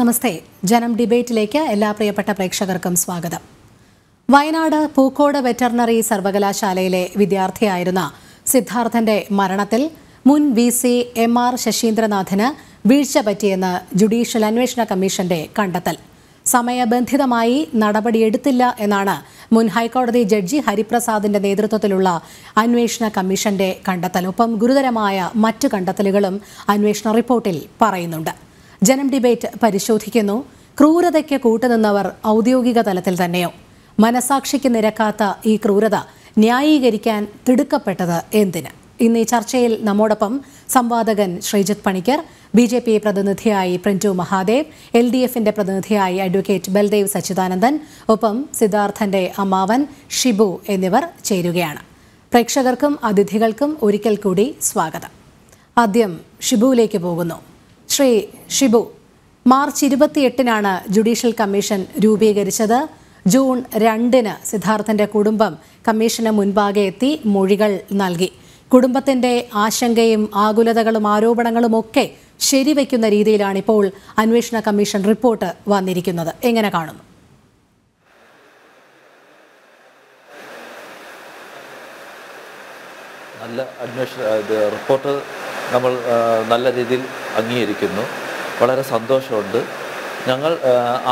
നമസ്തേ ജനം ഡിബേറ്റിലേക്ക് എല്ലാ പ്രിയപ്പെട്ട പ്രേക്ഷകർക്കും സ്വാഗതം വയനാട് പൂക്കോട് വെറ്ററിനറി സർവകലാശാലയിലെ വിദ്യാർത്ഥിയായിരുന്ന സിദ്ധാർത്ഥന്റെ മരണത്തിൽ മുൻ വി സി എം ആർ ശശീന്ദ്രനാഥിന് വീഴ്ച പറ്റിയെന്ന് ജുഡീഷ്യൽ അന്വേഷണ കമ്മീഷന്റെ കണ്ടെത്തൽ സമയബന്ധിതമായി നടപടിയെടുത്തില്ല എന്നാണ് മുൻ ഹൈക്കോടതി ജഡ്ജി ഹരിപ്രസാദിന്റെ നേതൃത്വത്തിലുള്ള അന്വേഷണ കമ്മീഷന്റെ കണ്ടെത്തൽ ഒപ്പം ഗുരുതരമായ മറ്റു കണ്ടെത്തലുകളും അന്വേഷണ റിപ്പോർട്ടിൽ പറയുന്നുണ്ട് ജനം ഡിബേറ്റ് പരിശോധിക്കുന്നു ക്രൂരതയ്ക്ക് കൂട്ടുനിന്നവർ ഔദ്യോഗിക തലത്തിൽ തന്നെയോ മനസാക്ഷിക്ക് നിരക്കാത്ത ഈ ക്രൂരത ന്യായീകരിക്കാൻ തിടുക്കപ്പെട്ടത് എന്തിന് ഇന്ന് ഈ ചർച്ചയിൽ നമ്മോടൊപ്പം സംവാദകൻ Sreejith Panicker B J P പ്രതിനിധിയായി പ്രിൻറ്റു മഹാദേവ് എൽ ഡി എഫിന്റെ പ്രതിനിധിയായി അഡ്വക്കേറ്റ് ബൽദേവ് സച്ചിദാനന്ദൻ ഒപ്പം സിദ്ധാർത്ഥന്റെ അമ്മാവൻ ഷിബു എന്നിവർ ചേരുകയാണ് പ്രേക്ഷകർക്കും അതിഥികൾക്കും ഒരിക്കൽ കൂടി സ്വാഗതം ആദ്യം ഷിബുവിലേക്ക് പോകുന്നു ശ്രീ ഷിബു മാർച്ച് ഇരുപത്തിയെട്ടിനാണ് ജുഡീഷ്യൽ കമ്മീഷൻ രൂപീകരിച്ചത് ജൂൺ രണ്ടിന് സിദ്ധാർത്ഥന്റെ കുടുംബം കമ്മീഷന് മുൻപാകെ എത്തി മൊഴികൾ നൽകി കുടുംബത്തിന്റെ ആശങ്കയും ആകുലതകളും ആരോപണങ്ങളും ഒക്കെ ശരിവയ്ക്കുന്ന രീതിയിലാണ് ഇപ്പോൾ അന്വേഷണ കമ്മീഷൻ റിപ്പോർട്ട് വന്നിരിക്കുന്നത് എങ്ങനെ കാണുന്നു നല്ല അന്വേഷണ റിപ്പോർട്ട് നമ്മൾ നല്ല രീതിയിൽ അംഗീകരിക്കുന്നു വളരെ സന്തോഷമുണ്ട് ഞങ്ങൾ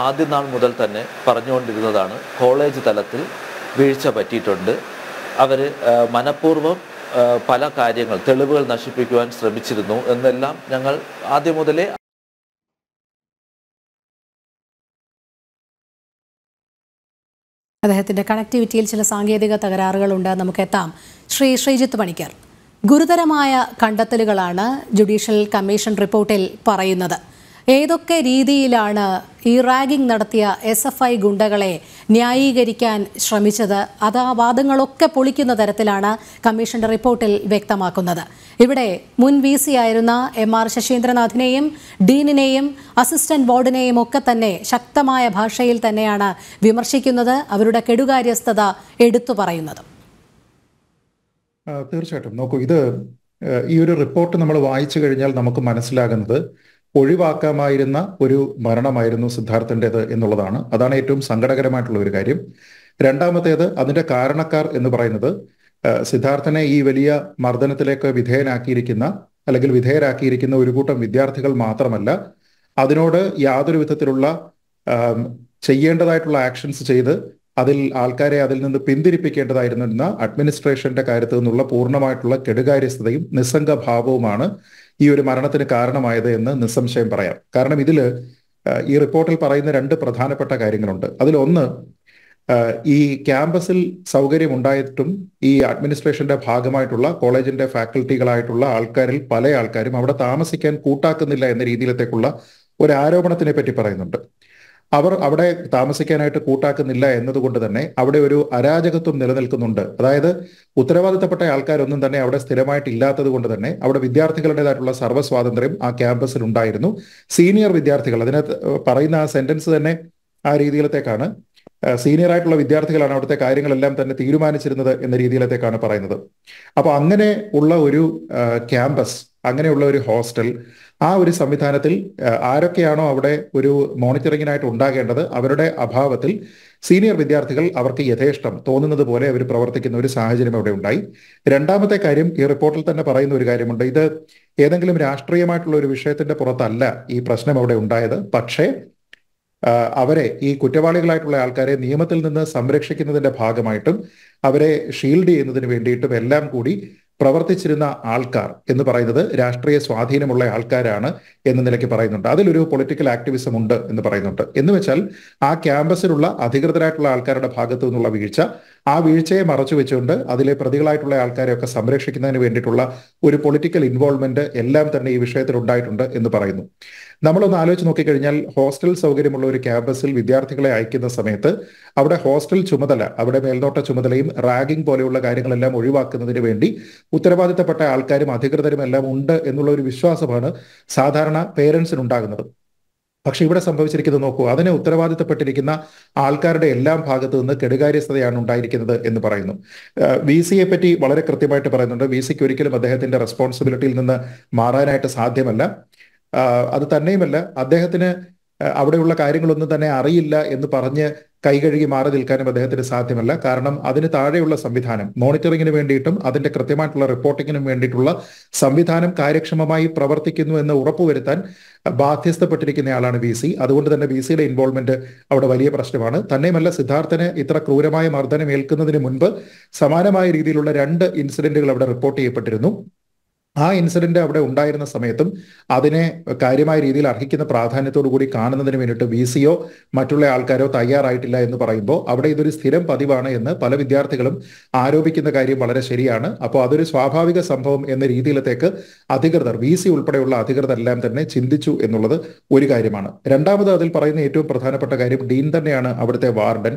ആദ്യ നാൾ മുതൽ തന്നെ പറഞ്ഞുകൊണ്ടിരുന്നതാണ് കോളേജ് തലത്തിൽ വീഴ്ച പറ്റിയിട്ടുണ്ട് അവർ മനഃപൂർവ്വം പല കാര്യങ്ങൾ തെളിവുകൾ നശിപ്പിക്കുവാൻ ശ്രമിച്ചിരുന്നു എന്നെല്ലാം ഞങ്ങൾ ആദ്യം മുതലേ അദ്ദേഹത്തിന്റെ കണക്ടിവിറ്റിയിൽ ചില സാങ്കേതിക തകരാറുകളുണ്ട് എത്താം ശ്രീ ശ്രീജിത്ത് പണിക്കർ ഗുരുതരമായ കണ്ടെത്തലുകളാണ് ജുഡീഷ്യൽ കമ്മീഷൻ റിപ്പോർട്ടിൽ പറയുന്നത് ഏതൊക്കെ രീതിയിലാണ് ഈ റാഗിംഗ് നടത്തിയ എസ് എഫ് ഐ ഗുണ്ടകളെ ന്യായീകരിക്കാൻ ശ്രമിച്ചത് അത് ആ വാദങ്ങളൊക്കെ പൊളിക്കുന്ന തരത്തിലാണ് കമ്മീഷന്റെ റിപ്പോർട്ടിൽ വ്യക്തമാക്കുന്നത് ഇവിടെ മുൻ വി സി ആയിരുന്ന എം ആർ ശശീന്ദ്രനാഥിനെയും ഡീനിനെയും അസിസ്റ്റന്റ് ബോർഡിനെയും ഒക്കെ തന്നെ ശക്തമായ ഭാഷയിൽ തന്നെയാണ് വിമർശിക്കുന്നത് അവരുടെ കെടുകാര്യസ്ഥത എടുത്തു പറയുന്നതും തീർച്ചയായിട്ടും നോക്കൂ ഇത് ഈ ഒരു റിപ്പോർട്ട് നമ്മൾ വായിച്ചു കഴിഞ്ഞാൽ നമുക്ക് മനസ്സിലാകുന്നത് ഒഴിവാക്കാമായിരുന്ന ഒരു മരണമായിരുന്നു സിദ്ധാർത്ഥന്റേത് എന്നുള്ളതാണ് അതാണ് ഏറ്റവും സങ്കടകരമായിട്ടുള്ള ഒരു കാര്യം രണ്ടാമത്തേത് അതിന്റെ കാരണക്കാർ എന്ന് പറയുന്നത് സിദ്ധാർത്ഥനെ ഈ വലിയ മർദ്ദനത്തിലേക്ക് വിധേയനാക്കിയിരിക്കുന്ന അല്ലെങ്കിൽ വിധേയരാക്കിയിരിക്കുന്ന ഒരു കൂട്ടം വിദ്യാർത്ഥികൾ മാത്രമല്ല അതിനോട് യാതൊരു വിധത്തിലുള്ള ചെയ്യേണ്ടതായിട്ടുള്ള ആക്ഷൻസ് ചെയ്ത് അതിൽ ആൾക്കാരെ അതിൽ നിന്ന് പിന്തിരിപ്പിക്കേണ്ടതായിരുന്ന അഡ്മിനിസ്ട്രേഷന്റെ കാര്യത്തിൽ നിന്നുള്ള പൂർണ്ണമായിട്ടുള്ള കെടുകാര്യസ്ഥതയും നിസ്സംഗ ഭാവവുമാണ് ഈ ഒരു മരണത്തിന് കാരണമായത് എന്ന് നിസ്സംശയം പറയാം കാരണം ഇതിൽ ഈ റിപ്പോർട്ടിൽ പറയുന്ന രണ്ട് പ്രധാനപ്പെട്ട കാര്യങ്ങളുണ്ട് അതിലൊന്ന് ഈ ക്യാമ്പസിൽ സൗകര്യം ഉണ്ടായിട്ടും ഈ അഡ്മിനിസ്ട്രേഷന്റെ ഭാഗമായിട്ടുള്ള കോളേജിന്റെ ഫാക്കൽറ്റികളായിട്ടുള്ള ആൾക്കാരിൽ പല ആൾക്കാരും അവിടെ താമസിക്കാൻ കൂട്ടാക്കുന്നില്ല എന്ന രീതിയിലത്തേക്കുള്ള ഒരു ആരോപണത്തിനെ പറ്റി പറയുന്നുണ്ട് അവർ അവിടെ താമസിക്കാനായിട്ട് കൂട്ടാക്കുന്നില്ല എന്നതുകൊണ്ട് തന്നെ അവിടെ ഒരു അരാജകത്വം നിലനിൽക്കുന്നുണ്ട് അതായത് ഉത്തരവാദിത്തപ്പെട്ട ആൾക്കാരൊന്നും തന്നെ അവിടെ സ്ഥിരമായിട്ട് ഇല്ലാത്തത് കൊണ്ട് തന്നെ അവിടെ വിദ്യാർത്ഥികളുടേതായിട്ടുള്ള സർവ്വസ്വാതന്ത്ര്യം ആ ക്യാമ്പസിൽ ഉണ്ടായിരുന്നു സീനിയർ വിദ്യാർത്ഥികൾ അതിനകത്ത് പറയുന്ന ആ സെന്റൻസ് തന്നെ ആ രീതിയിലത്തേക്കാണ് സീനിയർ ആയിട്ടുള്ള വിദ്യാർത്ഥികളാണ് അവിടുത്തെ കാര്യങ്ങളെല്ലാം തന്നെ തീരുമാനിച്ചിരുന്നത് എന്ന രീതിയിലത്തേക്കാണ് പറയുന്നത് അപ്പോൾ അങ്ങനെ ഉള്ള ഒരു ക്യാമ്പസ് അങ്ങനെയുള്ള ഒരു ഹോസ്റ്റൽ ആ ഒരു സംവിധാനത്തിൽ ആരൊക്കെയാണോ അവിടെ ഒരു മോണിറ്ററിങ്ങിനായിട്ട് ഉണ്ടാകേണ്ടത് അവരുടെ അഭാവത്തിൽ സീനിയർ വിദ്യാർത്ഥികൾ അവർക്ക് യഥേഷ്ടം തോന്നുന്നത് പോലെ അവർ പ്രവർത്തിക്കുന്ന ഒരു സാഹചര്യം അവിടെ ഉണ്ടായി രണ്ടാമത്തെ കാര്യം ഈ റിപ്പോർട്ടിൽ തന്നെ പറയുന്ന ഒരു കാര്യമുണ്ട് ഇത് ഏതെങ്കിലും രാഷ്ട്രീയമായിട്ടുള്ള ഒരു വിഷയത്തിന്റെ പുറത്തല്ല ഈ പ്രശ്നം അവിടെ ഉണ്ടായത് പക്ഷേ അവരെ ഈ കുറ്റവാളികളായിട്ടുള്ള ആൾക്കാരെ നിയമത്തിൽ നിന്ന് സംരക്ഷിക്കുന്നതിന്റെ ഭാഗമായിട്ടും അവരെ ഷീൽഡ് ചെയ്യുന്നതിന് വേണ്ടിയിട്ടും എല്ലാം കൂടി പ്രവർത്തിച്ചിരുന്ന ആൾക്കാർ എന്ന് പറയുന്നത് രാഷ്ട്രീയ സ്വാധീനമുള്ള ആൾക്കാരാണ് എന്ന നിലയ്ക്ക് പറയുന്നുണ്ട് അതിലൊരു പൊളിറ്റിക്കൽ ആക്ടിവിസം ഉണ്ട് എന്ന് പറയുന്നുണ്ട് എന്ന് വെച്ചാൽ ആ ക്യാമ്പസിലുള്ള അധികൃതരായിട്ടുള്ള ആൾക്കാരുടെ ഭാഗത്തു നിന്നുള്ള വീഴ്ച ആ വീഴ്ചയെ മറച്ചു വെച്ചുകൊണ്ട് അതിലെ പ്രതികളായിട്ടുള്ള ആൾക്കാരെയൊക്കെ സംരക്ഷിക്കുന്നതിന് വേണ്ടിയിട്ടുള്ള ഒരു പൊളിറ്റിക്കൽ ഇൻവോൾവ്മെന്റ് എല്ലാം തന്നെ ഈ വിഷയത്തിൽ ഉണ്ടായിട്ടുണ്ട് എന്ന് പറയുന്നു നമ്മളൊന്ന് ആലോചിച്ച് നോക്കിക്കഴിഞ്ഞാൽ ഹോസ്റ്റൽ സൗകര്യമുള്ള ഒരു ക്യാമ്പസിൽ വിദ്യാർത്ഥികളെ അയക്കുന്ന സമയത്ത് അവിടെ ഹോസ്റ്റൽ ചുമതല അവിടെ മേൽനോട്ട ചുമതലയും റാഗിംഗ് പോലെയുള്ള കാര്യങ്ങളെല്ലാം ഒഴിവാക്കുന്നതിന് വേണ്ടി ഉത്തരവാദിത്തപ്പെട്ട ആൾക്കാരും അധികൃതരും എല്ലാം ഉണ്ട് എന്നുള്ള ഒരു വിശ്വാസമാണ് സാധാരണ പേരൻസിനുണ്ടാകുന്നത് പക്ഷെ ഇവിടെ സംഭവിച്ചിരിക്കുന്നത് നോക്കൂ അതിനെ ഉത്തരവാദിത്തപ്പെട്ടിരിക്കുന്ന ആൾക്കാരുടെ എല്ലാം ഭാഗത്തു നിന്ന് കെടുകാര്യസ്ഥതയാണ് ഉണ്ടായിരിക്കുന്നത് എന്ന് പറയുന്നു വി സിയെ പറ്റി വളരെ കൃത്യമായിട്ട് പറയുന്നുണ്ട് വി സിക്ക് ഒരിക്കലും അദ്ദേഹത്തിന്റെ റെസ്പോൺസിബിലിറ്റിയിൽ നിന്ന് മാറാനായിട്ട് സാധ്യമല്ല അത് തന്നെയുമല്ല അദ്ദേഹത്തിന് അവിടെയുള്ള കാര്യങ്ങളൊന്നും തന്നെ അറിയില്ല എന്ന് പറഞ്ഞ് കൈകഴുകി മാറി നിൽക്കാനും അദ്ദേഹത്തിന് സാധ്യമല്ല കാരണം അതിന് താഴെയുള്ള സംവിധാനം മോണിറ്ററിങ്ങിന് വേണ്ടിയിട്ടും അതിന്റെ കൃത്യമായിട്ടുള്ള റിപ്പോർട്ടിങ്ങിനും വേണ്ടിയിട്ടുള്ള സംവിധാനം കാര്യക്ഷമമായി പ്രവർത്തിക്കുന്നു എന്ന് ഉറപ്പുവരുത്താൻ ബാധ്യസ്ഥപ്പെട്ടിരിക്കുന്നയാളാണ് വി സി അതുകൊണ്ട് തന്നെ വി സിയുടെ ഇൻവോൾവ്മെന്റ് അവിടെ വലിയ പ്രശ്നമാണ് തന്നെയുമല്ല സിദ്ധാർത്ഥന് ഇത്ര ക്രൂരമായ മർദ്ദനം ഏൽക്കുന്നതിന് മുൻപ് സമാനമായ രീതിയിലുള്ള രണ്ട് ഇൻസിഡന്റുകൾ അവിടെ റിപ്പോർട്ട് ചെയ്യപ്പെട്ടിരുന്നു ആ ഇൻസിഡന്റ് അവിടെ ഉണ്ടായിരുന്ന സമയത്തും അതിനെ കാര്യമായ രീതിയിൽ അർഹിക്കുന്ന പ്രാധാന്യത്തോടു കൂടി കാണുന്നതിന് വേണ്ടിയിട്ട് വി സിയോ മറ്റുള്ള ആൾക്കാരോ തയ്യാറായിട്ടില്ല എന്ന് പറയുമ്പോൾ അവിടെ ഇതൊരു സ്ഥിരം പതിവാണ് എന്ന് പല വിദ്യാർത്ഥികളും ആരോപിക്കുന്ന കാര്യം വളരെ ശരിയാണ് അപ്പോൾ അതൊരു സ്വാഭാവിക സംഭവം എന്ന രീതിയിലത്തേക്ക് അധികൃതർ വി സി ഉൾപ്പെടെയുള്ള അധികൃതരെല്ലാം തന്നെ ചിന്തിച്ചു എന്നുള്ളത് ഒരു കാര്യമാണ് രണ്ടാമത് അതിൽ പറയുന്ന ഏറ്റവും പ്രധാനപ്പെട്ട കാര്യം ഡീൻ തന്നെയാണ് അവിടുത്തെ വാർഡൻ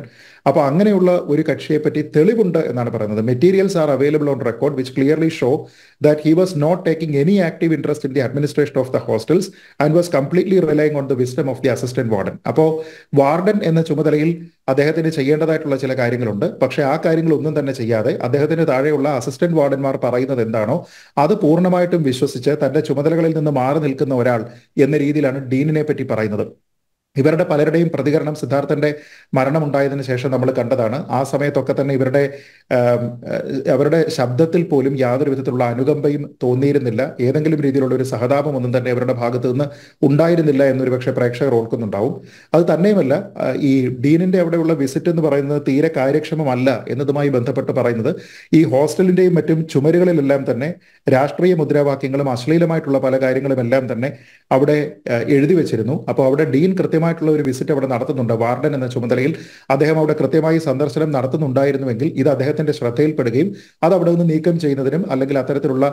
അപ്പോൾ അങ്ങനെയുള്ള ഒരു കക്ഷിയെ പറ്റി തെളിവുണ്ട് എന്നാണ് പറയുന്നത് materials are available on record which clearly show that he was not taking any active interest in the administration of the hostels and was completely relying on the wisdom of the assistant warden അപ്പോൾ warden എന്ന ചുമതലയിൽ അദ്ദേഹത്തിന് ചെയ്യേണ്ടതായിട്ടുള്ള ചില കാര്യങ്ങളുണ്ട് പക്ഷേ ആ കാര്യങ്ങൾ ഒന്നും തന്നെ ചെയ്യാതെ അദ്ദേഹത്തിന് താഴെയുള്ള അസിസ്റ്റന്റ് വാർഡന്മാർ പറയുന്നത് എന്താണോ അത് പൂർണ്ണമായിട്ടും വിശ്വസിച്ച് തന്റെ ചുമതലകളിൽ നിന്ന് മാറി നിൽക്കുന്ന ഒരാൾ എന്ന രീതിയിലാണ് ഡീനിനെ പറ്റി പറയുന്നത് ഇവരുടെ പലരുടെയും പ്രതികരണം സിദ്ധാർത്ഥന്റെ മരണമുണ്ടായതിന് ശേഷം നമ്മൾ കണ്ടതാണ് ആ സമയത്തൊക്കെ തന്നെ ഇവരുടെ അവരുടെ ശബ്ദത്തിൽ പോലും യാതൊരു വിധത്തിലുള്ള അനുകമ്പയും തോന്നിയിരുന്നില്ല ഏതെങ്കിലും രീതിയിലുള്ള ഒരു സഹതാപം ഒന്നും തന്നെ അവരുടെ ഭാഗത്തു നിന്ന് ഉണ്ടായിരുന്നില്ല എന്നൊരു പക്ഷേ പ്രേക്ഷകർ ഓർക്കുന്നുണ്ടാവും അത് തന്നെയുമല്ല ഈ ഡീനിന്റെ അവിടെയുള്ള വിസിറ്റ് എന്ന് പറയുന്നത് തീരെ കാര്യക്ഷമമല്ല എന്നതുമായി ബന്ധപ്പെട്ട് പറയുന്നത് ഈ ഹോസ്റ്റലിന്റെയും മറ്റും ചുമരുകളിലെല്ലാം തന്നെ രാഷ്ട്രീയ മുദ്രാവാക്യങ്ങളും അശ്ലീലമായിട്ടുള്ള പല കാര്യങ്ങളും എല്ലാം തന്നെ അവിടെ എഴുതി വെച്ചിരുന്നു അപ്പോൾ അവിടെ ഡീൻ കൃത്യം കൃത്യമായിട്ടുള്ള ഒരു വിസിറ്റ് അവിടെ നടത്തുന്നുണ്ട് വാർഡൻ എന്ന ചുമതലയിൽ അദ്ദേഹം അവിടെ കൃത്യമായി സന്ദർശനം നടത്തുന്നുണ്ടായിരുന്നുവെങ്കിൽ ഇത് അദ്ദേഹത്തിന്റെ ശ്രദ്ധയിൽപ്പെടുകയും അത് അവിടെ നിന്ന് നീക്കം ചെയ്യുന്നതിനും അല്ലെങ്കിൽ അത്തരത്തിലുള്ള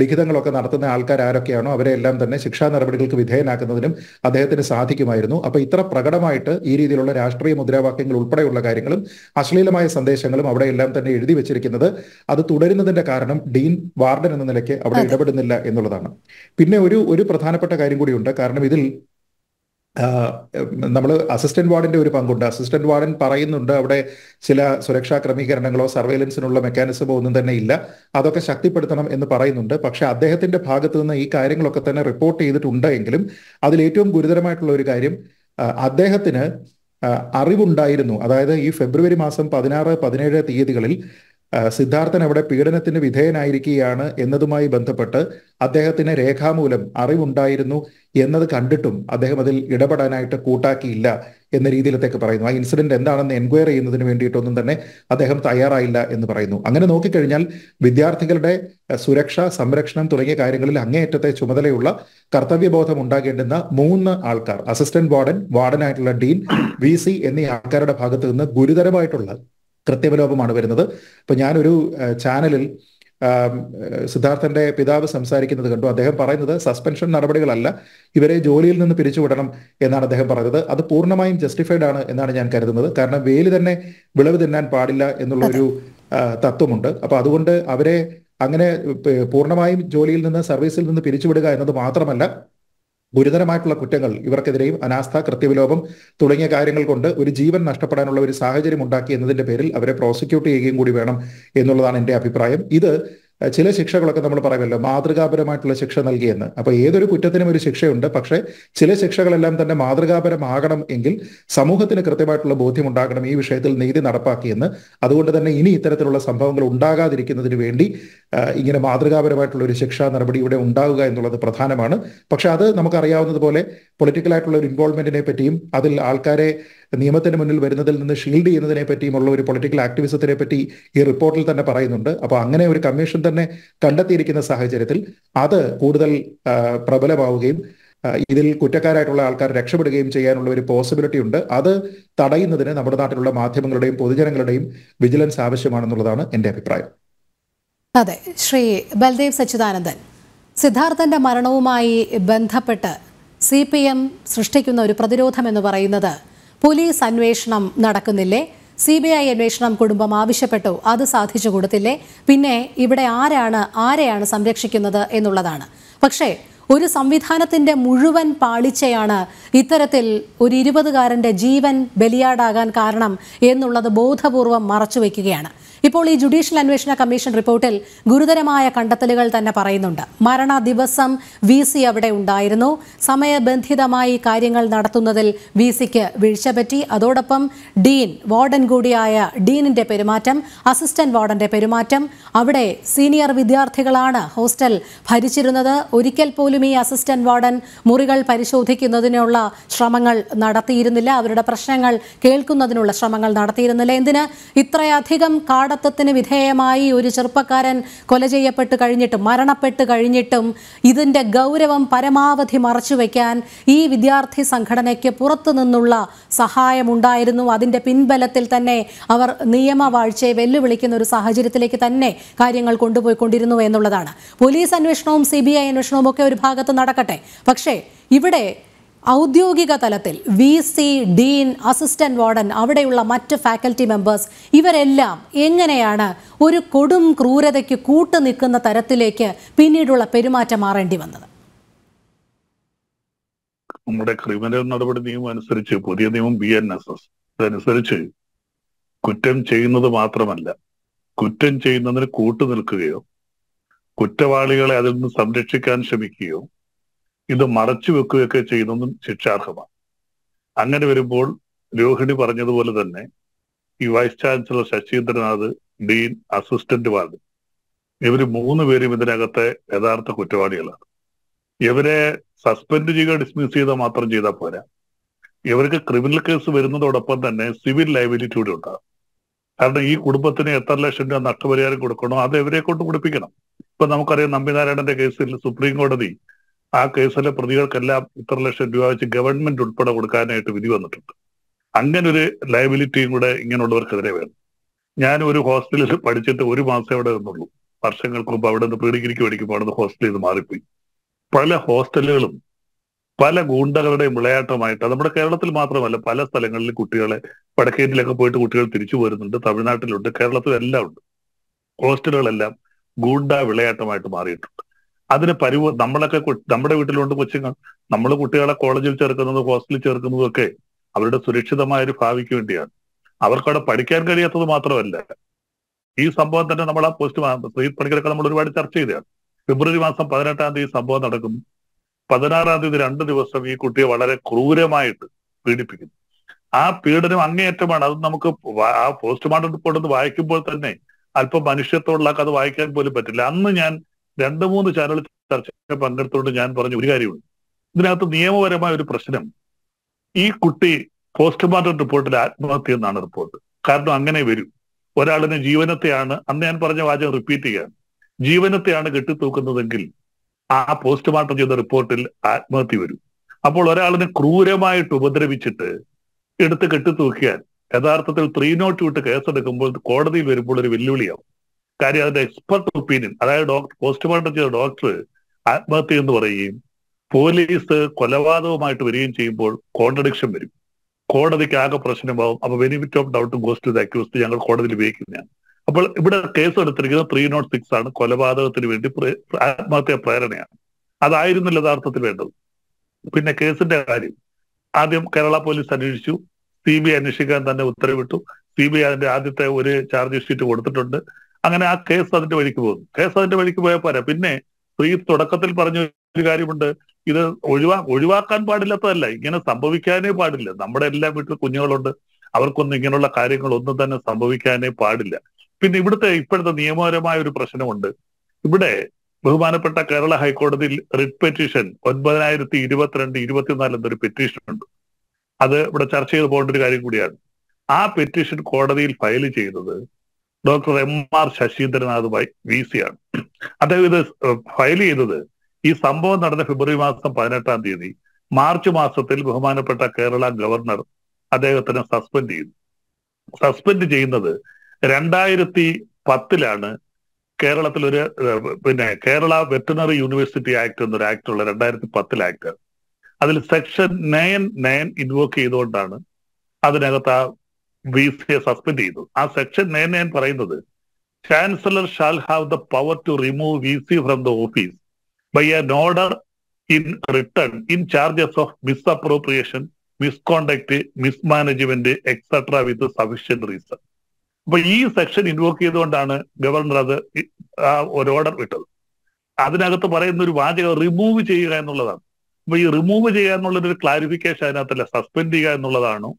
ലിഖിതങ്ങളൊക്കെ നടത്തുന്ന ആൾക്കാർ ആരൊക്കെയാണോ അവരെ എല്ലാം തന്നെ ശിക്ഷാ നടപടികൾക്ക് വിധേയനാക്കുന്നതിനും അദ്ദേഹത്തിന് സാധിക്കുമായിരുന്നു അപ്പൊ ഇത്ര പ്രകടമായിട്ട് ഈ രീതിയിലുള്ള രാഷ്ട്രീയ മുദ്രാവാക്യങ്ങൾ ഉൾപ്പെടെയുള്ള കാര്യങ്ങളും അശ്ലീലമായ സന്ദേശങ്ങളും അവിടെ എല്ലാം തന്നെ എഴുതി വെച്ചിരിക്കുന്നത് അത് തുടരുന്നതിന്റെ കാരണം ഡീൻ വാർഡൻ എന്ന നിലയ്ക്ക് അവിടെ ഇടപെടുന്നില്ല എന്നുള്ളതാണ് പിന്നെ ഒരു ഒരു പ്രധാനപ്പെട്ട കാര്യം കൂടിയുണ്ട് കാരണം ഇതിൽ നമ്മൾ അസിസ്റ്റന്റ് വാർഡിന്റെ ഒരു പങ്കുണ്ട് അസിസ്റ്റന്റ് വാർഡൻ പറയുന്നുണ്ട് അവിടെ ചില സുരക്ഷാ ക്രമീകരണങ്ങളോ സർവൈലൻസിനുള്ള മെക്കാനിസമോ ഒന്നും തന്നെ ഇല്ല അതൊക്കെ ശക്തിപ്പെടുത്തണം എന്ന് പറയുന്നുണ്ട് പക്ഷേ അദ്ദേഹത്തിന്റെ ഭാഗത്തു നിന്ന് ഈ കാര്യങ്ങളൊക്കെ തന്നെ റിപ്പോർട്ട് ചെയ്തിട്ടുണ്ട് എങ്കിലും അതിൽ ഏറ്റവും ഗുരുതരമായിട്ടുള്ള ഒരു കാര്യം അദ്ദേഹത്തിന് അറിവുണ്ടായിരുന്നു അതായത് ഈ ഫെബ്രുവരി മാസം പതിനാറ് പതിനേഴ് തീയതികളിൽ സിദ്ധാർത്ഥൻ അവിടെ പീഡനത്തിന് വിധേയനായിരിക്കുകയാണ് എന്നതുമായി ബന്ധപ്പെട്ട് അദ്ദേഹത്തിന് രേഖാമൂലം അറിവുണ്ടായിരുന്നു എന്നത് കണ്ടിട്ടും അദ്ദേഹം അതിൽ ഇടപെടാനായിട്ട് കൂട്ടാക്കിയില്ല എന്ന രീതിയിലത്തേക്ക് പറയുന്നു ആ ഇൻസിഡന്റ് എന്താണെന്ന് എൻക്വയർ ചെയ്യുന്നതിന് വേണ്ടിയിട്ടൊന്നും തന്നെ അദ്ദേഹം തയ്യാറായില്ല എന്ന് പറയുന്നു അങ്ങനെ നോക്കിക്കഴിഞ്ഞാൽ വിദ്യാർത്ഥികളുടെ സുരക്ഷ സംരക്ഷണം തുടങ്ങിയ കാര്യങ്ങളിൽ അങ്ങേയറ്റത്തെ ചുമതലയുള്ള കർത്തവ്യബോധം ഉണ്ടാകേണ്ടുന്ന മൂന്ന് ആൾക്കാർ അസിസ്റ്റന്റ് വാർഡൻ വാർഡനായിട്ടുള്ള ഡീൻ വി സി എന്നീ ആൾക്കാരുടെ ഭാഗത്തു നിന്ന് ഗുരുതരമായിട്ടുള്ള കൃത്യവലോപമാണ് വരുന്നത് ഇപ്പം ഞാനൊരു ചാനലിൽ സിദ്ധാർത്ഥന്റെ പിതാവ് സംസാരിക്കുന്നത് കണ്ടു അദ്ദേഹം പറയുന്നത് സസ്പെൻഷൻ നടപടികളല്ല ഇവരെ ജോലിയിൽ നിന്ന് പിരിച്ചുവിടണം എന്നാണ് അദ്ദേഹം പറഞ്ഞത് അത് പൂർണ്ണമായും ജസ്റ്റിഫൈഡ് ആണ് എന്നാണ് ഞാൻ കരുതുന്നത് കാരണം വേലി തന്നെ വിളവ് തിന്നാൻ പാടില്ല എന്നുള്ള ഒരു തത്വമുണ്ട് അപ്പൊ അതുകൊണ്ട് അവരെ അങ്ങനെ പൂർണ്ണമായും ജോലിയിൽ നിന്ന് സർവീസിൽ നിന്ന് പിരിച്ചുവിടുക എന്നത് മാത്രമല്ല ഗുരുതരമായിട്ടുള്ള കുറ്റങ്ങൾ ഇവർക്കെതിരെയും അനാസ്ഥ കൃത്യവിലോപം തുടങ്ങിയ കാര്യങ്ങൾ കൊണ്ട് ഒരു ജീവൻ നഷ്ടപ്പെടാനുള്ള ഒരു സാഹചര്യം ഉണ്ടാക്കി എന്നതിന്റെ പേരിൽ അവരെ പ്രോസിക്യൂട്ട് ചെയ്യുകയും കൂടി വേണം എന്നുള്ളതാണ് എൻ്റെ അഭിപ്രായം ഇത് ചില ശിക്ഷകളൊക്കെ നമ്മൾ പറയുമല്ലോ മാതൃകാപരമായിട്ടുള്ള ശിക്ഷ നൽകിയെന്ന് അപ്പോൾ ഏതൊരു കുറ്റത്തിനും ഒരു ശിക്ഷയുണ്ട് പക്ഷേ ചില ശിക്ഷകളെല്ലാം തന്നെ മാതൃകാപരമാകണം എങ്കിൽ സമൂഹത്തിന് കൃത്യമായിട്ടുള്ള ബോധ്യമുണ്ടാകണം ഈ വിഷയത്തിൽ നീതി നടപ്പാക്കിയെന്ന് അതുകൊണ്ട് തന്നെ ഇനി ഇത്തരത്തിലുള്ള സംഭവങ്ങൾ ഉണ്ടാകാതിരിക്കുന്നതിന് വേണ്ടി ഇങ്ങനെ മാതൃകാപരമായിട്ടുള്ള ഒരു ശിക്ഷാ നടപടി ഇവിടെ ഉണ്ടാകുക എന്നുള്ളത് പ്രധാനമാണ് പക്ഷെ അത് നമുക്കറിയാവുന്നതുപോലെ പൊളിറ്റിക്കലായിട്ടുള്ള ഒരു ഇൻവോൾവ്മെന്റിനെ പറ്റിയും അതിൽ ആൾക്കാരെ നിയമത്തിന് മുന്നിൽ വരുന്നതിൽ നിന്ന് ഷീൽഡ് ചെയ്യുന്നതിനെ പറ്റിയുമുള്ള ഒരു പൊളിറ്റിക്കൽ ആക്ടിവിസത്തിനെ പറ്റി ഈ റിപ്പോർട്ടിൽ തന്നെ പറയുന്നുണ്ട് അപ്പോൾ അങ്ങനെ ഒരു കമ്മീഷൻ തന്നെ കണ്ടെത്തിയിരിക്കുന്ന സാഹചര്യത്തിൽ അത് കൂടുതൽ പ്രബലമാവുകയും ഇതിൽ കുറ്റക്കാരായിട്ടുള്ള ആൾക്കാർ രക്ഷപ്പെടുകയും ചെയ്യാനുള്ള ഒരു പോസിബിലിറ്റി ഉണ്ട് അത് തടയുന്നതിന് നമ്മുടെ നാട്ടിലുള്ള മാധ്യമങ്ങളുടെയും പൊതുജനങ്ങളുടെയും വിജിലൻസ് ആവശ്യമാണെന്നുള്ളതാണ് എൻ്റെ അഭിപ്രായം അതെ ശ്രീ ബൽദേവ് സച്ചിദാനന്ദൻ സിദ്ധാർത്ഥന്റെ മരണവുമായി ബന്ധപ്പെട്ട് സി പി എം സൃഷ്ടിക്കുന്ന ഒരു പ്രതിരോധം എന്ന് പറയുന്നത് പോലീസ് അന്വേഷണം നടക്കുന്നില്ലേ സി ബി ഐ അന്വേഷണം കുടുംബം ആവശ്യപ്പെട്ടു അത് സാധിച്ചു കൊടുത്തില്ലേ പിന്നെ ഇവിടെ ആരാണ് ആരെയാണ് സംരക്ഷിക്കുന്നത് എന്നുള്ളതാണ് പക്ഷേ ഒരു സംവിധാനത്തിന്റെ മുഴുവൻ പാളിച്ചയാണ് ഇത്തരത്തിൽ ഒരു ഇരുപതുകാരന്റെ ജീവൻ ബലിയാടാകാൻ കാരണം എന്നുള്ളത് ബോധപൂർവം മറച്ചുവെക്കുകയാണ് ഇപ്പോൾ ഈ ജുഡീഷ്യൽ അന്വേഷണ കമ്മീഷൻ റിപ്പോർട്ടിൽ ഗുരുതരമായ കണ്ടെത്തലുകൾ തന്നെ പറയുന്നുണ്ട് മരണ ദിവസം വി സി അവിടെ ഉണ്ടായിരുന്നു സമയബന്ധിതമായി കാര്യങ്ങൾ നടത്തുന്നതിൽ വി സിക്ക് വീഴ്ച പറ്റി അതോടൊപ്പം ഡീൻ വാർഡൻ കൂടിയായ ഡീനിന്റെ പെരുമാറ്റം അസിസ്റ്റന്റ് വാർഡന്റെ പെരുമാറ്റം അവിടെ സീനിയർ വിദ്യാർത്ഥികളാണ് ഹോസ്റ്റൽ ഭരിച്ചിരുന്നത് ഒരിക്കൽ പോലും ഈ അസിസ്റ്റന്റ് വാർഡൻ മുറികൾ പരിശോധിക്കുന്നതിനുള്ള ശ്രമങ്ങൾ നടത്തിയിരുന്നില്ല അവരുടെ പ്രശ്നങ്ങൾ കേൾക്കുന്നതിനുള്ള ശ്രമങ്ങൾ നടത്തിയിരുന്നില്ല എന്തിന് ഇത്രയധികം കാട ചാടത്വത്തിന് വിധേയമായി ഒരു ചെറുപ്പക്കാരൻ കൊല ചെയ്യപ്പെട്ട് കഴിഞ്ഞിട്ടും മരണപ്പെട്ട് കഴിഞ്ഞിട്ടും ഇതിൻ്റെ ഗൗരവം പരമാവധി മറച്ചു വയ്ക്കാൻ ഈ വിദ്യാർത്ഥി സംഘടനയ്ക്ക് പുറത്തു നിന്നുള്ള സഹായമുണ്ടായിരുന്നു അതിൻ്റെ പിൻബലത്തിൽ തന്നെ അവർ നിയമവാഴ്ചയെ വെല്ലുവിളിക്കുന്ന ഒരു സാഹചര്യത്തിലേക്ക് തന്നെ കാര്യങ്ങൾ കൊണ്ടുപോയിക്കൊണ്ടിരുന്നു എന്നുള്ളതാണ് പോലീസ് അന്വേഷണവും സി ബി ഐ അന്വേഷണവും ഒക്കെ ഒരു ഭാഗത്ത് നടക്കട്ടെ പക്ഷേ ഇവിടെ ഔദ്യോഗിക തലത്തിൽ V C dean assistant warden അവിടെയുള്ള മറ്റ് ഫാക്കൽറ്റി മെമ്പേഴ്സ് ഇവരെല്ലാം എങ്ങനെയാണ് ഒരു കൊടും ക്രൂരതയ്ക്ക് കൂട്ടു നിൽക്കുന്ന തരത്തിലേക്ക് പിന്നീടുള്ള പെരുമാറ്റം മാറേണ്ടി വന്നത് നമ്മുടെ ക്രിമിനൽ നടപടി നിയമം അനുസരിച്ച് പുതിയ നിയമം ബി എൻ എസ് എസ് അതനുസരിച്ച് കുറ്റം ചെയ്യുന്നത് മാത്രമല്ല കുറ്റം ചെയ്യുന്നതിന് കൂട്ടു നിൽക്കുകയോ കുറ്റവാളികളെ അതിൽ നിന്ന് സംരക്ഷിക്കാൻ ശ്രമിക്കുകയോ ഇത് മറച്ചു വെക്കുകയൊക്കെ ചെയ്യുന്നതും ശിക്ഷാർഹമാണ് അങ്ങനെ വരുമ്പോൾ രോഹിണി പറഞ്ഞതുപോലെ തന്നെ ഈ vice chancellor Sasheendranath dean assistant ward ഇവർ മൂന്ന് പേരും ഇതിനകത്തെ യഥാർത്ഥ കുറ്റവാളികളാണ് ഇവരെ സസ്പെൻഡ് ചെയ്യുക ഡിസ്മിസ് ചെയ്താൽ മാത്രം ചെയ്താൽ പോരാ ഇവർക്ക് ക്രിമിനൽ കേസ് വരുന്നതോടൊപ്പം തന്നെ സിവിൽ ലയബിലിറ്റി കൂടി ഉണ്ടാകും കാരണം ഈ കുടുംബത്തിന് എത്ര ലക്ഷം രൂപ നഷ്ടപരിഹാരം കൊടുക്കണോ അത് എവരെ കൊണ്ട് കുടിപ്പിക്കണം ഇപ്പൊ നമുക്കറിയാം നമ്പിനാരായണന്റെ കേസിൽ സുപ്രീം കോടതി ആ കേസിലെ പ്രതികൾക്കെല്ലാം ഇത്ര ലക്ഷം രൂപ വെച്ച് ഗവൺമെന്റ് ഉൾപ്പെടെ കൊടുക്കാനായിട്ട് വിധി വന്നിട്ടുണ്ട് അങ്ങനെ ഒരു ലയബിലിറ്റിയും കൂടെ ഇങ്ങനെയുള്ളവർക്കെതിരെ വേണം ഞാൻ ഒരു ഹോസ്റ്റലിൽ പഠിച്ചിട്ട് ഒരു മാസം അവിടെ നിന്നുള്ളൂ വർഷങ്ങൾക്ക് മുമ്പ് അവിടെ നിന്ന് പീഡിഗിരിക്ക് പഠിക്കുമ്പോൾ അവിടെ നിന്ന് ഹോസ്റ്റലിൽ നിന്ന് മാറിപ്പോയി പല ഹോസ്റ്റലുകളും പല ഗൂണ്ടകളുടെയും വിളയാട്ടമായിട്ട് നമ്മുടെ കേരളത്തിൽ മാത്രമല്ല പല സ്ഥലങ്ങളിൽ കുട്ടികളെ വടക്കേറ്റിലൊക്കെ പോയിട്ട് കുട്ടികൾ തിരിച്ചു വരുന്നുണ്ട് തമിഴ്നാട്ടിലുണ്ട് കേരളത്തിലെല്ലാം ഉണ്ട് ഹോസ്റ്റലുകളെല്ലാം ഗൂണ്ട വിളയാട്ടമായിട്ട് മാറിയിട്ടുണ്ട് അതിന് പരിവ് നമ്മളൊക്കെ നമ്മുടെ വീട്ടിലുണ്ട് കൊച്ചുങ്ങൾ നമ്മൾ കുട്ടികളെ കോളേജിൽ ചേർക്കുന്നത് ഹോസ്റ്റലിൽ ചേർക്കുന്നതും ഒക്കെ അവരുടെ സുരക്ഷിതമായ ഒരു ഭാവിക്ക് വേണ്ടിയാണ് അവർക്കവിടെ പഠിക്കാൻ കഴിയാത്തത് മാത്രമല്ല ഈ സംഭവം തന്നെ നമ്മൾ ആ പോസ്റ്റ് ശ്രീ പണിക്കരൊക്കെ നമ്മൾ ഒരുപാട് ചർച്ച ചെയ്തതാണ് ഫെബ്രുവരി മാസം പതിനെട്ടാം തീയതി സംഭവം നടക്കുന്നു പതിനാറാം തീയതി രണ്ട് ദിവസം ഈ കുട്ടിയെ വളരെ ക്രൂരമായിട്ട് പീഡിപ്പിക്കുന്നു ആ പീഡനം അങ്ങേയറ്റമാണ് അത് നമുക്ക് ആ പോസ്റ്റ്മോർട്ടം റിപ്പോർട്ട് വായിക്കുമ്പോൾ തന്നെ അല്പം മനുഷ്യത്വമുള്ള അത് വായിക്കാൻ പോലും പറ്റില്ല അന്ന് ഞാൻ രണ്ട് മൂന്ന് ചാനലിൽ ചർച്ച പങ്കെടുത്തുകൊണ്ട് ഞാൻ പറഞ്ഞ ഒരു കാര്യമുണ്ട് ഇതിനകത്ത് നിയമപരമായ ഒരു പ്രശ്നം ഈ കുട്ടി പോസ്റ്റ്മോർട്ടം റിപ്പോർട്ടിൽ ആത്മഹത്യ എന്നാണ് റിപ്പോർട്ട് കാരണം അങ്ങനെ വരും ഒരാളിനെ ജീവനത്തെയാണ് അന്ന് ഞാൻ പറഞ്ഞ വാചകം റിപ്പീറ്റ് ചെയ്യാൻ ജീവനത്തെയാണ് കെട്ടിത്തൂക്കുന്നതെങ്കിൽ ആ പോസ്റ്റ്മോർട്ടം ചെയ്ത റിപ്പോർട്ടിൽ ആത്മഹത്യ വരും അപ്പോൾ ഒരാളിനെ ക്രൂരമായിട്ട് ഉപദ്രവിച്ചിട്ട് എടുത്ത് കെട്ടിത്തൂക്കിയാൽ യഥാർത്ഥത്തിൽ ത്രീ നോട്ട് വിട്ട് കേസെടുക്കുമ്പോൾ കോടതിയിൽ വരുമ്പോൾ ഒരു വെല്ലുവിളിയാവും കാര്യം അതിന്റെ എക്സ്പെർട്ട് ഒപ്പീനിയൻ അതായത് ഡോക്ടർ പോസ്റ്റ്മോർട്ടം ചെയ്ത ഡോക്ടർ ആത്മഹത്യ എന്ന് പറയുകയും പോലീസ് കൊലപാതകമായിട്ട് വരികയും ചെയ്യുമ്പോൾ കോൺട്രഡിക്ഷൻ വരും കോടതിക്ക് ആകെ പ്രശ്നമാവും അപ്പൊ benefit of doubt goes to the ഞങ്ങൾ കോടതിയിൽ ഉപയോഗിക്കുന്നതാണ് അപ്പോൾ ഇവിടെ കേസ് എടുത്തിരിക്കുന്നത് ത്രീ നോട്ട് സിക്സ് ആണ് കൊലപാതകത്തിന് വേണ്ടി ആത്മഹത്യ പ്രേരണയാണ് അതായിരുന്നില്ല യഥാർത്ഥത്തിൽ വേണ്ടത് പിന്നെ കേസിന്റെ കാര്യം ആദ്യം കേരള പോലീസ് അന്വേഷിച്ചു സി ബി ഐ അന്വേഷിക്കാൻ തന്നെ ഉത്തരവിട്ടു സി ബി ഐ അതിന്റെ ആദ്യത്തെ ഒരു ചാർജ് ഷീറ്റ് കൊടുത്തിട്ടുണ്ട് അങ്ങനെ ആ കേസ് അതിന്റെ വഴിക്ക് പോകുന്നു കേസ് അതിന്റെ വഴിക്ക് പോയാൽ പോരാ പിന്നെ ഈ തുടക്കത്തിൽ പറഞ്ഞ ഒരു കാര്യമുണ്ട് ഇത് ഒഴിവാ ഒഴിവാക്കാൻ പാടില്ലാത്തതല്ല ഇങ്ങനെ സംഭവിക്കാനേ പാടില്ല നമ്മുടെ എല്ലാ വീട്ടിൽ കുഞ്ഞുങ്ങളുണ്ട് അവർക്കൊന്നും ഇങ്ങനെയുള്ള കാര്യങ്ങളൊന്നും തന്നെ സംഭവിക്കാനേ പാടില്ല പിന്നെ ഇവിടുത്തെ ഇപ്പോഴത്തെ നിയമപരമായ ഒരു പ്രശ്നമുണ്ട് ഇവിടെ ബഹുമാനപ്പെട്ട കേരള ഹൈക്കോടതിയിൽ റിട്ട് പെറ്റീഷൻ ഒൻപതിനായിരത്തി ഇരുപത്തിരണ്ട് ഇരുപത്തിനാല് എന്നൊരു പെറ്റീഷൻ ഉണ്ട് അത് ഇവിടെ ചർച്ച ചെയ്ത് പോകേണ്ട ഒരു കാര്യം കൂടിയാണ് ആ പെറ്റീഷൻ കോടതിയിൽ ഫയൽ ചെയ്തത് doctor M R Sasheendranath V C ആണ് അദ്ദേഹം ഇത് ഫയൽ ചെയ്തത് ഈ സംഭവം നടന്ന ഫെബ്രുവരി മാസം പതിനെട്ടാം തീയതി മാർച്ച് മാസത്തിൽ ബഹുമാനപ്പെട്ട കേരള ഗവർണർ അദ്ദേഹത്തിനെ സസ്പെൻഡ് ചെയ്തു സസ്പെൻഡ് ചെയ്യുന്നത് രണ്ടായിരത്തി പത്തിലാണ് കേരളത്തിൽ ഒരു പിന്നെ കേരള വെറ്റിനറി യൂണിവേഴ്സിറ്റി ആക്ട് എന്നൊരു ആക്ട് ഉള്ള രണ്ടായിരത്തി പത്തിൽ ആക്ട് അതിൽ സെക്ഷൻ നയൻ നയൻ ഇൻവോക്ക് ചെയ്തുകൊണ്ടാണ് അതിനകത്ത് ആ സി എ സസ്പെൻഡ് ചെയ്തു ആ സെക്ഷൻ നയൻ നയൻ പറയുന്നത് chancellor shall have the power to remove V C from the office by an order in return in charges of misappropriation misconduct mismanagement etcetera with sufficient reason അപ്പൊ ഈ section invoke ചെയ്തുകൊണ്ടാണ് governor അത് ആ ഒരു order വിട്ടത് അതിനകത്ത് പറയുന്ന ഒരു വാചകം റിമൂവ് ചെയ്യുക എന്നുള്ളതാണ് അപ്പൊ ഈ റിമൂവ് ചെയ്യുക എന്നുള്ളൊരു ക്ലാരിഫിക്കേഷൻ അതിനകത്തല്ല സസ്പെൻഡ് ചെയ്യുക എന്നുള്ളതാണോ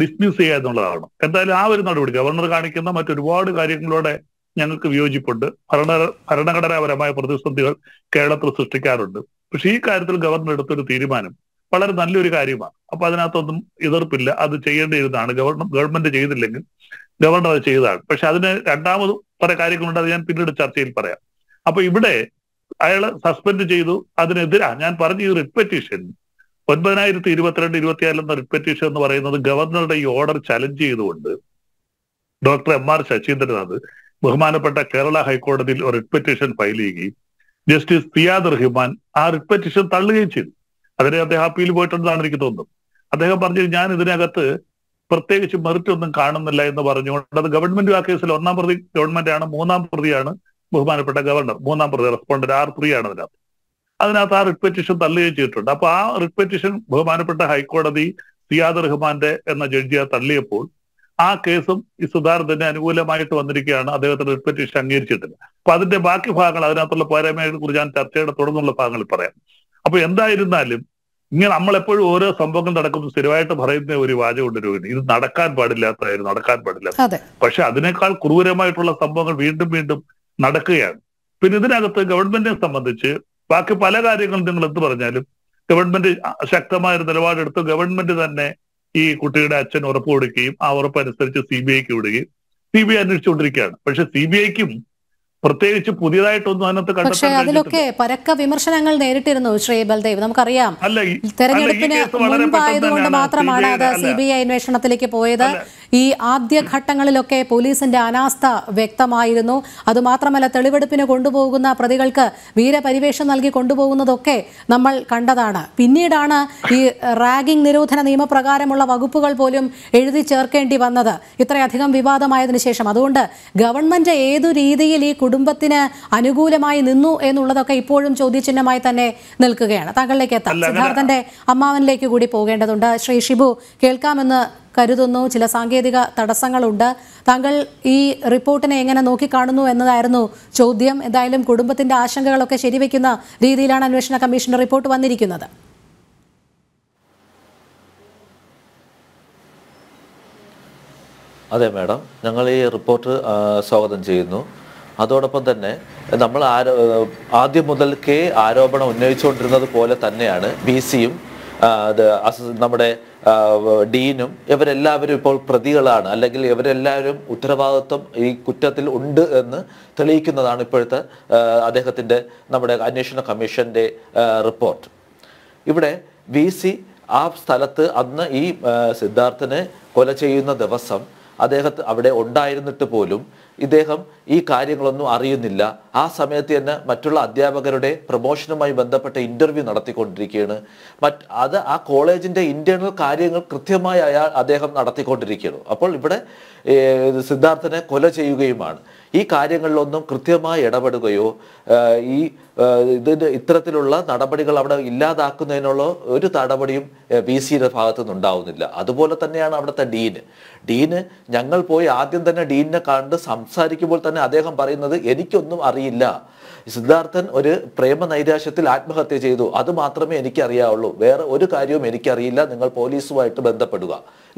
ഡിസ്മിസ് ചെയ്യുക എന്നുള്ളതാണ് എന്തായാലും ആ ഒരു നടപടി ഗവർണർ കാണിക്കുന്ന മറ്റൊരുപാട് കാര്യങ്ങളോടെ ഞങ്ങൾക്ക് വിയോജിപ്പുണ്ട് ഭരണ ഭരണഘടനാപരമായ പ്രതിസന്ധികൾ കേരളത്തിൽ സൃഷ്ടിക്കാറുണ്ട് പക്ഷെ ഈ കാര്യത്തിൽ ഗവർണർ എടുത്തൊരു തീരുമാനം വളരെ നല്ലൊരു കാര്യമാണ് അപ്പൊ അതിനകത്തൊന്നും എതിർപ്പില്ല അത് ചെയ്യേണ്ടിയിരുന്നതാണ് ഗവർണർ ഗവൺമെന്റ് ചെയ്തില്ലെങ്കിൽ ഗവർണർ അത് ചെയ്തതാണ് പക്ഷെ അതിന് രണ്ടാമത് പല കാര്യങ്ങളുണ്ട് അത് ഞാൻ പിന്നീട് ചർച്ചയിൽ പറയാം അപ്പൊ ഇവിടെ അയാൾ സസ്പെൻഡ് ചെയ്തു അതിനെതിരാ ഞാൻ പറഞ്ഞു ഈ റിപ്പറ്റീഷൻ ഒൻപതിനായിരത്തി ഇരുപത്തിരണ്ട് ഇരുപത്തിയാറിൽ എന്ന റിപ്പറ്റീഷൻ എന്ന് പറയുന്നത് ഗവർണറുടെ ഈ ഓർഡർ ചലഞ്ച് ചെയ്തുകൊണ്ട് ഡോക്ടർ എം ആർ ശശീന്ദ്രനാഥ് ബഹുമാനപ്പെട്ട കേരള ഹൈക്കോടതിയിൽ ഒരു റിപ്പറ്റീഷൻ ഫയൽ ചെയ്യുകയും ജസ്റ്റിസ് തിയാദ് റഹ്മാൻ ആ റിപ്പറ്റീഷൻ തള്ളുകയും ചെയ്തു അതിനെ അദ്ദേഹം അപ്പീൽ പോയിട്ടുണ്ടെന്നാണ് എനിക്ക് തോന്നുന്നത് അദ്ദേഹം പറഞ്ഞു ഞാൻ ഇതിനകത്ത് പ്രത്യേകിച്ച് മെറിറ്റൊന്നും കാണുന്നില്ല എന്ന് പറഞ്ഞുകൊണ്ട് അത് ഗവൺമെന്റ് ആ കേസിൽ ഒന്നാം പ്രതി ഗവൺമെന്റ് ആണ് മൂന്നാം പ്രതിയാണ് ബഹുമാനപ്പെട്ട ഗവർണർ മൂന്നാം പ്രതി റെസ്പോണ്ടന്റ് ആർ പ്രിയാണ് അതിനകത്ത് അതിനകത്ത് ആ റിട്ട് പെറ്റീഷൻ തള്ളുകയും ചെയ്തിട്ടുണ്ട് അപ്പൊ ആ റിട്ട് പെറ്റീഷൻ ബഹുമാനപ്പെട്ട ഹൈക്കോടതി സിയാദ് റഹ്മാന്റെ എന്ന ജഡ്ജിയെ തള്ളിയപ്പോൾ ആ കേസും ഈ സുധാകരന് അനുകൂലമായിട്ട് വന്നിരിക്കുകയാണ് അദ്ദേഹത്തിന്റെ റിട്ട് പെറ്റീഷൻ അംഗീകരിച്ചിട്ടില്ല അപ്പൊ അതിന്റെ ബാക്കി ഭാഗങ്ങൾ അതിനകത്തുള്ള പോരായ്മയെ കുറിച്ച് ഞാൻ ചർച്ചയുടെ തുടർന്നുള്ള ഭാഗങ്ങളിൽ പറയാം അപ്പൊ എന്തായിരുന്നാലും ഇങ്ങനെ നമ്മളെപ്പോഴും ഓരോ സംഭവങ്ങൾ നടക്കുമ്പോൾ സ്ഥിരമായിട്ട് പറയുന്ന ഒരു വാചകമുണ്ട് രോഹിണി ഇത് നടക്കാൻ പാടില്ലാത്തതായിരുന്നു നടക്കാൻ പാടില്ല പക്ഷെ അതിനേക്കാൾ ക്രൂരമായിട്ടുള്ള സംഭവങ്ങൾ വീണ്ടും വീണ്ടും നടക്കുകയാണ് പിന്നെ ഇതിനകത്ത് ഗവൺമെന്റിനെ സംബന്ധിച്ച് ബാക്കി പല കാര്യങ്ങളും നിങ്ങൾ എന്ത് പറഞ്ഞാലും ഗവൺമെന്റ് ശക്തമായൊരു നിലപാടെടുത്ത് ഗവൺമെന്റ് തന്നെ ഈ കുട്ടിയുടെ അച്ഛൻ ഉറപ്പ് കൊടുക്കുകയും ആ ഉറപ്പനുസരിച്ച് സി ബി ഐക്ക് വിടുകയും സി ബി ഐ അന്വേഷിച്ചുകൊണ്ടിരിക്കുകയാണ് പക്ഷെ സി ബി ഐക്കും പ്രത്യേകിച്ച് പുതിയതായിട്ടൊന്നും അതിനകത്ത് പക്ഷേ അതിലൊക്കെ പരക്ക വിമർശനങ്ങൾ നേരിട്ടിരുന്നു ശ്രീ ബൽദേവ് നമുക്കറിയാം തെരഞ്ഞെടുപ്പിന് മുൻപായതുകൊണ്ട് മാത്രമാണ് അത് സി ബി ഐ അന്വേഷണത്തിലേക്ക് പോയത് ഈ ആദ്യ ഘട്ടങ്ങളിലൊക്കെ പോലീസിന്റെ അനാസ്ഥ വ്യക്തമായിരുന്നു അതുമാത്രമല്ല തെളിവെടുപ്പിന് കൊണ്ടുപോകുന്ന പ്രതികൾക്ക് വീരപരിവേഷം നൽകി കൊണ്ടുപോകുന്നതൊക്കെ നമ്മൾ കണ്ടതാണ് പിന്നീടാണ് ഈ റാഗിംഗ് നിരോധന നിയമപ്രകാരമുള്ള വകുപ്പുകൾ പോലും എഴുതി ചേർക്കേണ്ടി വന്നത് ഇത്രയധികം വിവാദമായതിനു ശേഷം അതുകൊണ്ട് ഗവൺമെന്റ് ഏതു രീതിയിൽ ഈ കുടുംബത്തിന് അനുകൂലമായി നിന്നു എന്നുള്ളതൊക്കെ ഇപ്പോഴും ചോദ്യചിഹ്നമായി തന്നെ നിൽക്കുകയാണ് താങ്കളിലേക്ക് എത്താം സിദ്ധാർത്ഥന്റെ അമ്മാവനിലേക്ക് കൂടി പോകേണ്ടതുണ്ട് ശ്രീ ഷിബു കേൾക്കാമെന്ന് കരുതുന്നു ചില സാങ്കേതിക തടസ്സങ്ങളുണ്ട് താങ്കൾ ഈ റിപ്പോർട്ടിനെ എങ്ങനെ നോക്കിക്കാണുന്നു എന്നതായിരുന്നു ചോദ്യം എന്തായാലും കുടുംബത്തിന്റെ ആശങ്കകളൊക്കെ ശരിവെക്കുന്ന രീതിയിലാണ് അന്വേഷണ കമ്മീഷൻ റിപ്പോർട്ട് വന്നിരിക്കുന്നത് അതെ മാഡം ഞങ്ങൾ ഈ റിപ്പോർട്ട് സ്വാഗതം ചെയ്യുന്നു അതോടൊപ്പം തന്നെ നമ്മൾ ആരോ ആദ്യം മുതൽക്കേ ആരോപണം ഉന്നയിച്ചുകൊണ്ടിരുന്നത് പോലെ തന്നെയാണ് ബി സിയും നമ്മുടെ ഡീനും ഇവരെല്ലാവരും ഇപ്പോൾ പ്രതികളാണ് അല്ലെങ്കിൽ ഇവരെല്ലാവരും ഉത്തരവാദിത്വം ഈ കുറ്റത്തിൽ ഉണ്ട് എന്ന് തെളിയിക്കുന്നതാണ് ഇപ്പോഴത്തെ അദ്ദേഹത്തിൻ്റെ നമ്മുടെ അന്വേഷണ കമ്മീഷൻ്റെ റിപ്പോർട്ട് ഇവിടെ വി സി ആ സ്ഥലത്ത് അന്ന് ഈ സിദ്ധാർത്ഥനെ കൊല ചെയ്യുന്ന ദിവസം അദ്ദേഹത്തെ അവിടെ ഉണ്ടായിരുന്നിട്ട് പോലും ഇദ്ദേഹം ഈ കാര്യങ്ങളൊന്നും അറിയുന്നില്ല ആ സമയത്ത് തന്നെ മറ്റുള്ള അധ്യാപകരുടെ പ്രമോഷനുമായി ബന്ധപ്പെട്ട ഇൻ്റർവ്യൂ നടത്തിക്കൊണ്ടിരിക്കുകയാണ് മറ്റ് അത് ആ കോളേജിൻ്റെ ഇൻറ്റേണൽ കാര്യങ്ങൾ കൃത്യമായി അയാൾ അദ്ദേഹം നടത്തിക്കൊണ്ടിരിക്കുകയാണ് അപ്പോൾ ഇവിടെ സിദ്ധാർത്ഥനെ കൊല ചെയ്യുകയുമാണ് ഈ കാര്യങ്ങളിലൊന്നും കൃത്യമായി ഇടപെടുകയോ ഈ ഇതിന് ഇത്തരത്തിലുള്ള നടപടികൾ അവിടെ ഇല്ലാതാക്കുന്നതിനുള്ള ഒരു നടപടിയും പി സിയുടെ ഭാഗത്തു നിന്നുണ്ടാവുന്നില്ല അതുപോലെ തന്നെയാണ് അവിടുത്തെ ഡീന് ഡീന് ഞങ്ങൾ പോയി ആദ്യം തന്നെ ഡീനിനെ കണ്ട് സംസാരിക്കുമ്പോൾ തന്നെ അദ്ദേഹം പറയുന്നത് എനിക്കൊന്നും അറിയില്ല സിദ്ധാർത്ഥൻ ഒരു പ്രേമ നൈരാശ്യത്തിൽ ആത്മഹത്യ ചെയ്തു അത് മാത്രമേ എനിക്കറിയാവുള്ളൂ വേറെ ഒരു കാര്യവും എനിക്കറിയില്ല നിങ്ങൾ പോലീസുമായിട്ട് ബന്ധപ്പെടുക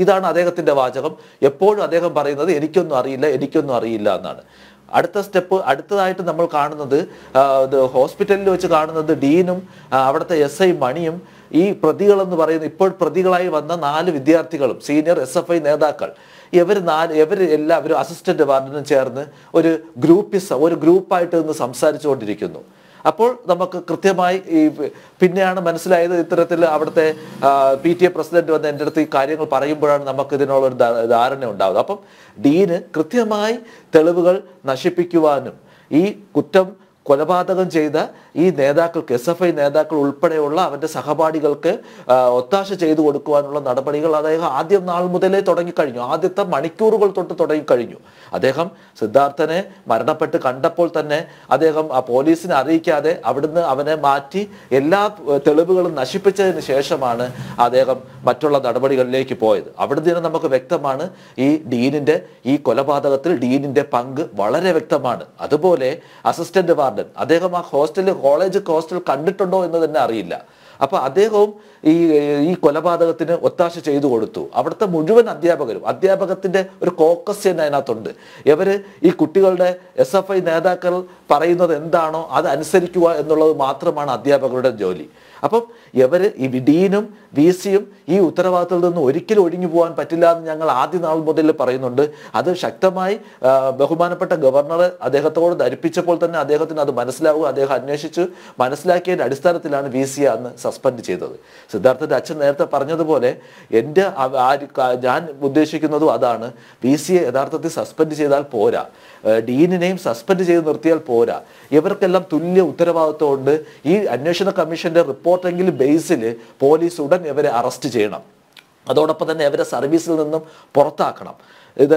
ഇതാണ് അദ്ദേഹത്തിൻ്റെ വാചകം എപ്പോഴും അദ്ദേഹം പറയുന്നത് എനിക്കൊന്നും അറിയില്ല എനിക്കൊന്നും അറിയില്ല എന്നാണ് അടുത്ത സ്റ്റെപ്പ് അടുത്തതായിട്ട് നമ്മൾ കാണുന്നത് ഹോസ്പിറ്റലിൽ വെച്ച് കാണുന്നത് ഡീനും അവിടുത്തെ എസ് ഐ മണിയും ഈ പ്രതികളെന്ന് പറയുന്ന ഇപ്പോൾ പ്രതികളായി വന്ന നാല് വിദ്യാർത്ഥികളും സീനിയർ എസ് എഫ് ഐ നേതാക്കൾ ഇവർ നാല് ഇവർ എല്ലാവരും അസിസ്റ്റന്റ് വാർഡിനും ചേർന്ന് ഒരു ഗ്രൂപ്പിസം ഒരു ഗ്രൂപ്പായിട്ട് നിന്ന് സംസാരിച്ചുകൊണ്ടിരിക്കുന്നു അപ്പോൾ നമുക്ക് കൃത്യമായി ഈ പിന്നെയാണ് മനസ്സിലായത് ഇത്തരത്തിൽ അവിടുത്തെ പി ടി എ പ്രസിഡന്റ് വന്ന് എൻ്റെ അടുത്ത് ഈ കാര്യങ്ങൾ പറയുമ്പോഴാണ് നമുക്ക് ഇതിനുള്ളൊരു ധാരണ ഉണ്ടാവുന്നത് അപ്പം ഡീന് കൃത്യമായി തെളിവുകൾ നശിപ്പിക്കുവാനും ഈ കുറ്റം കൊലപാതകം ചെയ്ത ഈ നേതാക്കൾക്ക് എസ് എഫ് ഐ നേതാക്കൾ ഉൾപ്പെടെയുള്ള അവന്റെ സഹപാഠികൾക്ക് ഒത്താശ ചെയ്തു കൊടുക്കുവാനുള്ള നടപടികൾ അദ്ദേഹം ആദ്യം നാൾ മുതലേ തുടങ്ങിക്കഴിഞ്ഞു ആദ്യത്തെ മണിക്കൂറുകൾ തൊട്ട് തുടങ്ങിക്കഴിഞ്ഞു അദ്ദേഹം സിദ്ധാർത്ഥനെ മരണപ്പെട്ട് കണ്ടപ്പോൾ തന്നെ അദ്ദേഹം ആ പോലീസിനെ അറിയിക്കാതെ അവിടുന്ന് അവനെ മാറ്റി എല്ലാ തെളിവുകളും നശിപ്പിച്ചതിന് ശേഷമാണ് അദ്ദേഹം മറ്റുള്ള നടപടികളിലേക്ക് പോയത് അവിടെ നിന്ന് നമുക്ക് വ്യക്തമാണ് ഈ ഡീനിന്റെ ഈ കൊലപാതകത്തിൽ ഡീനിന്റെ പങ്ക് വളരെ വ്യക്തമാണ് അതുപോലെ അസിസ്റ്റന്റ് വാർഡ് വാർഡൻ അദ്ദേഹം ആ ഹോസ്റ്റലിൽ കോളേജ് ഹോസ്റ്റൽ കണ്ടിട്ടുണ്ടോ എന്ന് തന്നെ അറിയില്ല അപ്പൊ അദ്ദേഹവും ഈ ഈ കൊലപാതകത്തിന് ഒത്താശ ചെയ്തു കൊടുത്തു അവിടുത്തെ മുഴുവൻ അധ്യാപകരും അധ്യാപകത്തിന്റെ ഒരു കോക്കസ് തന്നെ അതിനകത്തുണ്ട് ഇവര് ഈ കുട്ടികളുടെ എസ് എഫ് ഐ നേതാക്കൾ പറയുന്നത് എന്താണോ അത് അനുസരിക്കുക എന്നുള്ളത് മാത്രമാണ് അധ്യാപകരുടെ ജോലി അപ്പം ഇവർ ഈ ഡീനും വി സിയും ഈ ഉത്തരവാദിത്തത്തിൽ നിന്ന് ഒരിക്കലും ഒഴിഞ്ഞു പോകാൻ പറ്റില്ല എന്ന് ഞങ്ങൾ ആദ്യ നാൾ മുതൽ പറയുന്നുണ്ട് അത് ശക്തമായി ബഹുമാനപ്പെട്ട ഗവർണർ അദ്ദേഹത്തോട് ധരിപ്പിച്ചപ്പോൾ തന്നെ അദ്ദേഹത്തിന് അത് മനസ്സിലാവുക അദ്ദേഹം അന്വേഷിച്ച് മനസ്സിലാക്കിയതിൻ്റെ അടിസ്ഥാനത്തിലാണ് വി സി അന്ന് സസ്പെൻഡ് ചെയ്തത് സിദ്ധാർത്ഥൻ്റെ അച്ഛൻ നേരത്തെ പറഞ്ഞതുപോലെ എൻ്റെ ഞാൻ ഉദ്ദേശിക്കുന്നതും അതാണ് വി സിയെ യഥാർത്ഥത്തിൽ സസ്പെൻഡ് ചെയ്താൽ പോരാ ഡീനിനെയും സസ്പെൻഡ് ചെയ്ത് നിർത്തിയാൽ പോരാ ഇവർക്കെല്ലാം തുല്യ ഉണ്ട് ഈ അന്വേഷണ കമ്മീഷന്റെ റിപ്പോർട്ടെങ്കിലും കേസിൽ പോലീസ് ഉടൻ ഇവരെ അറസ്റ്റ് ചെയ്യണം അതോടൊപ്പം തന്നെ അവരെ സർവീസിൽ നിന്നും പുറത്താക്കണം ഇത്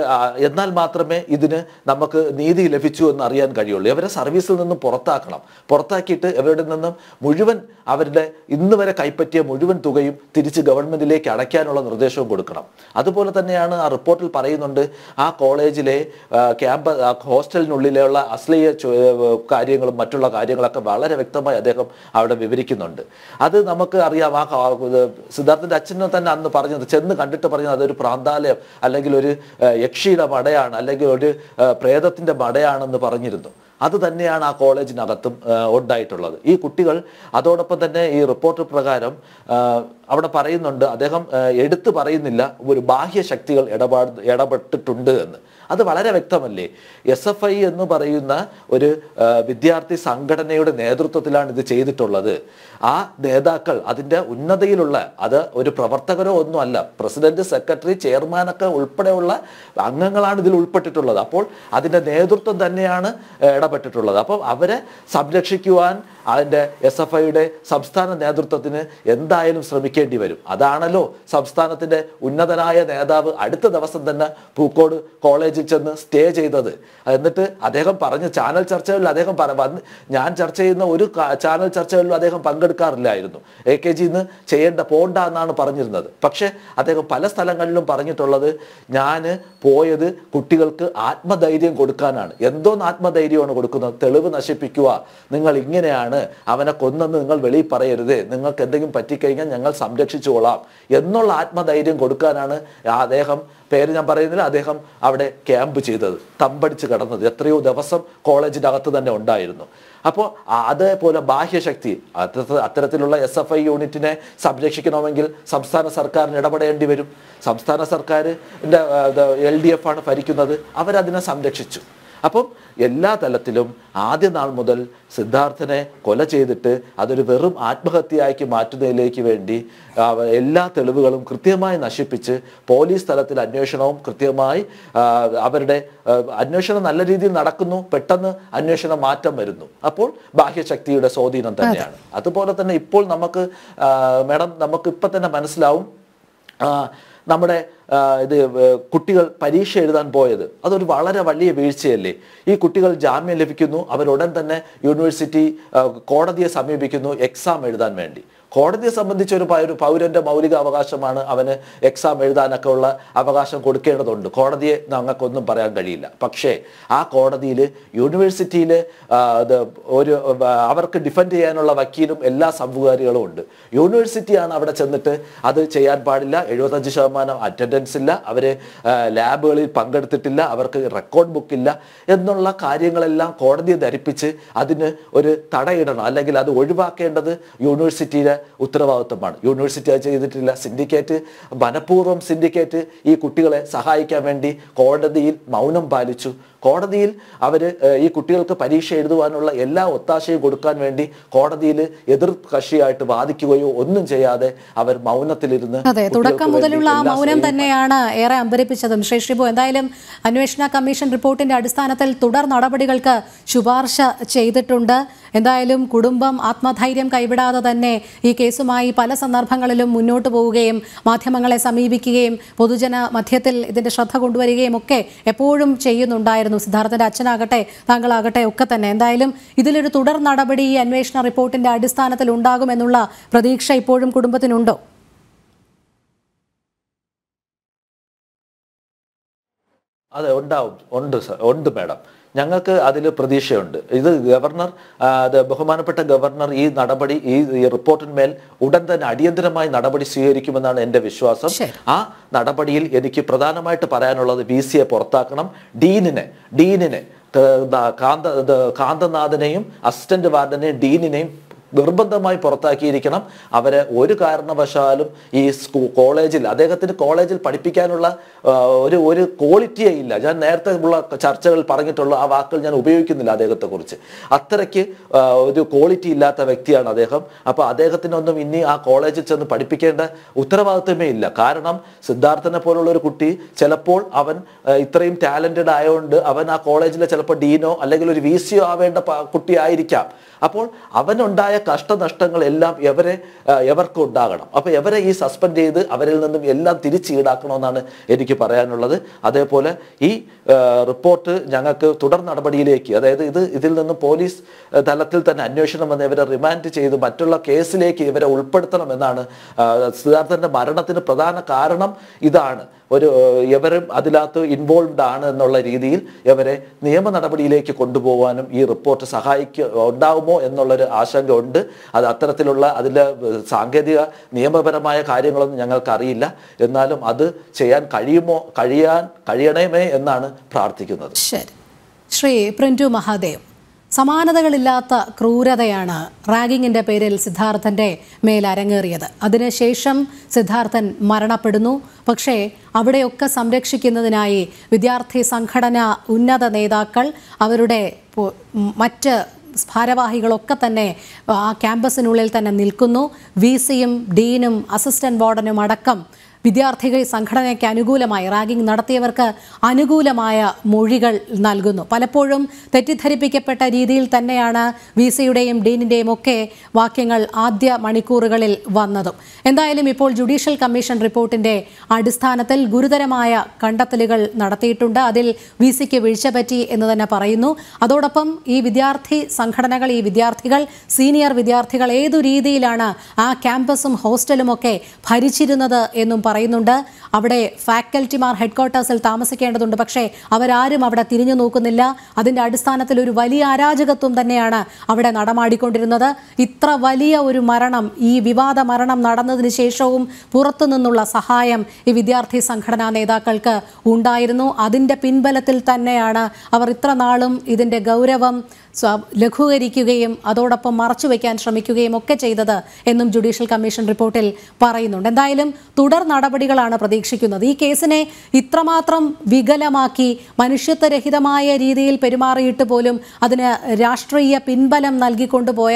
എന്നാൽ മാത്രമേ ഇതിന് നമുക്ക് നീതി ലഭിച്ചു എന്ന് അറിയാൻ കഴിയുള്ളൂ ഇവരെ സർവീസിൽ നിന്നും പുറത്താക്കണം പുറത്താക്കിയിട്ട് ഇവരുടെ നിന്നും മുഴുവൻ അവരുടെ ഇന്ന് വരെ കൈപ്പറ്റിയ മുഴുവൻ തുകയും തിരിച്ച് ഗവൺമെന്റിലേക്ക് അടയ്ക്കാനുള്ള നിർദ്ദേശവും കൊടുക്കണം അതുപോലെ തന്നെയാണ് ആ റിപ്പോർട്ടിൽ പറയുന്നുണ്ട് ആ കോളേജിലെ ക്യാമ്പ ഹോസ്റ്റലിനുള്ളിലുള്ള അശ്ലീയ കാര്യങ്ങളും മറ്റുള്ള കാര്യങ്ങളൊക്കെ വളരെ വ്യക്തമായി അദ്ദേഹം അവിടെ വിവരിക്കുന്നുണ്ട് അത് നമുക്ക് അറിയാം ആ സിദ്ധാർത്ഥിൻ്റെ അച്ഛനെ തന്നെ അന്ന് പറഞ്ഞത് ചെന്ന് കണ്ടിട്ട് പറഞ്ഞത് അതൊരു പ്രാന്താലയം അല്ലെങ്കിൽ ഒരു യക്ഷിയുടെ മടയാണ് അല്ലെങ്കിൽ ഒരു പ്രേതത്തിൻ്റെ മടയാണെന്ന് പറഞ്ഞിരുന്നു അത് തന്നെയാണ് ആ കോളേജിനകത്തും ഉണ്ടായിട്ടുള്ളത് ഈ കുട്ടികൾ അതോടൊപ്പം തന്നെ ഈ റിപ്പോർട്ട് പ്രകാരം അവിടെ പറയുന്നുണ്ട് അദ്ദേഹം എടുത്തു പറയുന്നില്ല ഒരു ബാഹ്യ ശക്തികൾ ഇടപാട് ഇടപെട്ടിട്ടുണ്ട് എന്ന് അത് വളരെ വ്യക്തമല്ലേ എസ് എഫ് ഐ എന്ന് പറയുന്ന ഒരു വിദ്യാർത്ഥി സംഘടനയുടെ നേതൃത്വത്തിലാണ് ഇത് ചെയ്തിട്ടുള്ളത് ആ നേതാക്കൾ അതിൻ്റെ ഉന്നതയിലുള്ള അത് ഒരു പ്രവർത്തകരോ ഒന്നുമല്ല പ്രസിഡന്റ് സെക്രട്ടറി ചെയർമാനൊക്കെ ഉൾപ്പെടെയുള്ള അംഗങ്ങളാണ് ഇതിൽ ഉൾപ്പെട്ടിട്ടുള്ളത് അപ്പോൾ അതിൻ്റെ നേതൃത്വം തന്നെയാണ് ഇടപെട്ടിട്ടുള്ളത് അപ്പോൾ അവരെ സംരക്ഷിക്കുവാൻ അതിൻ്റെ എസ് എഫ് ഐയുടെ സംസ്ഥാന നേതൃത്വത്തിന് എന്തായാലും ശ്രമിക്കേണ്ടി വരും അതാണല്ലോ സംസ്ഥാനത്തിൻ്റെ ഉന്നതനായ നേതാവ് അടുത്ത ദിവസം തന്നെ പൂക്കോട് കോളേജ് രാജീവ് ചെന്ന് സ്റ്റേ ചെയ്തത് എന്നിട്ട് അദ്ദേഹം പറഞ്ഞ ചാനൽ ചർച്ചകളിൽ അദ്ദേഹം പറ ഞാൻ ചർച്ച ചെയ്യുന്ന ഒരു ചാനൽ ചർച്ചകളിലും അദ്ദേഹം പങ്കെടുക്കാറില്ലായിരുന്നു എ കെ ജി ഇന്ന് ചെയ്യേണ്ട പോണ്ട എന്നാണ് പറഞ്ഞിരുന്നത് പക്ഷേ അദ്ദേഹം പല സ്ഥലങ്ങളിലും പറഞ്ഞിട്ടുള്ളത് ഞാൻ പോയത് കുട്ടികൾക്ക് ആത്മധൈര്യം കൊടുക്കാനാണ് എന്തോന്ന് ആത്മധൈര്യമാണ് കൊടുക്കുന്നത് തെളിവ് നശിപ്പിക്കുക നിങ്ങൾ ഇങ്ങനെയാണ് അവനെ കൊന്നെന്ന് നിങ്ങൾ വെളിയിൽ പറയരുത് നിങ്ങൾക്ക് എന്തെങ്കിലും പറ്റിക്കഴിഞ്ഞാൽ ഞങ്ങൾ സംരക്ഷിച്ചുകൊള്ളാം എന്നുള്ള ആത്മധൈര്യം കൊടുക്കാനാണ് അദ്ദേഹം പേര് ഞാൻ പറയുന്നില്ല അദ്ദേഹം അവിടെ ക്യാമ്പ് ചെയ്തത് തമ്പടിച്ച് കടന്നത് എത്രയോ ദിവസം കോളേജിൻ്റെ അകത്ത് തന്നെ ഉണ്ടായിരുന്നു അപ്പോൾ അതേപോലെ ബാഹ്യശക്തി അത്തരത്തിലുള്ള എസ് എഫ് ഐ യൂണിറ്റിനെ സംരക്ഷിക്കണമെങ്കിൽ സംസ്ഥാന സർക്കാരിന് ഇടപെടേണ്ടി വരും സംസ്ഥാന സർക്കാരിൻ്റെ എൽ ഡി എഫ് ആണ് ഭരിക്കുന്നത് അവരതിനെ സംരക്ഷിച്ചു അപ്പം എല്ലാ തലത്തിലും ആദ്യ നാൾ മുതൽ സിദ്ധാർത്ഥനെ കൊല ചെയ്തിട്ട് അതൊരു വെറും ആത്മഹത്യയാക്കി മാറ്റുന്നതിലേക്ക് വേണ്ടി എല്ലാ തെളിവുകളും കൃത്യമായി നശിപ്പിച്ച് പോലീസ് തലത്തിൽ അന്വേഷണവും കൃത്യമായി അവരുടെ അന്വേഷണം നല്ല രീതിയിൽ നടക്കുന്നു പെട്ടെന്ന് അന്വേഷണം മാറ്റം വരുന്നു അപ്പോൾ ബാഹ്യശക്തിയുടെ സ്വാധീനം തന്നെയാണ് അതുപോലെ തന്നെ ഇപ്പോൾ നമുക്ക് മേഡം നമുക്ക് ഇപ്പം തന്നെ മനസ്സിലാവും നമ്മുടെ ഇത് കുട്ടികൾ പരീക്ഷ എഴുതാൻ പോയത് അതൊരു വളരെ വലിയ വീഴ്ചയല്ലേ ഈ കുട്ടികൾ ജാമ്യം ലഭിക്കുന്നു അവരുടൻ തന്നെ യൂണിവേഴ്സിറ്റി കോടതിയെ സമീപിക്കുന്നു എക്സാം എഴുതാൻ വേണ്ടി കോടതിയെ സംബന്ധിച്ച് ഒരു ഒരു പൗരന്റെ മൗലിക അവകാശമാണ് അവന് എക്സാം എഴുതാനൊക്കെ ഉള്ള അവകാശം കൊടുക്കേണ്ടതുണ്ട് കോടതിയെ ഞങ്ങൾക്കൊന്നും പറയാൻ കഴിയില്ല പക്ഷേ ആ കോടതിയിൽ യൂണിവേഴ്സിറ്റിയിൽ ഒരു അവർക്ക് ഡിഫെൻഡ് ചെയ്യാനുള്ള വക്കീലും എല്ലാ സംഭവകാരികളും ഉണ്ട് യൂണിവേഴ്സിറ്റിയാണ് അവിടെ ചെന്നിട്ട് അത് ചെയ്യാൻ പാടില്ല എഴുപത്തഞ്ച് ശതമാനം അറ്റൻഡൻസ് ഇല്ല അവർ ലാബുകളിൽ പങ്കെടുത്തിട്ടില്ല അവർക്ക് റെക്കോർഡ് ബുക്കില്ല എന്നുള്ള കാര്യങ്ങളെല്ലാം കോടതിയെ ധരിപ്പിച്ച് അതിന് ഒരു തടയിടണം അല്ലെങ്കിൽ അത് ഒഴിവാക്കേണ്ടത് യൂണിവേഴ്സിറ്റിയിലെ ഉത്തരവാദിത്വമാണ് യൂണിവേഴ്സിറ്റി അത് ചെയ്തിട്ടില്ല സിൻഡിക്കേറ്റ് മനഃപൂർവ്വം സിൻഡിക്കേറ്റ് ഈ കുട്ടികളെ സഹായിക്കാൻ വേണ്ടി കോടതിയിൽ മൗനം പാലിച്ചു കോടതിയിൽ അവർ ഈ കുട്ടികൾക്ക് പരീക്ഷ എഴുതുവാനുള്ള എല്ലാ ഒത്താശയും കൊടുക്കാൻ വേണ്ടി കോടതിയിൽ എതിർ കക്ഷിയായിട്ട് വാദിക്കുകയോ ഒന്നും ചെയ്യാതെ അവർ മൗനത്തിലിരുന്ന് അതെ തുടക്കം മുതലുള്ള ആ മൗനം തന്നെയാണ് ഏറെ അമ്പരിപ്പിച്ചതും ശ്രീ ശ്രീഭു എന്തായാലും അന്വേഷണ കമ്മീഷൻ റിപ്പോർട്ടിന്റെ അടിസ്ഥാനത്തിൽ തുടർ നടപടികൾക്ക് ശുപാർശ ചെയ്തിട്ടുണ്ട് എന്തായാലും കുടുംബം ആത്മധൈര്യം കൈവിടാതെ തന്നെ ഈ കേസുമായി പല സന്ദർഭങ്ങളിലും മുന്നോട്ട് പോവുകയും മാധ്യമങ്ങളെ സമീപിക്കുകയും പൊതുജന മധ്യത്തിൽ ഇതിന്റെ ശ്രദ്ധ കൊണ്ടുവരികയും ഒക്കെ എപ്പോഴും ചെയ്യുന്നുണ്ടായിരുന്നു ഉണ്ടായിരുന്നു സിദ്ധാർത്ഥന്റെ അച്ഛനാകട്ടെ താങ്കളാകട്ടെ ഒക്കെ തന്നെ എന്തായാലും ഇതിലൊരു തുടർ നടപടി ഈ അന്വേഷണ റിപ്പോർട്ടിന്റെ അടിസ്ഥാനത്തിൽ ഉണ്ടാകുമെന്നുള്ള പ്രതീക്ഷ ഇപ്പോഴും കുടുംബത്തിനുണ്ടോ അതെ ഉണ്ടാവും ഉണ്ട് സർ ഉണ്ട് മാഡം ഞങ്ങൾക്ക് അതിൽ പ്രതീക്ഷയുണ്ട് ഇത് ഗവർണർ ബഹുമാനപ്പെട്ട ഗവർണർ ഈ നടപടി ഈ റിപ്പോർട്ടിന്മേൽ ഉടൻ തന്നെ അടിയന്തരമായി നടപടി സ്വീകരിക്കുമെന്നാണ് എൻ്റെ വിശ്വാസം ആ നടപടിയിൽ എനിക്ക് പ്രധാനമായിട്ട് പറയാനുള്ളത് ബി സിയെ പുറത്താക്കണം ഡീനിനെ ഡീനിനെ കാന്ത കാന്തനാഥനെയും അസിസ്റ്റന്റ് വാർഡനെയും ഡീനിനെയും നിർബന്ധമായി പുറത്താക്കിയിരിക്കണം അവരെ ഒരു കാരണവശാലും ഈ സ്കൂ കോളേജിൽ അദ്ദേഹത്തിന് കോളേജിൽ പഠിപ്പിക്കാനുള്ള ഒരു ഒരു ക്വാളിറ്റിയേ ഇല്ല ഞാൻ നേരത്തെ ഉള്ള ചർച്ചകൾ പറഞ്ഞിട്ടുള്ള ആ വാക്കുകൾ ഞാൻ ഉപയോഗിക്കുന്നില്ല അദ്ദേഹത്തെക്കുറിച്ച് അത്രയ്ക്ക് ഒരു ക്വാളിറ്റി ഇല്ലാത്ത വ്യക്തിയാണ് അദ്ദേഹം അപ്പോൾ അദ്ദേഹത്തിനൊന്നും ഇനി ആ കോളേജിൽ ചെന്ന് പഠിപ്പിക്കേണ്ട ഉത്തരവാദിത്വമേ ഇല്ല കാരണം സിദ്ധാർത്ഥനെ പോലുള്ള ഒരു കുട്ടി ചിലപ്പോൾ അവൻ ഇത്രയും ടാലൻറ്റഡ് ആയതുകൊണ്ട് അവൻ ആ കോളേജിലെ ചിലപ്പോൾ ഡീനോ അല്ലെങ്കിൽ ഒരു വി സിയോ ആവേണ്ട കുട്ടിയായിരിക്കാം അപ്പോൾ അവനുണ്ടായ കഷ്ടനഷ്ടങ്ങളെല്ലാം എവരെ എവർക്കും ഉണ്ടാകണം അപ്പോൾ എവരെ ഈ സസ്പെൻഡ് ചെയ്ത് അവരിൽ നിന്നും എല്ലാം തിരിച്ച് ഈടാക്കണമെന്നാണ് എനിക്ക് പറയാനുള്ളത് അതേപോലെ ഈ റിപ്പോർട്ട് ഞങ്ങൾക്ക് തുടർ നടപടിയിലേക്ക് അതായത് ഇത് ഇതിൽ നിന്നും പോലീസ് തലത്തിൽ തന്നെ അന്വേഷണം വന്ന് ഇവരെ റിമാൻഡ് ചെയ്ത് മറ്റുള്ള കേസിലേക്ക് ഇവരെ ഉൾപ്പെടുത്തണമെന്നാണ് സിദ്ധാർത്ഥൻ്റെ മരണത്തിന് പ്രധാന കാരണം ഇതാണ് ഒരു എവരും അതിനകത്ത് ഇൻവോൾവ്ഡ് ആണ് എന്നുള്ള രീതിയിൽ ഇവരെ നിയമ നടപടിയിലേക്ക് കൊണ്ടുപോകാനും ഈ റിപ്പോർട്ട് സഹായിക്കുക ഉണ്ടാകുമോ എന്നുള്ളൊരു ആശങ്ക ഉണ്ട് അത് അത്തരത്തിലുള്ള അതിൽ സാങ്കേതിക നിയമപരമായ കാര്യങ്ങളൊന്നും ഞങ്ങൾക്കറിയില്ല എന്നാലും അത് ചെയ്യാൻ കഴിയുമോ കഴിയാൻ കഴിയണമേ എന്നാണ് പ്രാർത്ഥിക്കുന്നത് ശരി ശ്രീ പ്രിൻറ്റു മഹാദേവ് സമാനതകളില്ലാത്ത ക്രൂരതയാണ് റാഗിങ്ങിന്റെ പേരിൽ സിദ്ധാർത്ഥന്റെ മേൽ അരങ്ങേറിയത് അതിനുശേഷം സിദ്ധാർത്ഥൻ മരണപ്പെടുന്നു പക്ഷേ അവിടെയൊക്കെ സംരക്ഷിക്കുന്നതിനായി വിദ്യാർത്ഥി സംഘടന ഉന്നത നേതാക്കൾ അവരുടെ മറ്റ് ഭാരവാഹികളൊക്കെ തന്നെ ആ ക്യാമ്പസിനുള്ളിൽ തന്നെ നിൽക്കുന്നു വി സിയും ഡീനും അസിസ്റ്റന്റ് വാർഡനും അടക്കം വിദ്യാർത്ഥികൾ സംഘടനയ്ക്ക് അനുകൂലമായി റാഗിംഗ് നടത്തിയവർക്ക് അനുകൂലമായ മൊഴികൾ നൽകുന്നു പലപ്പോഴും തെറ്റിദ്ധരിപ്പിക്കപ്പെട്ട രീതിയിൽ തന്നെയാണ് വി സിയുടെയും ഒക്കെ വാക്യങ്ങൾ ആദ്യ മണിക്കൂറുകളിൽ വന്നതും എന്തായാലും ഇപ്പോൾ ജുഡീഷ്യൽ കമ്മീഷൻ റിപ്പോർട്ടിന്റെ അടിസ്ഥാനത്തിൽ ഗുരുതരമായ കണ്ടെത്തലുകൾ നടത്തിയിട്ടുണ്ട് അതിൽ വി സിക്ക് വീഴ്ച പറ്റി എന്ന് തന്നെ പറയുന്നു അതോടൊപ്പം ഈ വിദ്യാർത്ഥി സംഘടനകൾ ഈ വിദ്യാർത്ഥികൾ സീനിയർ വിദ്യാർത്ഥികൾ ഏതു രീതിയിലാണ് ആ ക്യാമ്പസും ഹോസ്റ്റലും ഒക്കെ ഭരിച്ചിരുന്നത് എന്നും പറയുന്നുണ്ട് അവിടെ ഫാക്കൽറ്റിമാർ ഹെഡ്ക്വാർട്ടേഴ്സിൽ താമസിക്കേണ്ടതുണ്ട് പക്ഷേ അവരാരും അവിടെ തിരിഞ്ഞു നോക്കുന്നില്ല അതിൻ്റെ അടിസ്ഥാനത്തിൽ ഒരു വലിയ അരാജകത്വം തന്നെയാണ് അവിടെ നടമാടിക്കൊണ്ടിരുന്നത് ഇത്ര വലിയ ഒരു മരണം ഈ വിവാദ മരണം നടന്നതിന് ശേഷവും പുറത്തു നിന്നുള്ള സഹായം ഈ വിദ്യാർത്ഥി സംഘടനാ നേതാക്കൾക്ക് ഉണ്ടായിരുന്നു അതിൻ്റെ പിൻബലത്തിൽ തന്നെയാണ് അവർ ഇത്ര നാളും ഇതിൻ്റെ ഗൗരവം ലഘൂകരിക്കുകയും അതോടൊപ്പം മറച്ചു വയ്ക്കാൻ ശ്രമിക്കുകയും ഒക്കെ ചെയ്തത് എന്നും ജുഡീഷ്യൽ കമ്മീഷൻ റിപ്പോർട്ടിൽ പറയുന്നുണ്ട് എന്തായാലും തുടർ നടപടികളാണ് പ്രതീക്ഷിക്കുന്നത് ഈ കേസിനെ ഇത്രമാത്രം വികലമാക്കി മനുഷ്യത്വരഹിതമായ രീതിയിൽ പെരുമാറിയിട്ട് പോലും അതിന് രാഷ്ട്രീയ പിൻബലം നൽകിക്കൊണ്ടുപോയ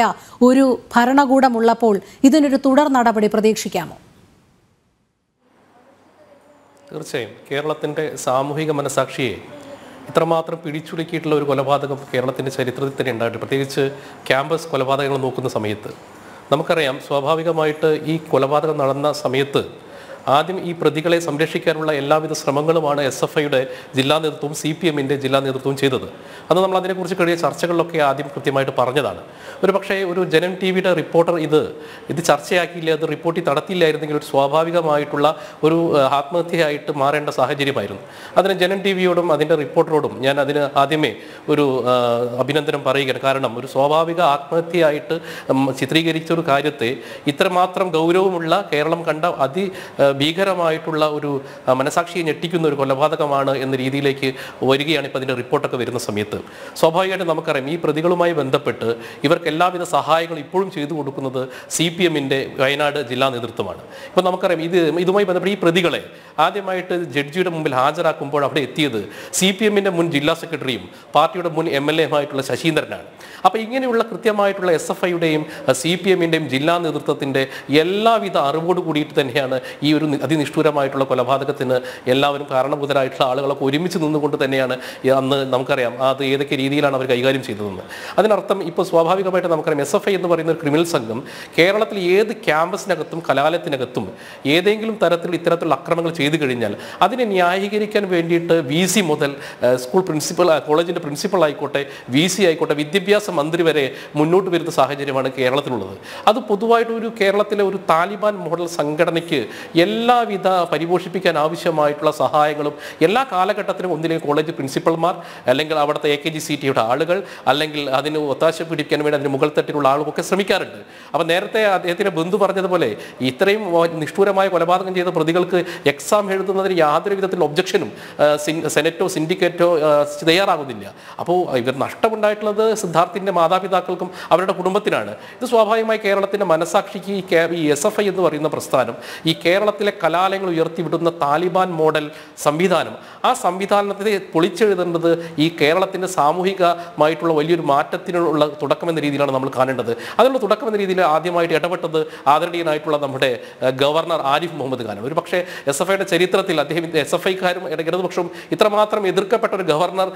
ഒരു ഭരണകൂടമുള്ളപ്പോൾ ഇതിനൊരു തുടർ നടപടി പ്രതീക്ഷിക്കാമോ തീർച്ചയായും കേരളത്തിൻ്റെ സാമൂഹിക മനസാക്ഷിയെ ഇത്രമാത്രം പിടിച്ചുലുക്കിയിട്ടുള്ള ഒരു കൊലപാതകം കേരളത്തിൻ്റെ ചരിത്രത്തിൽ തന്നെ ഉണ്ടായിട്ട് പ്രത്യേകിച്ച് ക്യാമ്പസ് കൊലപാതകങ്ങൾ നോക്കുന്ന സമയത്ത് നമുക്കറിയാം സ്വാഭാവികമായിട്ട് ഈ കൊലപാതകം നടന്ന സമയത്ത് ആദ്യം ഈ പ്രതികളെ സംരക്ഷിക്കാനുള്ള എല്ലാവിധ ശ്രമങ്ങളുമാണ് എസ് എഫ് ഐയുടെ ജില്ലാ നേതൃത്വവും സി പി എമ്മിൻ്റെ ജില്ലാ നേതൃത്വവും ചെയ്തത് അന്ന് നമ്മൾ അതിനെക്കുറിച്ച് കഴിഞ്ഞ ചർച്ചകളിലൊക്കെ ആദ്യം കൃത്യമായിട്ട് പറഞ്ഞതാണ് ഒരു പക്ഷേ ഒരു ജനം ടി വിയുടെ റിപ്പോർട്ടർ ഇത് ഇത് ചർച്ചയാക്കിയില്ല അത് റിപ്പോർട്ടിൽ നടത്തിയില്ലായിരുന്നെങ്കിൽ ഒരു സ്വാഭാവികമായിട്ടുള്ള ഒരു ആത്മഹത്യയായിട്ട് മാറേണ്ട സാഹചര്യമായിരുന്നു അതിന് ജനം ടി വിയോടും അതിൻ്റെ റിപ്പോർട്ടറോടും ഞാൻ അതിന് ആദ്യമേ ഒരു അഭിനന്ദനം പറയുകയാണ് കാരണം ഒരു സ്വാഭാവിക ആത്മഹത്യയായിട്ട് ചിത്രീകരിച്ച ഒരു കാര്യത്തെ ഇത്രമാത്രം ഗൗരവമുള്ള കേരളം കണ്ട അതി ഭീകരമായിട്ടുള്ള ഒരു മനസാക്ഷിയെ ഞെട്ടിക്കുന്ന ഒരു കൊലപാതകമാണ് എന്ന രീതിയിലേക്ക് വരികയാണ് ഇപ്പോൾ അതിൻ്റെ റിപ്പോർട്ടൊക്കെ വരുന്ന സമയത്ത് സ്വാഭാവികമായിട്ടും നമുക്കറിയാം ഈ പ്രതികളുമായി ബന്ധപ്പെട്ട് ഇവർക്ക് എല്ലാവിധ സഹായങ്ങളും ഇപ്പോഴും ചെയ്തു കൊടുക്കുന്നത് സി പി എമ്മിൻ്റെ വയനാട് ജില്ലാ നേതൃത്വമാണ് ഇപ്പം നമുക്കറിയാം ഇത് ഇതുമായി ബന്ധപ്പെട്ട് ഈ പ്രതികളെ ആദ്യമായിട്ട് ജഡ്ജിയുടെ മുമ്പിൽ ഹാജരാക്കുമ്പോൾ അവിടെ എത്തിയത് സി പി എമ്മിൻ്റെ മുൻ ജില്ലാ സെക്രട്ടറിയും പാർട്ടിയുടെ മുൻ എം എൽ ആയിട്ടുള്ള ശശീന്ദ്രനാണ് അപ്പോൾ ഇങ്ങനെയുള്ള കൃത്യമായിട്ടുള്ള എസ് എഫ് ഐയുടെയും സി പി എമ്മിൻ്റെയും ജില്ലാ നേതൃത്വത്തിൻ്റെ എല്ലാവിധ അറിവോട് കൂടിയിട്ട് തന്നെയാണ് ഈ ഒരു ഒരു അതിനിഷ്ഠൂരമായിട്ടുള്ള കൊലപാതകത്തിന് എല്ലാവരും കാരണഭൂതരായിട്ടുള്ള ആളുകളൊക്കെ ഒരുമിച്ച് നിന്നുകൊണ്ട് തന്നെയാണ് അന്ന് നമുക്കറിയാം അത് ഏതൊക്കെ രീതിയിലാണ് അവർ കൈകാര്യം ചെയ്തതെന്ന് അതിനർത്ഥം ഇപ്പോൾ സ്വാഭാവികമായിട്ട് നമുക്കറിയാം എസ് എഫ് ഐ എന്ന് പറയുന്ന ഒരു ക്രിമിനൽ സംഘം കേരളത്തിൽ ഏത് ക്യാമ്പസിനകത്തും കലാലയത്തിനകത്തും ഏതെങ്കിലും തരത്തിൽ ഇത്തരത്തിലുള്ള അക്രമങ്ങൾ ചെയ്തു കഴിഞ്ഞാൽ അതിനെ ന്യായീകരിക്കാൻ വേണ്ടിയിട്ട് വി സി മുതൽ സ്കൂൾ പ്രിൻസിപ്പൽ കോളേജിൻ്റെ പ്രിൻസിപ്പൽ ആയിക്കോട്ടെ വി സി ആയിക്കോട്ടെ വിദ്യാഭ്യാസ മന്ത്രി വരെ മുന്നോട്ട് വരുന്ന സാഹചര്യമാണ് കേരളത്തിലുള്ളത് അത് പൊതുവായിട്ട് ഒരു കേരളത്തിലെ ഒരു താലിബാൻ മോഡൽ സംഘടനയ്ക്ക് എല്ലാ എല്ലാവിധ പരിപോഷിപ്പിക്കാൻ ആവശ്യമായിട്ടുള്ള സഹായങ്ങളും എല്ലാ കാലഘട്ടത്തിലും ഒന്നില്ലെങ്കിൽ കോളേജ് പ്രിൻസിപ്പൽമാർ അല്ലെങ്കിൽ അവിടുത്തെ എ കെ ജി സി ടിയുടെ ആളുകൾ അല്ലെങ്കിൽ അതിന് ഒത്താശ പിടിക്കാൻ വേണ്ടി അതിന് മുകൾ തട്ടിലുള്ള ശ്രമിക്കാറുണ്ട് അപ്പം നേരത്തെ അദ്ദേഹത്തിൻ്റെ ബന്ധു പറഞ്ഞതുപോലെ ഇത്രയും നിഷ്ഠൂരമായ കൊലപാതകം ചെയ്ത പ്രതികൾക്ക് എക്സാം എഴുതുന്നതിന് യാതൊരു വിധത്തിലുള്ള ഒബ്ജക്ഷനും സെനറ്റോ സിൻഡിക്കേറ്റോ തയ്യാറാകുന്നില്ല അപ്പോൾ ഇവർ നഷ്ടമുണ്ടായിട്ടുള്ളത് സിദ്ധാർത്ഥിൻ്റെ മാതാപിതാക്കൾക്കും അവരുടെ കുടുംബത്തിനാണ് ഇത് സ്വാഭാവികമായി കേരളത്തിൻ്റെ മനസാക്ഷിക്ക് ഈ എസ് എഫ് ഐ എന്ന് പറയുന്ന പ്രസ്ഥാനം ഈ കേരളത്തിൽ കേരളത്തിലെ കലാലയങ്ങൾ ഉയർത്തിവിടുന്ന താലിബാൻ മോഡൽ സംവിധാനം ആ സംവിധാനത്തെ പൊളിച്ചെഴുതേണ്ടത് ഈ കേരളത്തിൻ്റെ സാമൂഹികമായിട്ടുള്ള വലിയൊരു മാറ്റത്തിനുള്ള തുടക്കമെന്ന രീതിയിലാണ് നമ്മൾ കാണേണ്ടത് അതിനുള്ള തുടക്കമെന്ന രീതിയിൽ ആദ്യമായിട്ട് ഇടപെട്ടത് ആദരണീയനായിട്ടുള്ള നമ്മുടെ ഗവർണർ ആരിഫ് മുഹമ്മദ് ഖാൻ ഒരു പക്ഷേ എസ് എഫ് ഐയുടെ ചരിത്രത്തിൽ അദ്ദേഹം എസ് എഫ് ഐക്കാരും ഇടതുപക്ഷവും ഇത്രമാത്രം എതിർക്കപ്പെട്ട ഒരു ഗവർണർ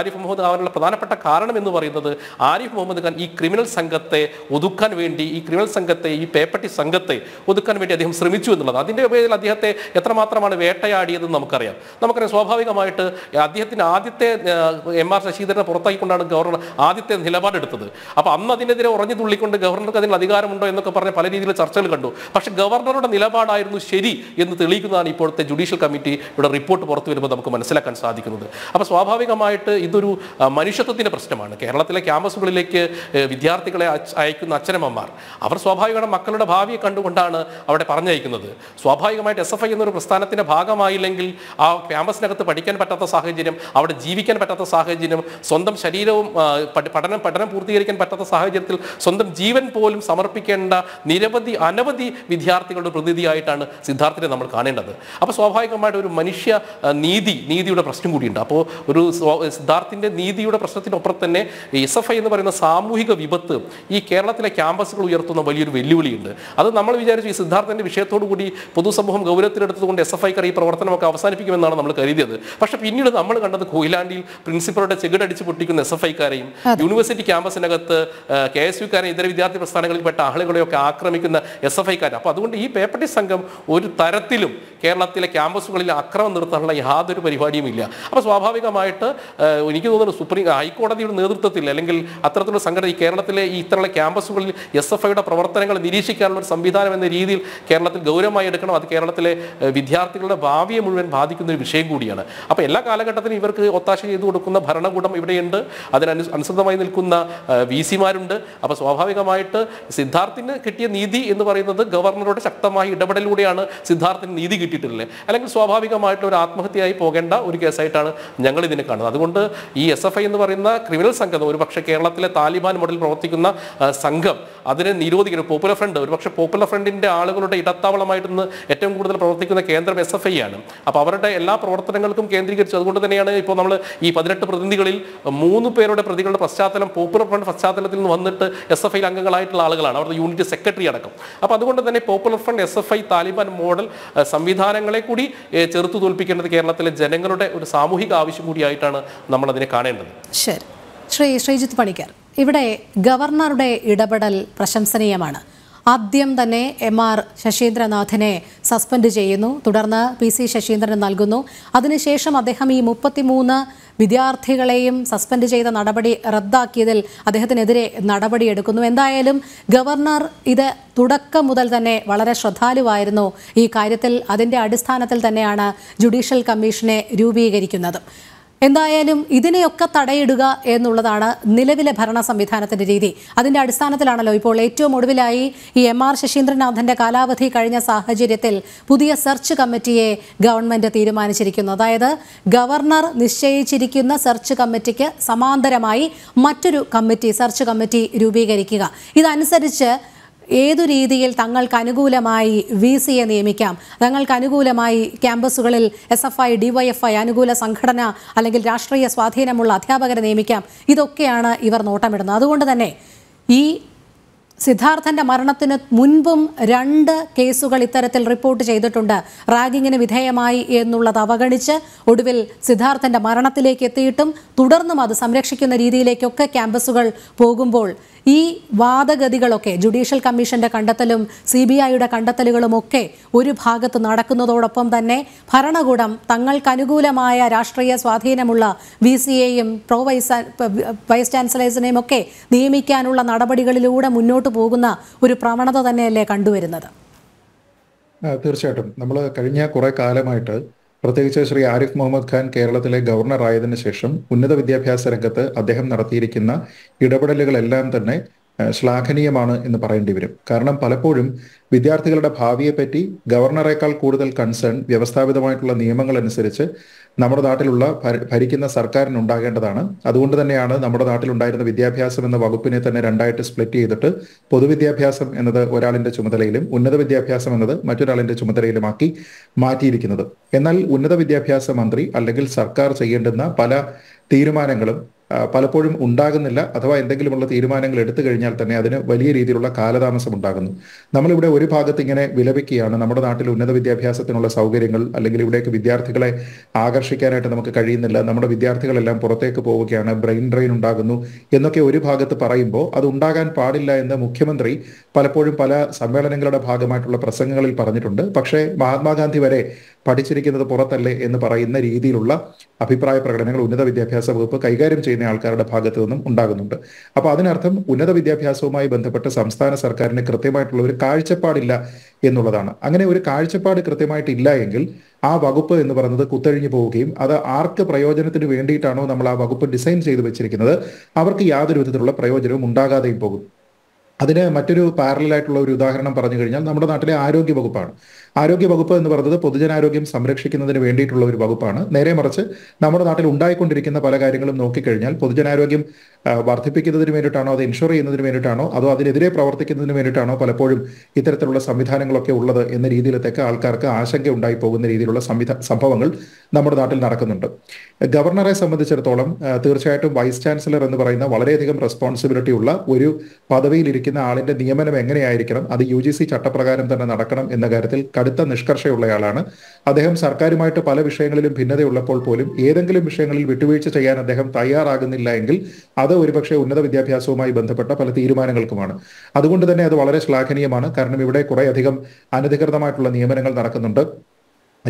ആരിഫ് മുഹമ്മദ് ഖാനുള്ള പ്രധാനപ്പെട്ട കാരണം എന്ന് പറയുന്നത് ആരിഫ് മുഹമ്മദ് ഖാൻ ഈ ക്രിമിനൽ സംഘത്തെ ഒതുക്കാൻ വേണ്ടി ഈ ക്രിമിനൽ സംഘത്തെ ഈ പേപ്പട്ടി സംഘത്തെ ഒതുക്കാൻ വേണ്ടി അദ്ദേഹം ശ്രമിച്ചു എന്നുള്ളത് അതിൻ്റെ പേരിൽ അദ്ദേഹത്തെ എത്രമാത്രമാണ് വേട്ടയാടിയതെന്ന് നമുക്കറിയാം നമുക്കറിയാം സ്വാഭാവികമായിട്ട് അദ്ദേഹത്തിൻ്റെ ആദ്യത്തെ എം ആർ ശശീധരനെ പുറത്താക്കിക്കൊണ്ടാണ് ഗവർണർ ആദ്യത്തെ നിലപാടെടുത്തത് അപ്പോൾ അന്ന് അതിനെതിരെ ഉറഞ്ഞു തുള്ളിക്കൊണ്ട് ഗവർണർക്ക് അതിന് അധികാരമുണ്ടോ എന്നൊക്കെ പറഞ്ഞ പല രീതിയിൽ ചർച്ചകൾ കണ്ടു പക്ഷെ ഗവർണറുടെ നിലപാടായിരുന്നു ശരി എന്ന് തെളിയിക്കുന്നതാണ് ഇപ്പോഴത്തെ ജുഡീഷ്യൽ കമ്മിറ്റിയുടെ റിപ്പോർട്ട് പുറത്തു വരുമ്പോൾ നമുക്ക് മനസ്സിലാക്കാൻ സാധിക്കുന്നത് അപ്പോൾ സ്വാഭാവികമായിട്ട് ഇതൊരു മനുഷ്യത്വത്തിൻ്റെ പ്രശ്നമാണ് കേരളത്തിലെ ക്യാമ്പസുകളിലേക്ക് വിദ്യാർത്ഥികളെ അയക്കുന്ന അച്ഛനമ്മമാർ അവർ സ്വാഭാവികമായിട്ട് മക്കളുടെ ഭാവിയെ കണ്ടുകൊണ്ടാണ് അവിടെ പറഞ്ഞയക്കുന്നത് സ്വാഭാവികമായിട്ട് എസ് എഫ് ഐ എന്നൊരു പ്രസ്ഥാനത്തിൻ്റെ ഭാഗമായില്ലെങ്കിൽ ആ ക്യാമ്പസിനകത്ത് പഠിക്കാൻ പറ്റാത്ത സാഹചര്യം അവിടെ ജീവിക്കാൻ പറ്റാത്ത സാഹചര്യം സ്വന്തം ശരീരവും പഠനം പഠനം പൂർത്തീകരിക്കാൻ പറ്റാത്ത സാഹചര്യത്തിൽ സ്വന്തം ജീവൻ പോലും സമർപ്പിക്കേണ്ട നിരവധി അനവധി വിദ്യാർത്ഥികളുടെ പ്രതിനിധിയായിട്ടാണ് സിദ്ധാർത്ഥിനെ നമ്മൾ കാണേണ്ടത് അപ്പോൾ സ്വാഭാവികമായിട്ട് ഒരു മനുഷ്യ നീതി നീതിയുടെ പ്രശ്നം കൂടിയുണ്ട് അപ്പോൾ ഒരു സിദ്ധാർത്ഥിൻ്റെ നീതിയുടെ പ്രശ്നത്തിനൊപ്പം തന്നെ എസ് എഫ് ഐ എന്ന് പറയുന്ന സാമൂഹിക വിപത്ത് ഈ കേരളത്തിലെ ക്യാമ്പസുകൾ ഉയർത്തുന്ന വലിയൊരു വെല്ലുവിളിയുണ്ട് അത് നമ്മൾ വിചാരിച്ചു ഈ സിദ്ധാർത്ഥൻ്റെ വിഷയത്തോടു കൂടി പൊതുസമൂഹം ഗൗരവത്തിലെടുത്തതുകൊണ്ട് എസ് എഫ് ഐക്കാർ ഈ പ്രവർത്തനമൊക്കെ അവസാനിപ്പിക്കുമെന്നാണ് നമ്മൾ കരുതിയത് പക്ഷേ പിന്നീട് നമ്മൾ കണ്ടത് കൊയിലാണ്ടിയിൽ പ്രിൻസിപ്പളുടെ ചെകിടടിച്ച് പൊട്ടിക്കുന്ന എസ് എഫ് ഐക്കാരെയും യൂണിവേഴ്സിറ്റി ക്യാമ്പസിനകത്ത് കെ എസ് യുക്കാരെ ഇതര വിദ്യാർത്ഥി പ്രസ്ഥാനങ്ങളിൽപ്പെട്ട ആളുകളെയൊക്കെ ആക്രമിക്കുന്ന എസ് എഫ് ഐക്കാരെ അപ്പോൾ അതുകൊണ്ട് ഈ പേപ്പർട്ടി സംഘം ഒരു തരത്തിലും കേരളത്തിലെ ക്യാമ്പസുകളിൽ അക്രമം നിർത്താനുള്ള യാതൊരു പരിപാടിയും ഇല്ല അപ്പോൾ സ്വാഭാവികമായിട്ട് എനിക്ക് തോന്നുന്നു സുപ്രീം ഹൈക്കോടതിയുടെ നേതൃത്വത്തിൽ അല്ലെങ്കിൽ അത്തരത്തിലുള്ള സംഘടന ഈ കേരളത്തിലെ ഈ ഇത്തരമുള്ള ക്യാമ്പസുകളിൽ എസ് എഫ് ഐയുടെ പ്രവർത്തനങ്ങൾ നിരീക്ഷിക്കാനുള്ള ഒരു സംവിധാനം എന്ന രീതിയിൽ കേരളത്തിൽ ഗൗരവമായി ഗൗരവമായി എടുക്കണം അത് കേരളത്തിലെ വിദ്യാർത്ഥികളുടെ ഭാവിയെ മുഴുവൻ ബാധിക്കുന്ന ഒരു വിഷയം കൂടിയാണ് അപ്പോൾ എല്ലാ കാലഘട്ടത്തിലും ഇവർക്ക് ഒത്താശ ചെയ്തു കൊടുക്കുന്ന ഭരണകൂടം ഇവിടെയുണ്ട് അതിനനു അനുസൃതമായി നിൽക്കുന്ന വി സിമാരുണ്ട് അപ്പോൾ സ്വാഭാവികമായിട്ട് സിദ്ധാർത്ഥിന് കിട്ടിയ നീതി എന്ന് പറയുന്നത് ഗവർണറുടെ ശക്തമായ ഇടപെടലിലൂടെയാണ് സിദ്ധാർത്ഥിന് നീതി കിട്ടിയിട്ടുള്ളത് അല്ലെങ്കിൽ സ്വാഭാവികമായിട്ട് ഒരു ആത്മഹത്യയായി പോകേണ്ട ഒരു കേസായിട്ടാണ് ഞങ്ങൾ ഇതിനെ കാണുന്നത് അതുകൊണ്ട് ഈ എസ് എഫ് ഐ എന്ന് പറയുന്ന ക്രിമിനൽ സംഘം ഒരുപക്ഷെ കേരളത്തിലെ താലിബാൻ മോഡൽ പ്രവർത്തിക്കുന്ന സംഘം അതിനെ നിരോധിക്കുന്നു പോപ്പുലർ ഫ്രണ്ട് ഒരുപക്ഷെ പോപ്പുലർ ഫ്രണ്ടിന്റെ ആളുകളുടെ ഇടത്താവളമായിട്ട് ഇന്ന് ഏറ്റവും കൂടുതൽ പ്രവർത്തിക്കുന്ന കേന്ദ്രം എസ് എഫ് ഐ ആണ് അപ്പോൾ അവരുടെ എല്ലാ പ്രവർത്തനങ്ങൾക്കും കേന്ദ്രീകരിച്ചു അതുകൊണ്ട് തന്നെയാണ് ഇപ്പോൾ നമ്മൾ ഈ പതിനെട്ട് പ്രതിനിധികളിൽ മൂന്ന് പേരുടെ പ്രതികളുടെ പശ്ചാത്തലം പോപ്പുലർ ഫ്രണ്ട് പശ്ചാത്തലത്തിൽ നിന്ന് വന്നിട്ട് എസ് എഫ് ഐയിൽ അംഗങ്ങളായിട്ടുള്ള ആളുകളാണ് അവരുടെ യൂണിറ്റ് സെക്രട്ടറി അടക്കം അപ്പോൾ അതുകൊണ്ട് തന്നെ popular front S F I Taliban model സംവിധാനങ്ങളെ കൂടി ചെറുത്തു തോൽപ്പിക്കേണ്ടത് കേരളത്തിലെ ജനങ്ങളുടെ ഒരു സാമൂഹിക ആവശ്യം കൂടിയായിട്ടാണ് നമ്മൾ അതിനെ കാണേണ്ടത് ശരി ശ്രീ ശ്രീജിത്ത് പണിക്കർ ഇവിടെ ഗവർണറുടെ ഇടപെടൽ പ്രശംസനീയമാണ് ആദ്യം തന്നെ എം ആർ ശശീന്ദ്രനാഥിനെ സസ്പെൻഡ് ചെയ്യുന്നു തുടർന്ന് പി സി ശശീന്ദ്രൻ നൽകുന്നു അതിനുശേഷം അദ്ദേഹം ഈ മുപ്പത്തിമൂന്ന് വിദ്യാർത്ഥികളെയും സസ്പെൻഡ് ചെയ്ത നടപടി റദ്ദാക്കിയതിൽ അദ്ദേഹത്തിനെതിരെ നടപടിയെടുക്കുന്നു എന്തായാലും ഗവർണർ ഇത് തുടക്കം മുതൽ തന്നെ വളരെ ശ്രദ്ധാലുവായിരുന്നു ഈ കാര്യത്തിൽ അതിൻ്റെ അടിസ്ഥാനത്തിൽ തന്നെയാണ് ജുഡീഷ്യൽ കമ്മീഷനെ രൂപീകരിക്കുന്നത് എന്തായാലും ഇതിനെയൊക്കെ തടയിടുക എന്നുള്ളതാണ് നിലവിലെ ഭരണ സംവിധാനത്തിന്റെ രീതി അതിന്റെ അടിസ്ഥാനത്തിലാണല്ലോ ഇപ്പോൾ ഏറ്റവും ഒടുവിലായി ഈ എം ആർ ശശീന്ദ്രനാഥന്റെ കാലാവധി കഴിഞ്ഞ സാഹചര്യത്തിൽ പുതിയ സെർച്ച് കമ്മിറ്റിയെ ഗവൺമെന്റ് തീരുമാനിച്ചിരിക്കുന്നു അതായത് ഗവർണർ നിശ്ചയിച്ചിരിക്കുന്ന സെർച്ച് കമ്മിറ്റിക്ക് സമാന്തരമായി മറ്റൊരു കമ്മിറ്റി സെർച്ച് കമ്മിറ്റി രൂപീകരിക്കുക ഇതനുസരിച്ച് ഏതു രീതിയിൽ തങ്ങൾക്ക് അനുകൂലമായി വി സിയെ നിയമിക്കാം തങ്ങൾക്ക് അനുകൂലമായി ക്യാമ്പസുകളിൽ S F I D Y F I അനുകൂല സംഘടന അല്ലെങ്കിൽ രാഷ്ട്രീയ സ്വാധീനമുള്ള അധ്യാപകരെ നിയമിക്കാം ഇതൊക്കെയാണ് ഇവർ നോട്ടമിടുന്നത് അതുകൊണ്ട് തന്നെ ഈ സിദ്ധാർത്ഥന്റെ മരണത്തിന് മുൻപും രണ്ട് കേസുകൾ ഇത്തരത്തിൽ റിപ്പോർട്ട് ചെയ്തിട്ടുണ്ട് റാഗിങ്ങിന് വിധേയമായി എന്നുള്ളത് അവഗണിച്ച് ഒടുവിൽ സിദ്ധാർത്ഥന്റെ മരണത്തിലേക്ക് എത്തിയിട്ടും തുടർന്നും അത് സംരക്ഷിക്കുന്ന രീതിയിലേക്കൊക്കെ ക്യാമ്പസുകൾ പോകുമ്പോൾ ഈ വാദഗതികളൊക്കെ ജുഡീഷ്യൽ കമ്മീഷന്റെ കണ്ടെത്തലും സി ബി ഐയുടെ കണ്ടെത്തലുകളും ഒക്കെ ഒരു ഭാഗത്ത് നടക്കുന്നതോടൊപ്പം തന്നെ ഭരണകൂടം തങ്ങൾക്ക് അനുകൂലമായ രാഷ്ട്രീയ സ്വാധീനമുള്ള വി എയും പ്രോ വൈസ് വൈസ് ചാൻസലേഴ്സിനെയും ഒക്കെ നിയമിക്കാനുള്ള നടപടികളിലൂടെ മുന്നോട്ട് പോകുന്ന ഒരു പ്രവണത തന്നെയല്ലേ കണ്ടുവരുന്നത് തീർച്ചയായിട്ടും നമ്മൾ കഴിഞ്ഞ കുറേ കാലമായിട്ട് പ്രത്യേകിച്ച് ശ്രീ ആരിഫ് മുഹമ്മദ് ഖാൻ കേരളത്തിലെ ഗവർണർ ആയതിനു ശേഷം ഉന്നത വിദ്യാഭ്യാസ രംഗത്ത് അദ്ദേഹം നടത്തിയിരിക്കുന്ന ഇടപെടലുകളെല്ലാം തന്നെ ശ്ലാഘനീയമാണ് എന്ന് പറയേണ്ടി വരും കാരണം പലപ്പോഴും വിദ്യാർത്ഥികളുടെ ഭാവിയെപ്പറ്റി ഗവർണറേക്കാൾ കൂടുതൽ കൺസേൺ വ്യവസ്ഥാപിതമായിട്ടുള്ള നിയമങ്ങൾ അനുസരിച്ച് നമ്മുടെ നാട്ടിലുള്ള ഭരിക്കുന്ന സർക്കാരിനുണ്ടാകേണ്ടതാണ് അതുകൊണ്ട് തന്നെയാണ് നമ്മുടെ നാട്ടിലുണ്ടായിരുന്ന വിദ്യാഭ്യാസം എന്ന വകുപ്പിനെ തന്നെ രണ്ടായിട്ട് സ്പ്ലിറ്റ് ചെയ്തിട്ട് പൊതുവിദ്യാഭ്യാസം എന്നത് ഒരാളിന്റെ ചുമതലയിലും ഉന്നത വിദ്യാഭ്യാസം എന്നത് മറ്റൊരാളിന്റെ ചുമതലയിലുമാക്കി മാറ്റിയിരിക്കുന്നത് എന്നാൽ ഉന്നത വിദ്യാഭ്യാസ മന്ത്രി അല്ലെങ്കിൽ സർക്കാർ ചെയ്യേണ്ടുന്ന പല തീരുമാനങ്ങളും പലപ്പോഴും ഉണ്ടാകുന്നില്ല അഥവാ എന്തെങ്കിലുമുള്ള തീരുമാനങ്ങൾ എടുത്തു കഴിഞ്ഞാൽ തന്നെ അതിന് വലിയ രീതിയിലുള്ള കാലതാമസം ഉണ്ടാകുന്നു നമ്മളിവിടെ ഒരു ഭാഗത്ത് ഇങ്ങനെ വിലപിക്കുകയാണ് നമ്മുടെ നാട്ടിൽ ഉന്നത വിദ്യാഭ്യാസത്തിനുള്ള സൗകര്യങ്ങൾ അല്ലെങ്കിൽ ഇവിടേക്ക് വിദ്യാർത്ഥികളെ ആകർഷിക്കാനായിട്ട് നമുക്ക് കഴിയുന്നില്ല നമ്മുടെ വിദ്യാർത്ഥികളെല്ലാം പുറത്തേക്ക് പോവുകയാണ് ബ്രെയിൻ ഡ്രെയിൻ ഉണ്ടാകുന്നു എന്നൊക്കെ ഒരു ഭാഗത്ത് പറയുമ്പോൾ അത് ഉണ്ടാകാൻ പാടില്ല എന്ന് മുഖ്യമന്ത്രി പലപ്പോഴും പല സമ്മേളനങ്ങളുടെ ഭാഗമായിട്ടുള്ള പ്രസംഗങ്ങളിൽ പറഞ്ഞിട്ടുണ്ട് പക്ഷേ മഹാത്മാഗാന്ധി വരെ പഠിച്ചിരിക്കുന്നത് പുറത്തല്ലേ എന്ന് പറയുന്ന രീതിയിലുള്ള അഭിപ്രായ പ്രകടനങ്ങൾ ഉന്നത വിദ്യാഭ്യാസ വകുപ്പ് കൈകാര്യം ചെയ്യുന്ന തന്നെ ആൾക്കാരുടെ ഭാഗത്തു നിന്നും ഉണ്ടാകുന്നുണ്ട് അപ്പോൾ അതിനർത്ഥം ഉന്നത വിദ്യാഭ്യാസവുമായി ബന്ധപ്പെട്ട സംസ്ഥാന സർക്കാരിന് കൃത്യമായിട്ടുള്ള ഒരു കാഴ്ചപ്പാടില്ല എന്നുള്ളതാണ് അങ്ങനെ ഒരു കാഴ്ചപ്പാട് കൃത്യമായിട്ടില്ല എങ്കിൽ ആ വകുപ്പ് എന്ന് പറയുന്നത് കുത്തഴിഞ്ഞു പോവുകയും അത് ആർക്ക് പ്രയോജനത്തിന് വേണ്ടിയിട്ടാണോ നമ്മൾ ആ വകുപ്പ് ഡിസൈൻ ചെയ്തു വെച്ചിരിക്കുന്നത് അവർക്ക് യാതൊരു വിധത്തിലുള്ള പ്രയോജനവും ഉണ്ടാകാതെയും പോകും അതിന് മറ്റൊരു പാരലായിട്ടുള്ള ഒരു ഉദാഹരണം പറഞ്ഞു കഴിഞ്ഞാൽ നമ്മുടെ നാട്ടിലെ ആരോഗ്യ വകുപ്പാണ് ആരോഗ്യ വകുപ്പ് എന്ന് പറയുന്നത് പൊതുജനാരോഗ്യം സംരക്ഷിക്കുന്നതിന് വേണ്ടിയിട്ടുള്ള ഒരു വകുപ്പാണ് നേരെ മറിച്ച് നമ്മുടെ നാട്ടിൽ ഉണ്ടായിക്കൊണ്ടിരിക്കുന്ന പല കാര്യങ്ങളും നോക്കിക്കഴിഞ്ഞാൽ പൊതുജനാരോഗ്യം വർദ്ധിപ്പിക്കുന്നതിന് വേണ്ടിയിട്ടാണോ അത് ഇൻഷുർ ചെയ്യുന്നതിന് വേണ്ടിയിട്ടാണോ അതോ അതിനെതിരെ പ്രവർത്തിക്കുന്നതിന് വേണ്ടിയിട്ടാണോ പലപ്പോഴും ഇത്തരത്തിലുള്ള സംവിധാനങ്ങളൊക്കെ ഉള്ളത് എന്ന രീതിയിലത്തേക്ക് ആൾക്കാർക്ക് ആശങ്ക ഉണ്ടായി പോകുന്ന രീതിയിലുള്ള സംവിധാന സംഭവങ്ങൾ നമ്മുടെ നാട്ടിൽ നടക്കുന്നുണ്ട് ഗവർണറെ സംബന്ധിച്ചിടത്തോളം തീർച്ചയായിട്ടും വൈസ് ചാൻസലർ എന്ന് പറയുന്ന വളരെയധികം റെസ്പോൺസിബിലിറ്റി ഉള്ള ഒരു പദവിയിലിരിക്കുന്ന ആളിന്റെ നിയമനം എങ്ങനെയായിരിക്കണം അത് യു ജി സി ചട്ടപ്രകാരം തന്നെ നടക്കണം എന്ന കാര്യത്തിൽ കടുത്ത നിഷ്കർഷയുള്ളയാളാണ് അദ്ദേഹം സർക്കാരുമായിട്ട് പല വിഷയങ്ങളിലും ഭിന്നതയുള്ളപ്പോൾ പോലും ഏതെങ്കിലും വിഷയങ്ങളിൽ വിട്ടുവീഴ്ച ചെയ്യാൻ അദ്ദേഹം തയ്യാറാകുന്നില്ല എങ്കിൽ അത് ഒരുപക്ഷെ ഉന്നത വിദ്യാഭ്യാസവുമായി ബന്ധപ്പെട്ട പല തീരുമാനങ്ങൾക്കുമാണ് അതുകൊണ്ട് തന്നെ അത് വളരെ ശ്ലാഘനീയമാണ് കാരണം ഇവിടെ കുറേയധികം അനധികൃതമായിട്ടുള്ള നിയമനങ്ങൾ നടക്കുന്നുണ്ട്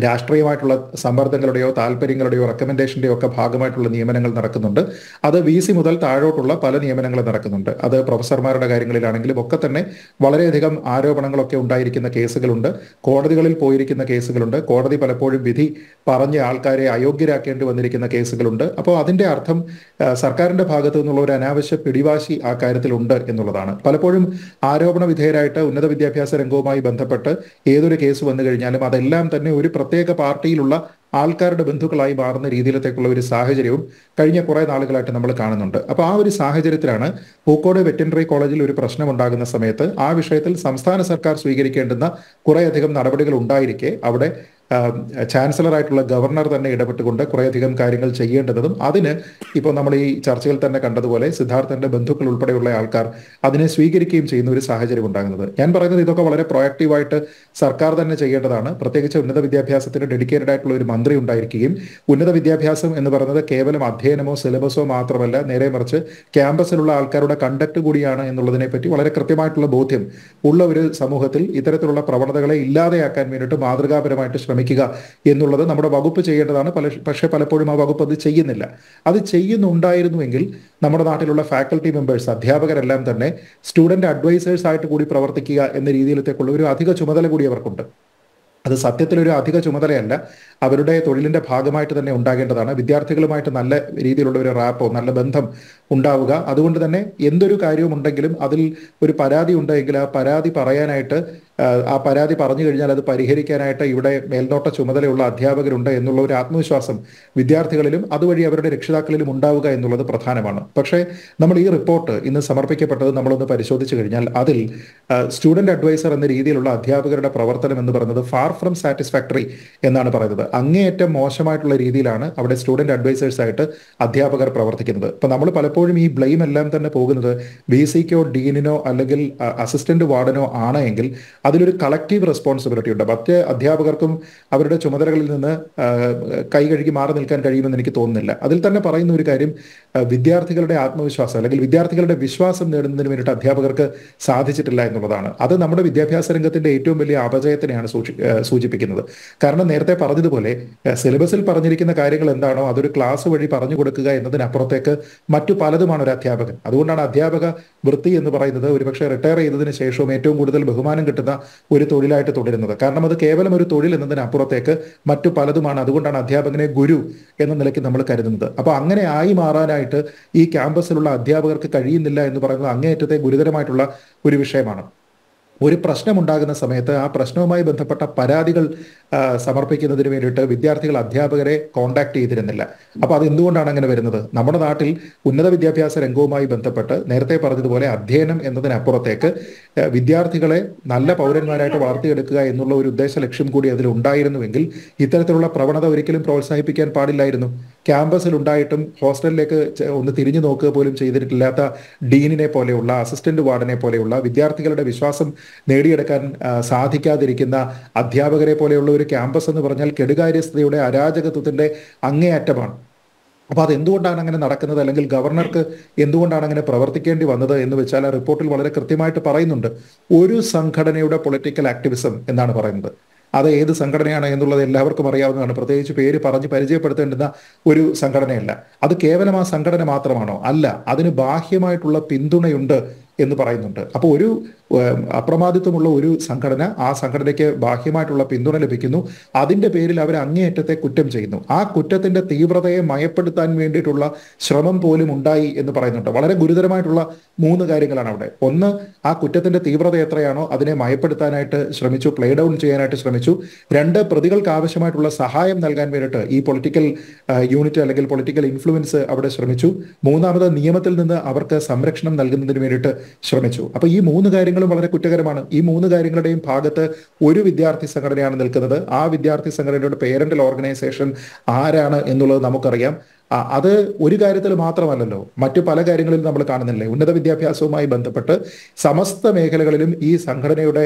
രാഷ്ട്രീയമായിട്ടുള്ള സമ്മർദ്ദങ്ങളുടെയോ താല്പര്യങ്ങളുടെയോ റെക്കമെൻഡേഷൻ്റെയോ ഒക്കെ ഭാഗമായിട്ടുള്ള നിയമനങ്ങൾ നടക്കുന്നുണ്ട് അത് വി സി മുതൽ താഴോട്ടുള്ള പല നിയമനങ്ങൾ നടക്കുന്നുണ്ട് അത് പ്രൊഫസർമാരുടെ കാര്യങ്ങളിലാണെങ്കിലും ഒക്കെ തന്നെ വളരെയധികം ആരോപണങ്ങളൊക്കെ ഉണ്ടായിരിക്കുന്ന കേസുകളുണ്ട് കോടതികളിൽ പോയിരിക്കുന്ന കേസുകളുണ്ട് കോടതി പലപ്പോഴും വിധി പറഞ്ഞ ആൾക്കാരെ അയോഗ്യരാക്കേണ്ടി വന്നിരിക്കുന്ന കേസുകളുണ്ട് അപ്പോൾ അതിൻ്റെ അർത്ഥം സർക്കാരിൻ്റെ ഭാഗത്തു നിന്നുള്ള ഒരു അനാവശ്യ പിടിവാശി ആ കാര്യത്തിലുണ്ട് എന്നുള്ളതാണ് പലപ്പോഴും ആരോപണ വിധേയരായിട്ട് ഉന്നത വിദ്യാഭ്യാസ രംഗവുമായി ബന്ധപ്പെട്ട് ഏതൊരു കേസ് വന്നു കഴിഞ്ഞാലും അതെല്ലാം തന്നെ ഒരു പ്രത്യേക പാർട്ടിയിലുള്ള ആൾക്കാരുടെ ബന്ധുക്കളായി മാറുന്ന രീതിയിലത്തേക്കുള്ള ഒരു സാഹചര്യവും കഴിഞ്ഞ കുറേ നാളുകളായിട്ട് നമ്മൾ കാണുന്നുണ്ട് അപ്പോൾ ആ ഒരു സാഹചര്യത്തിലാണ് പൂക്കോട് വെറ്റിനറി കോളേജിൽ ഒരു പ്രശ്നം ഉണ്ടാകുന്ന സമയത്ത് ആ വിഷയത്തിൽ സംസ്ഥാന സർക്കാർ സ്വീകരിക്കേണ്ടുന്ന കുറേയധികം നടപടികൾ ഉണ്ടായിരിക്കെ അവിടെ ചാൻസലറായിട്ടുള്ള ഗവർണർ തന്നെ ഇടപെട്ടുകൊണ്ട് കുറേയധികം കാര്യങ്ങൾ ചെയ്യേണ്ടതും അതിന് ഇപ്പോൾ നമ്മൾ ഈ ചർച്ചയിൽ തന്നെ കണ്ടതുപോലെ സിദ്ധാർത്ഥന്റെ ബന്ധുക്കൾ ഉൾപ്പെടെയുള്ള ആൾക്കാർ അതിനെ സ്വീകരിക്കുകയും ചെയ്യുന്ന ഒരു സാഹചര്യം ഉണ്ടാകുന്നത് ഞാൻ പറയുന്നത് ഇതൊക്കെ വളരെ പ്രൊയാക്റ്റീവായിട്ട് സർക്കാർ തന്നെ ചെയ്യേണ്ടതാണ് പ്രത്യേകിച്ച് ഉന്നത വിദ്യാഭ്യാസത്തിന് ഡെഡിക്കേറ്റഡ് ആയിട്ടുള്ള ഒരു മന്ത്രി ഉണ്ടായിരിക്കുകയും ഉന്നത വിദ്യാഭ്യാസം എന്ന് പറയുന്നത് കേവലം അധ്യയനമോ സിലബസോ മാത്രമല്ല നേരെ മറിച്ച് ക്യാമ്പസിലുള്ള ആൾക്കാരുടെ കണ്ടക്ട് കൂടിയാണ് എന്നുള്ളതിനെ പറ്റി വളരെ കൃത്യമായിട്ടുള്ള ബോധ്യം ഉള്ള ഒരു സമൂഹത്തിൽ ഇത്തരത്തിലുള്ള പ്രവണതകളെ ഇല്ലാതെയാക്കാൻ വേണ്ടിയിട്ട് മാതൃകാപരമായിട്ട് ശ്രമിക്കുക എന്നുള്ളത് നമ്മുടെ വകുപ്പ് ചെയ്യേണ്ടതാണ് പല പക്ഷേ പലപ്പോഴും ആ വകുപ്പ് അത് ചെയ്യുന്നില്ല അത് ചെയ്യുന്നുണ്ടായിരുന്നുവെങ്കിൽ നമ്മുടെ നാട്ടിലുള്ള ഫാക്കൽറ്റി മെമ്പേഴ്സ് അധ്യാപകരെല്ലാം തന്നെ സ്റ്റുഡൻറ് അഡ്വൈസേഴ്സ് ആയിട്ട് കൂടി പ്രവർത്തിക്കുക എന്ന രീതിയിലത്തേക്കുള്ള ഒരു അധിക ചുമതല കൂടി കൂടിയവർക്കുണ്ട് അത് സത്യത്തിലൊരു അധിക ചുമതലയല്ല അവരുടെ തൊഴിലിൻ്റെ ഭാഗമായിട്ട് തന്നെ ഉണ്ടാകേണ്ടതാണ് വിദ്യാർത്ഥികളുമായിട്ട് നല്ല രീതിയിലുള്ള ഒരു റാപ്പോ നല്ല ബന്ധം ഉണ്ടാവുക അതുകൊണ്ട് തന്നെ എന്തൊരു കാര്യവും ഉണ്ടെങ്കിലും അതിൽ ഒരു പരാതി ഉണ്ടെങ്കിൽ ആ പരാതി പറയാനായിട്ട് ആ പരാതി പറഞ്ഞു കഴിഞ്ഞാൽ അത് പരിഹരിക്കാനായിട്ട് ഇവിടെ മേൽനോട്ട ചുമതലയുള്ള അധ്യാപകരുണ്ട് എന്നുള്ള ഒരു ആത്മവിശ്വാസം വിദ്യാർത്ഥികളിലും അതുവഴി അവരുടെ രക്ഷിതാക്കളിലും ഉണ്ടാവുക എന്നുള്ളത് പ്രധാനമാണ് പക്ഷേ നമ്മൾ ഈ റിപ്പോർട്ട് ഇന്ന് സമർപ്പിക്കപ്പെട്ടത് നമ്മളൊന്ന് പരിശോധിച്ചു കഴിഞ്ഞാൽ അതിൽ സ്റ്റുഡന്റ് അഡ്വൈസർ എന്ന രീതിയിലുള്ള അധ്യാപകരുടെ പ്രവർത്തനം എന്ന് പറയുന്നത് ഫാർ ഫ്രം സാറ്റിസ്ഫാക്ടറി എന്നാണ് പറയുന്നത് അങ്ങേയറ്റം മോശമായിട്ടുള്ള രീതിയിലാണ് അവിടെ സ്റ്റുഡന്റ് അഡ്വൈസേഴ്സ് ആയിട്ട് അധ്യാപകർ പ്രവർത്തിക്കുന്നത് ഇപ്പം നമ്മൾ പല പലപ്പോഴും ഈ ബ്ലെയിം എല്ലാം തന്നെ പോകുന്നത് ബി സിക്കോ ഡീനിനോ അല്ലെങ്കിൽ അസിസ്റ്റന്റ് വാർഡനോ ആണ് എങ്കിൽ അതിലൊരു കളക്റ്റീവ് റെസ്പോൺസിബിലിറ്റി ഉണ്ട് മറ്റ് അധ്യാപകർക്കും അവരുടെ ചുമതലകളിൽ നിന്ന് കൈ കഴുകി മാറി നിൽക്കാൻ കഴിയുമെന്ന് എനിക്ക് തോന്നുന്നില്ല അതിൽ തന്നെ പറയുന്ന ഒരു കാര്യം വിദ്യാർത്ഥികളുടെ ആത്മവിശ്വാസം അല്ലെങ്കിൽ വിദ്യാർത്ഥികളുടെ വിശ്വാസം നേടുന്നതിന് വേണ്ടിയിട്ട് അധ്യാപകർക്ക് സാധിച്ചിട്ടില്ല എന്നുള്ളതാണ് അത് നമ്മുടെ വിദ്യാഭ്യാസ രംഗത്തിന്റെ ഏറ്റവും വലിയ അപജയത്തിനെയാണ് സൂചിപ്പിക്കുന്നത് കാരണം നേരത്തെ പറഞ്ഞതുപോലെ സിലബസിൽ പറഞ്ഞിരിക്കുന്ന കാര്യങ്ങൾ എന്താണോ അതൊരു ക്ലാസ് വഴി പറഞ്ഞു കൊടുക്കുക എന്നതിനപ്പുറത്തേക്ക് മറ്റു പലതുമാണ് ഒരു അധ്യാപകൻ അതുകൊണ്ടാണ് അധ്യാപക വൃത്തി എന്ന് പറയുന്നത് ഒരുപക്ഷെ റിട്ടയർ ചെയ്തതിന് ശേഷവും ഏറ്റവും കൂടുതൽ ബഹുമാനം കിട്ടുന്ന ഒരു തൊഴിലായിട്ട് തുടരുന്നത് കാരണം അത് കേവലം ഒരു തൊഴിൽ എന്നതിനപ്പുറത്തേക്ക് മറ്റു പലതുമാണ് അതുകൊണ്ടാണ് അധ്യാപകനെ ഗുരു എന്ന നിലയ്ക്ക് നമ്മൾ കരുതുന്നത് അപ്പൊ അങ്ങനെ ആയി മാറാനായിട്ട് ഈ ക്യാമ്പസിലുള്ള അധ്യാപകർക്ക് കഴിയുന്നില്ല എന്ന് പറയുന്നത് അങ്ങേയറ്റത്തെ ഗുരുതരമായിട്ടുള്ള ഒരു വിഷയമാണ് ഒരു പ്രശ്നമുണ്ടാകുന്ന സമയത്ത് ആ പ്രശ്നവുമായി ബന്ധപ്പെട്ട പരാതികൾ സമർപ്പിക്കുന്നതിന് വേണ്ടിയിട്ട് വിദ്യാർത്ഥികൾ അധ്യാപകരെ കോണ്ടാക്ട് ചെയ്തിരുന്നില്ല അപ്പോൾ അത് എന്തുകൊണ്ടാണ് അങ്ങനെ വരുന്നത് നമ്മുടെ നാട്ടിൽ ഉന്നത വിദ്യാഭ്യാസ രംഗവുമായി ബന്ധപ്പെട്ട് നേരത്തെ പറഞ്ഞതുപോലെ അധ്യയനം എന്നതിനപ്പുറത്തേക്ക് വിദ്യാർത്ഥികളെ നല്ല പൗരന്മാരായിട്ട് വളർത്തിയെടുക്കുക എന്നുള്ള ഒരു ഉദ്ദേശ ലക്ഷ്യം കൂടി അതിൽ ഉണ്ടായിരുന്നുവെങ്കിൽ ഇത്തരത്തിലുള്ള പ്രവണത ഒരിക്കലും പ്രോത്സാഹിപ്പിക്കാൻ പാടില്ലായിരുന്നു ക്യാമ്പസിൽ ഉണ്ടായിട്ടും ഹോസ്റ്റലിലേക്ക് ഒന്ന് തിരിഞ്ഞു നോക്കുക പോലും ചെയ്തിട്ടില്ലാത്ത ഡീനിനെ പോലെയുള്ള അസിസ്റ്റന്റ് വാർഡിനെ പോലെയുള്ള വിദ്യാർത്ഥികളുടെ വിശ്വാസം നേടിയെടുക്കാൻ സാധിക്കാതിരിക്കുന്ന അധ്യാപകരെ പോലെയുള്ള ഒരു ക്യാമ്പസ് എന്ന് പറഞ്ഞാൽ കെടുകാര്യസ്ഥതയുടെ അരാജകത്വത്തിൻ്റെ അങ്ങേയറ്റമാണ് അപ്പോൾ അതെന്തുകൊണ്ടാണ് അങ്ങനെ നടക്കുന്നത് അല്ലെങ്കിൽ ഗവർണർക്ക് എന്തുകൊണ്ടാണ് അങ്ങനെ പ്രവർത്തിക്കേണ്ടി വന്നത് എന്ന് വെച്ചാൽ ആ റിപ്പോർട്ടിൽ വളരെ കൃത്യമായിട്ട് പറയുന്നുണ്ട് ഒരു സംഘടനയുടെ പൊളിറ്റിക്കൽ ആക്ടിവിസം എന്നാണ് പറയുന്നത് അത് ഏത് സംഘടനയാണ് എന്നുള്ളത് എല്ലാവർക്കും അറിയാവുന്നതാണ് പ്രത്യേകിച്ച് പേര് പറഞ്ഞ് പരിചയപ്പെടുത്തേണ്ടുന്ന ഒരു സംഘടനയല്ല അത് കേവലം ആ സംഘടന മാത്രമാണോ അല്ല അതിന് ബാഹ്യമായിട്ടുള്ള പിന്തുണയുണ്ട് എന്ന് പറയുന്നുണ്ട് അപ്പോൾ ഒരു അപ്രമാദിത്വമുള്ള ഒരു സംഘടന ആ സംഘടനയ്ക്ക് ബാഹ്യമായിട്ടുള്ള പിന്തുണ ലഭിക്കുന്നു അതിന്റെ പേരിൽ അവർ അങ്ങേയറ്റത്തെ കുറ്റം ചെയ്യുന്നു ആ കുറ്റത്തിന്റെ തീവ്രതയെ മയപ്പെടുത്താൻ വേണ്ടിയിട്ടുള്ള ശ്രമം പോലും ഉണ്ടായി എന്ന് പറയുന്നുണ്ട് വളരെ ഗുരുതരമായിട്ടുള്ള മൂന്ന് കാര്യങ്ങളാണ് അവിടെ ഒന്ന് ആ കുറ്റത്തിന്റെ തീവ്രത എത്രയാണോ അതിനെ മയപ്പെടുത്താനായിട്ട് ശ്രമിച്ചു പ്ലേ ഡൗൺ ചെയ്യാനായിട്ട് ശ്രമിച്ചു രണ്ട് പ്രതികൾക്ക് ആവശ്യമായിട്ടുള്ള സഹായം നൽകാൻ വേണ്ടിയിട്ട് ഈ പൊളിറ്റിക്കൽ യൂണിറ്റ് അല്ലെങ്കിൽ പൊളിറ്റിക്കൽ ഇൻഫ്ലുവൻസ് അവിടെ ശ്രമിച്ചു മൂന്നാമത് നിയമത്തിൽ നിന്ന് അവർക്ക് സംരക്ഷണം നൽകുന്നതിന് വേണ്ടിയിട്ട് ശ്രമിച്ചു അപ്പൊ ഈ മൂന്ന് കാര്യങ്ങളും വളരെ കുറ്റകരമാണ് ഈ മൂന്ന് കാര്യങ്ങളുടെയും ഭാഗത്ത് ഒരു വിദ്യാർത്ഥി സംഘടനയാണ് നിൽക്കുന്നത് ആ വിദ്യാർത്ഥി സംഘടനയുടെ പേരന്റൽ ഓർഗനൈസേഷൻ ആരാണ് എന്നുള്ളത് നമുക്കറിയാം അത് ഒരു കാര്യത്തിൽ മാത്രമല്ലല്ലോ മറ്റു പല കാര്യങ്ങളിലും നമ്മൾ കാണുന്നില്ലേ ഉന്നത വിദ്യാഭ്യാസവുമായി ബന്ധപ്പെട്ട് സമസ്ത മേഖലകളിലും ഈ സംഘടനയുടെ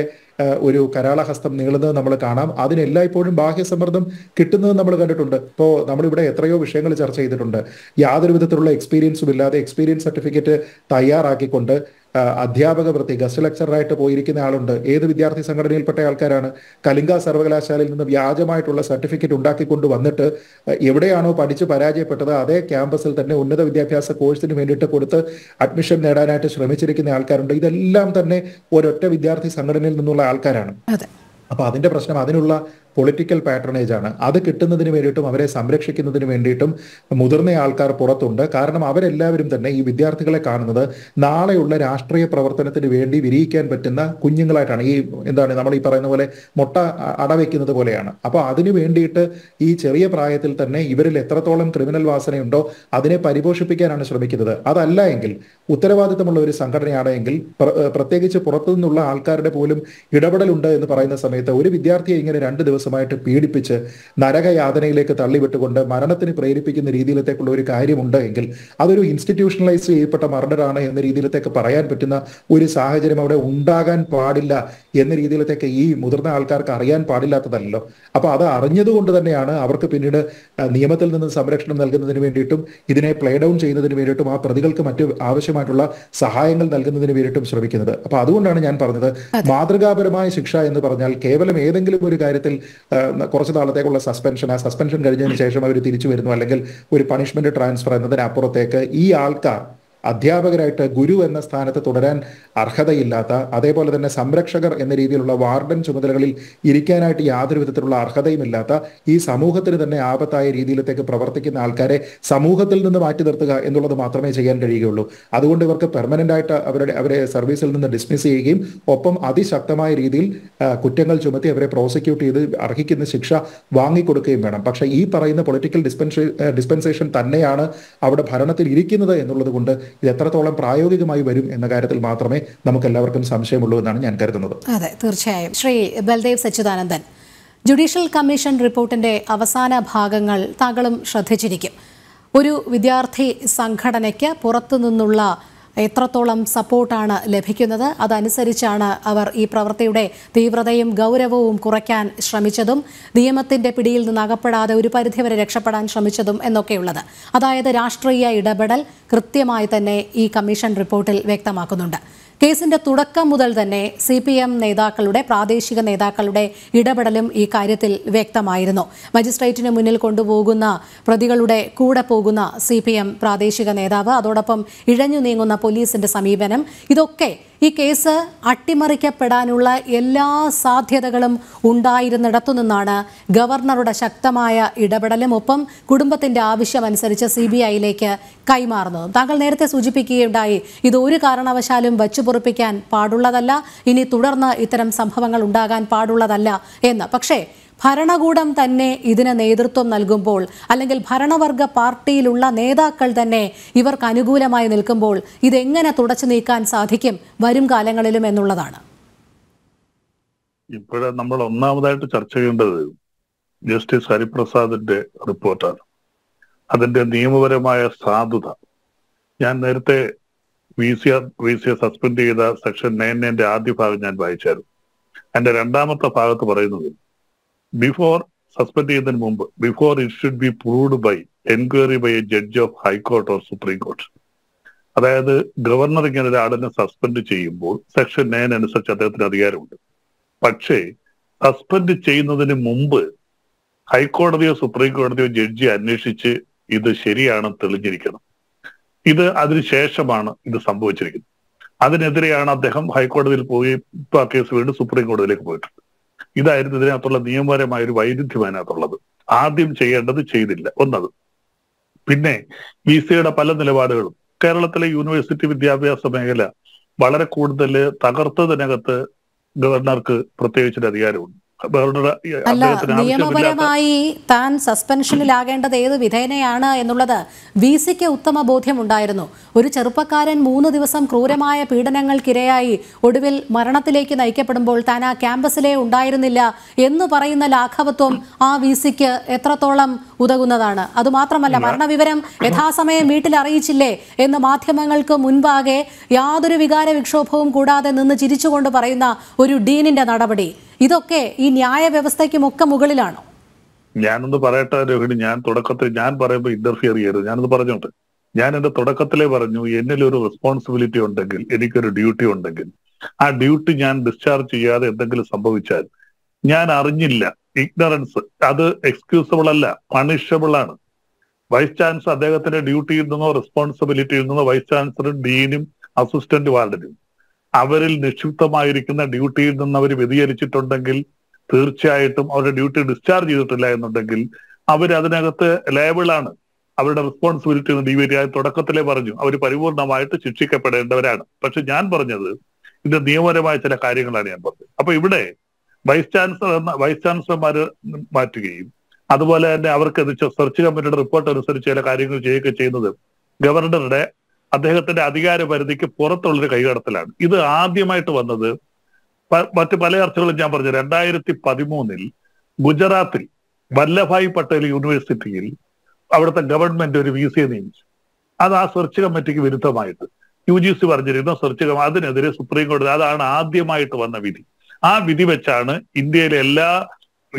ഒരു കരാളഹസ്തം നീളുന്നത് നമ്മൾ കാണാം അതിന് എല്ലായ്പ്പോഴും സമ്മർദ്ദം കിട്ടുന്നത് നമ്മൾ കണ്ടിട്ടുണ്ട് ഇപ്പോൾ നമ്മളിവിടെ എത്രയോ വിഷയങ്ങൾ ചർച്ച ചെയ്തിട്ടുണ്ട് യാതൊരു വിധത്തിലുള്ള എക്സ്പീരിയൻസും ഇല്ലാതെ എക്സ്പീരിയൻസ് സർട്ടിഫിക്കറ്റ് തയ്യാറാക്കിക്കൊണ്ട് അധ്യാപക വൃത്തി ഗസ്റ്റ് ലെക്ചറായിട്ട് പോയിരിക്കുന്ന ആളുണ്ട് ഏത് വിദ്യാർത്ഥി സംഘടനയിൽപ്പെട്ട ആൾക്കാരാണ് കലിംഗ സർവകലാശാലയിൽ നിന്ന് വ്യാജമായിട്ടുള്ള സർട്ടിഫിക്കറ്റ് ഉണ്ടാക്കിക്കൊണ്ട് വന്നിട്ട് എവിടെയാണോ പഠിച്ച് പരാജയപ്പെട്ടത് അതേ ക്യാമ്പസിൽ തന്നെ ഉന്നത വിദ്യാഭ്യാസ കോഴ്സിന് വേണ്ടിയിട്ട് കൊടുത്ത് അഡ്മിഷൻ നേടാനായിട്ട് ശ്രമിച്ചിരിക്കുന്ന ആൾക്കാരുണ്ട് ഇതെല്ലാം തന്നെ ഒരൊറ്റ വിദ്യാർത്ഥി സംഘടനയിൽ നിന്നുള്ള ആൾക്കാരാണ് അപ്പൊ അതിന്റെ പ്രശ്നം അതിനുള്ള പൊളിറ്റിക്കൽ പാറ്റേണേജ് ആണ് അത് കിട്ടുന്നതിന് വേണ്ടിയിട്ടും അവരെ സംരക്ഷിക്കുന്നതിന് വേണ്ടിയിട്ടും മുതിർന്ന ആൾക്കാർ പുറത്തുണ്ട് കാരണം അവരെല്ലാവരും തന്നെ ഈ വിദ്യാർത്ഥികളെ കാണുന്നത് നാളെയുള്ള രാഷ്ട്രീയ പ്രവർത്തനത്തിന് വേണ്ടി വിരിയിക്കാൻ പറ്റുന്ന കുഞ്ഞുങ്ങളായിട്ടാണ് ഈ എന്താണ് നമ്മൾ ഈ പറയുന്ന പോലെ മുട്ട അടവയ്ക്കുന്നത് പോലെയാണ് അപ്പോൾ അതിനു വേണ്ടിയിട്ട് ഈ ചെറിയ പ്രായത്തിൽ തന്നെ ഇവരിൽ എത്രത്തോളം ക്രിമിനൽ വാസനയുണ്ടോ അതിനെ പരിപോഷിപ്പിക്കാനാണ് ശ്രമിക്കുന്നത് അതല്ല എങ്കിൽ ഉത്തരവാദിത്തമുള്ള ഒരു സംഘടനയാണെങ്കിൽ പ്രത്യേകിച്ച് പ്രത്യേകിച്ച് പുറത്തുനിന്നുള്ള ആൾക്കാരുടെ പോലും ഇടപെടലുണ്ട് എന്ന് പറയുന്ന സമയത്ത് ഒരു വിദ്യാർത്ഥിയെ ഇങ്ങനെ രണ്ട് ദിവസമായിട്ട് പീഡിപ്പിച്ച് നരകയാതനയിലേക്ക് തള്ളിവിട്ടുകൊണ്ട് മരണത്തിന് പ്രേരിപ്പിക്കുന്ന രീതിയിലത്തേക്കുള്ള ഒരു കാര്യമുണ്ട് എങ്കിൽ അതൊരു ഇൻസ്റ്റിറ്റ്യൂഷണലൈസ് ചെയ്യപ്പെട്ട മർഡറാണ് എന്ന രീതിയിലത്തേക്ക് പറയാൻ പറ്റുന്ന ഒരു സാഹചര്യം അവിടെ ഉണ്ടാകാൻ പാടില്ല എന്ന രീതിയിലത്തേക്ക് ഈ മുതിർന്ന ആൾക്കാർക്ക് അറിയാൻ പാടില്ലാത്തതല്ലോ അപ്പോൾ അത് അറിഞ്ഞതുകൊണ്ട് തന്നെയാണ് അവർക്ക് പിന്നീട് നിയമത്തിൽ നിന്ന് സംരക്ഷണം നൽകുന്നതിന് വേണ്ടിയിട്ടും ഇതിനെ പ്ലേ ഡൗൺ ചെയ്യുന്നതിന് വേണ്ടിയിട്ടും ആ പ്രതികൾക്ക് മറ്റു ആവശ്യമായിട്ടുള്ള സഹായങ്ങൾ നൽകുന്നതിന് വേണ്ടിയിട്ടും ശ്രമിക്കുന്നത് അപ്പോൾ അതുകൊണ്ടാണ് ഞാൻ പറഞ്ഞത് മാതൃകാപരമായ ശിക്ഷ എന്ന് പറഞ്ഞാൽ കേവലം ഏതെങ്കിലും ഒരു കാര്യത്തിൽ കുറച്ച് നാളത്തേക്കുള്ള സസ്പെൻഷൻ ആ സസ്പെൻഷൻ കഴിഞ്ഞതിന് ശേഷം അവർ തിരിച്ചു വരുന്നു അല്ലെങ്കിൽ ഒരു പണിഷ്മെന്റ് ട്രാൻസ്ഫർ എന്നതിനപ്പുറത്തേക്ക് ഈ ആൾക്കാർ അധ്യാപകരായിട്ട് ഗുരു എന്ന സ്ഥാനത്ത് തുടരാൻ അർഹതയില്ലാത്ത അതേപോലെ തന്നെ സംരക്ഷകർ എന്ന രീതിയിലുള്ള വാർഡൻ ചുമതലകളിൽ ഇരിക്കാനായിട്ട് യാതൊരു വിധത്തിലുള്ള അർഹതയുമില്ലാത്ത ഈ സമൂഹത്തിന് തന്നെ ആപത്തായ രീതിയിലത്തേക്ക് പ്രവർത്തിക്കുന്ന ആൾക്കാരെ സമൂഹത്തിൽ നിന്ന് മാറ്റി നിർത്തുക എന്നുള്ളത് മാത്രമേ ചെയ്യാൻ കഴിയുകയുള്ളൂ അതുകൊണ്ട് ഇവർക്ക് പെർമനന്റ് ആയിട്ട് അവരുടെ അവരെ സർവീസിൽ നിന്ന് ഡിസ്മിസ് ചെയ്യുകയും ഒപ്പം അതിശക്തമായ രീതിയിൽ കുറ്റങ്ങൾ ചുമത്തി അവരെ പ്രോസിക്യൂട്ട് ചെയ്ത് അർഹിക്കുന്ന ശിക്ഷ വാങ്ങിക്കൊടുക്കുകയും വേണം പക്ഷേ ഈ പറയുന്ന പൊളിറ്റിക്കൽ ഡിസ്പെൻസേ ഡിസ്പെൻസേഷൻ തന്നെയാണ് അവിടെ ഭരണത്തിൽ ഇരിക്കുന്നത് എന്നുള്ളത് കൊണ്ട് ഇത് എത്രത്തോളം പ്രായോഗികമായി വരും എന്ന കാര്യത്തിൽ മാത്രമേ നമുക്കെല്ലാവർക്കും സംശയമുള്ളൂ എന്നാണ് ഞാൻ കരുതുന്നത് അതെ തീർച്ചയായും ശ്രീ ബൽദേവ് സച്ചിദാനന്ദൻ ജുഡീഷ്യൽ കമ്മീഷൻ റിപ്പോർട്ടിന്റെ അവസാന ഭാഗങ്ങൾ താങ്കളും ശ്രദ്ധിച്ചിരിക്കും ഒരു വിദ്യാർത്ഥി സംഘടനയ്ക്ക് പുറത്തുനിന്നുള്ള എത്രത്തോളം സപ്പോർട്ടാണ് ലഭിക്കുന്നത് അതനുസരിച്ചാണ് അവർ ഈ പ്രവൃത്തിയുടെ തീവ്രതയും ഗൗരവവും കുറയ്ക്കാൻ ശ്രമിച്ചതും നിയമത്തിന്റെ പിടിയിൽ നിന്ന് അകപ്പെടാതെ ഒരു പരിധിവരെ രക്ഷപ്പെടാൻ ശ്രമിച്ചതും എന്നൊക്കെയുള്ളത് അതായത് രാഷ്ട്രീയ ഇടപെടൽ കൃത്യമായി തന്നെ ഈ കമ്മീഷൻ റിപ്പോർട്ടിൽ വ്യക്തമാക്കുന്നുണ്ട് കേസിന്റെ തുടക്കം മുതൽ തന്നെ സി പി എം നേതാക്കളുടെ പ്രാദേശിക നേതാക്കളുടെ ഇടപെടലും ഈ കാര്യത്തിൽ വ്യക്തമായിരുന്നു മജിസ്ട്രേറ്റിന് മുന്നിൽ കൊണ്ടുപോകുന്ന പ്രതികളുടെ കൂടെ പോകുന്ന സി പ്രാദേശിക നേതാവ് അതോടൊപ്പം ഇഴഞ്ഞു നീങ്ങുന്ന പോലീസിന്റെ സമീപനം ഇതൊക്കെ ഈ കേസ് അട്ടിമറിക്കപ്പെടാനുള്ള എല്ലാ സാധ്യതകളും ഉണ്ടായിരുന്നിടത്തു നിന്നാണ് ഗവർണറുടെ ശക്തമായ ഇടപെടലും ഒപ്പം കുടുംബത്തിന്റെ ആവശ്യമനുസരിച്ച് സി ബി ഐയിലേക്ക് കൈമാറുന്നത് താങ്കൾ നേരത്തെ സൂചിപ്പിക്കുകയുണ്ടായി ഇത് ഒരു കാരണവശാലും വച്ചു പാടുള്ളതല്ല ഇനി തുടർന്ന് ഇത്തരം സംഭവങ്ങൾ ഉണ്ടാകാൻ പാടുള്ളതല്ല എന്ന് പക്ഷേ ഭരണകൂടം തന്നെ ഇതിന് നേതൃത്വം നൽകുമ്പോൾ അല്ലെങ്കിൽ ഭരണവർഗ പാർട്ടിയിലുള്ള നേതാക്കൾ തന്നെ ഇവർക്ക് അനുകൂലമായി നിൽക്കുമ്പോൾ ഇതെങ്ങനെ തുടച്ചു നീക്കാൻ സാധിക്കും വരും കാലങ്ങളിലും എന്നുള്ളതാണ് ഇപ്പോഴ നമ്മൾ ഒന്നാമതായിട്ട് ചർച്ച ചെയ്യേണ്ടത് ജസ്റ്റിസ് ഹരിപ്രസാദിന്റെ റിപ്പോർട്ടാണ് അതിന്റെ നിയമപരമായ സാധുത ഞാൻ നേരത്തെ V C V C suspend ചെയ്ത സെക്ഷൻ നയൻ എന്റെ ആദ്യ ഭാഗം ഞാൻ വായിച്ചായിരുന്നു അതിന്റെ രണ്ടാമത്തെ ഭാഗത്ത് പറയുന്നത് ബിഫോർ സസ്പെൻഡ് ചെയ്യുന്നതിന് മുമ്പ് before it should be proved by enquiry by a judge of high court or supreme court അതായത് ഗവർണർ ഇങ്ങനെ ഒരാളിനെ സസ്പെൻഡ് ചെയ്യുമ്പോൾ സെക്ഷൻ നയൻ അനുസരിച്ച് അദ്ദേഹത്തിന് അധികാരമുണ്ട് പക്ഷേ സസ്പെൻഡ് ചെയ്യുന്നതിന് മുമ്പ് ഹൈക്കോടതിയോ സുപ്രീം കോടതിയോ ജഡ്ജി അന്വേഷിച്ച് ഇത് ശരിയാണെന്ന് തെളിഞ്ഞിരിക്കണം ഇത് അതിനുശേഷമാണ് ഇത് സംഭവിച്ചിരിക്കുന്നത് അതിനെതിരെയാണ് അദ്ദേഹം ഹൈക്കോടതിയിൽ പോയി ആ കേസ് വീണ്ടും സുപ്രീം കോടതിയിലേക്ക് പോയിട്ടുണ്ട് ഇതായിരുന്നു ഇതിനകത്തുള്ള നിയമപരമായ ഒരു വൈരുദ്ധ്യം അതിനകത്തുള്ളത് ആദ്യം ചെയ്യേണ്ടത് ചെയ്തില്ല ഒന്നത് പിന്നെ സിയുടെ പല നിലപാടുകളും കേരളത്തിലെ യൂണിവേഴ്സിറ്റി വിദ്യാഭ്യാസ മേഖല വളരെ കൂടുതൽ തകർത്തതിനകത്ത് ഗവർണർക്ക് പ്രത്യേകിച്ചൊരു അധികാരമുണ്ട് അല്ല നിയമപരമായി താൻ സസ്പെൻഷനിലാകേണ്ടത് ഏത് വിധേനയാണ് എന്നുള്ളത് വി സിക്ക് ഉത്തമ ഉണ്ടായിരുന്നു ഒരു ചെറുപ്പക്കാരൻ മൂന്ന് ദിവസം ക്രൂരമായ പീഡനങ്ങൾക്കിരയായി ഒടുവിൽ മരണത്തിലേക്ക് നയിക്കപ്പെടുമ്പോൾ താൻ ആ ക്യാമ്പസിലെ ഉണ്ടായിരുന്നില്ല എന്ന് പറയുന്ന ലാഘവത്വം ആ വി സിക്ക് എത്രത്തോളം ഉതകുന്നതാണ് അതുമാത്രമല്ല മരണവിവരം യഥാസമയം വീട്ടിൽ അറിയിച്ചില്ലേ എന്ന് മാധ്യമങ്ങൾക്ക് മുൻപാകെ യാതൊരു വികാര വിക്ഷോഭവും കൂടാതെ നിന്ന് ചിരിച്ചുകൊണ്ട് പറയുന്ന ഒരു ഡീനിന്റെ നടപടി ഇതൊക്കെ ഈ ന്യായ ഒക്കെ മുകളിലാണോ ഞാനൊന്ന് പറയട്ടെ രോഹിണി ഞാൻ തുടക്കത്തിൽ ഞാൻ പറയുമ്പോൾ ഇന്റർഫിയർ ചെയ്യരുത് ഞാനത് പറഞ്ഞോട്ടെ ഞാൻ എന്റെ തുടക്കത്തിലേ പറഞ്ഞു എന്നിൽ ഒരു റെസ്പോൺസിബിലിറ്റി ഉണ്ടെങ്കിൽ എനിക്കൊരു ഡ്യൂട്ടി ഉണ്ടെങ്കിൽ ആ ഡ്യൂട്ടി ഞാൻ ഡിസ്ചാർജ് ചെയ്യാതെ എന്തെങ്കിലും സംഭവിച്ചാൽ ഞാൻ അറിഞ്ഞില്ല ഇഗ്നറൻസ് അത് എക്സ്ക്യൂസബിൾ അല്ല പണിഷബിൾ ആണ് വൈസ് ചാൻസലർ അദ്ദേഹത്തിന്റെ ഡ്യൂട്ടിയിൽ നിന്നോ റെസ്പോൺസിബിലിറ്റിയിൽ നിന്നോ വൈസ് ചാൻസലറും ഡീനും അസിസ്റ്റന്റ് വാർഡനും അവരിൽ നിക്ഷിപ്തമായിരിക്കുന്ന ഡ്യൂട്ടിയിൽ നിന്ന് അവർ വ്യതിചരിച്ചിട്ടുണ്ടെങ്കിൽ തീർച്ചയായിട്ടും അവരുടെ ഡ്യൂട്ടി ഡിസ്ചാർജ് ചെയ്തിട്ടില്ല എന്നുണ്ടെങ്കിൽ അവർ അതിനകത്ത് ലേബിളാണ് അവരുടെ റെസ്പോൺസിബിലിറ്റി എന്ന് ഡി വി ആയി തുടക്കത്തിലേ പറഞ്ഞു അവർ പരിപൂർണമായിട്ട് ശിക്ഷിക്കപ്പെടേണ്ടവരാണ് പക്ഷെ ഞാൻ പറഞ്ഞത് ഇത് നിയമപരമായ ചില കാര്യങ്ങളാണ് ഞാൻ പറഞ്ഞത് അപ്പൊ ഇവിടെ വൈസ് ചാൻസലർ എന്ന വൈസ് ചാൻസലർമാര് മാറ്റുകയും അതുപോലെ തന്നെ അവർക്ക് സെർച്ച് കമ്മിറ്റിയുടെ റിപ്പോർട്ട് അനുസരിച്ച് ചില കാര്യങ്ങൾ ചെയ്യുകയൊക്കെ ചെയ്യുന്നത് ഗവർണറുടെ അദ്ദേഹത്തിന്റെ അധികാര പരിധിക്ക് പുറത്തുള്ളൊരു കൈകടത്തലാണ് ഇത് ആദ്യമായിട്ട് വന്നത് മറ്റ് പല ചർച്ചകളും ഞാൻ പറഞ്ഞു രണ്ടായിരത്തി പതിമൂന്നിൽ ഗുജറാത്തിൽ വല്ലഭായ് പട്ടേൽ യൂണിവേഴ്സിറ്റിയിൽ അവിടുത്തെ ഗവൺമെന്റ് ഒരു വി സിയെ നിയമിച്ചു അത് ആ സെർച്ച് കമ്മിറ്റിക്ക് വിരുദ്ധമായിട്ട് യു ജി സി പറഞ്ഞിരുന്ന സെർച്ച് കമ്മിറ്റി അതിനെതിരെ സുപ്രീം കോടതി അതാണ് ആദ്യമായിട്ട് വന്ന വിധി ആ വിധി വെച്ചാണ് ഇന്ത്യയിലെ എല്ലാ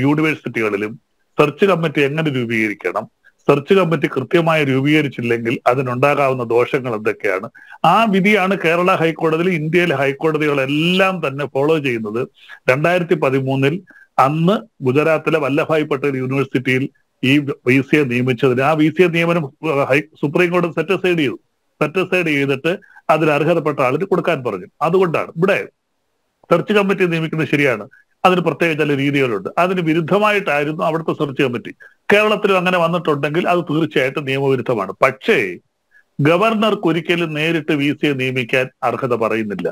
യൂണിവേഴ്സിറ്റികളിലും സെർച്ച് കമ്മിറ്റി എങ്ങനെ രൂപീകരിക്കണം സെർച്ച് കമ്മിറ്റി കൃത്യമായി രൂപീകരിച്ചില്ലെങ്കിൽ അതിനുണ്ടാകാവുന്ന ദോഷങ്ങൾ എന്തൊക്കെയാണ് ആ വിധിയാണ് കേരള ഹൈക്കോടതിയിൽ ഇന്ത്യയിലെ ഹൈക്കോടതികളെല്ലാം തന്നെ ഫോളോ ചെയ്യുന്നത് രണ്ടായിരത്തി പതിമൂന്നിൽ അന്ന് ഗുജറാത്തിലെ വല്ലഭായ് പട്ടേൽ യൂണിവേഴ്സിറ്റിയിൽ ഈ വി എ നിയമിച്ചതിന് ആ വി എ നിയമനം സുപ്രീം കോടതി സെറ്റ് സൈഡ് ചെയ്തു സെറ്റ് ചെയ്തിട്ട് അതിൽ അർഹതപ്പെട്ട ആളിന് കൊടുക്കാൻ പറഞ്ഞു അതുകൊണ്ടാണ് ഇവിടെ സെർച്ച് കമ്മിറ്റി നിയമിക്കുന്നത് ശരിയാണ് അതിന് പ്രത്യേക ചില രീതികളുണ്ട് അതിന് വിരുദ്ധമായിട്ടായിരുന്നു അവിടുത്തെ സെർച്ച് കമ്മിറ്റി കേരളത്തിൽ അങ്ങനെ വന്നിട്ടുണ്ടെങ്കിൽ അത് തീർച്ചയായിട്ടും നിയമവിരുദ്ധമാണ് പക്ഷേ ഗവർണർക്ക് ഒരിക്കലും നേരിട്ട് വി സിയെ നിയമിക്കാൻ അർഹത പറയുന്നില്ല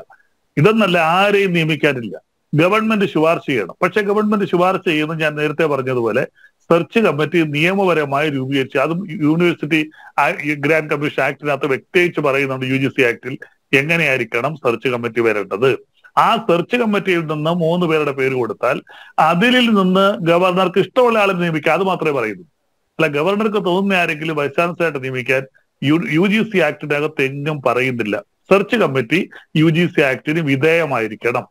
ഇതെന്നല്ല ആരെയും നിയമിക്കാനില്ല ഗവൺമെന്റ് ശുപാർശ ചെയ്യണം പക്ഷെ ഗവൺമെന്റ് ശുപാർശ ചെയ്യുന്ന ഞാൻ നേരത്തെ പറഞ്ഞതുപോലെ സെർച്ച് കമ്മിറ്റി നിയമപരമായി രൂപീകരിച്ച് അതും യൂണിവേഴ്സിറ്റി ഗ്രാൻഡ് കമ്മീഷൻ ആക്ടിനകത്ത് പ്രത്യേകിച്ച് പറയുന്നുണ്ട് യു ജി സി ആക്ടിൽ എങ്ങനെയായിരിക്കണം സെർച്ച് കമ്മിറ്റി വരേണ്ടത് ആ സെർച്ച് കമ്മിറ്റിയിൽ നിന്ന് മൂന്ന് പേരുടെ പേര് കൊടുത്താൽ അതിൽ നിന്ന് ഗവർണർക്ക് ഇഷ്ടമുള്ള ആളെ നിയമിക്കുക അത് മാത്രമേ പറയുന്നു അല്ല ഗവർണർക്ക് തോന്നുന്ന ആരെങ്കിലും വൈസ് ചാൻസലറായിട്ട് നിയമിക്കാൻ യു യു ജി സി അകത്ത് എങ്ങും പറയുന്നില്ല search committee U G C ആക്ടിന് വിധേയമായിരിക്കണം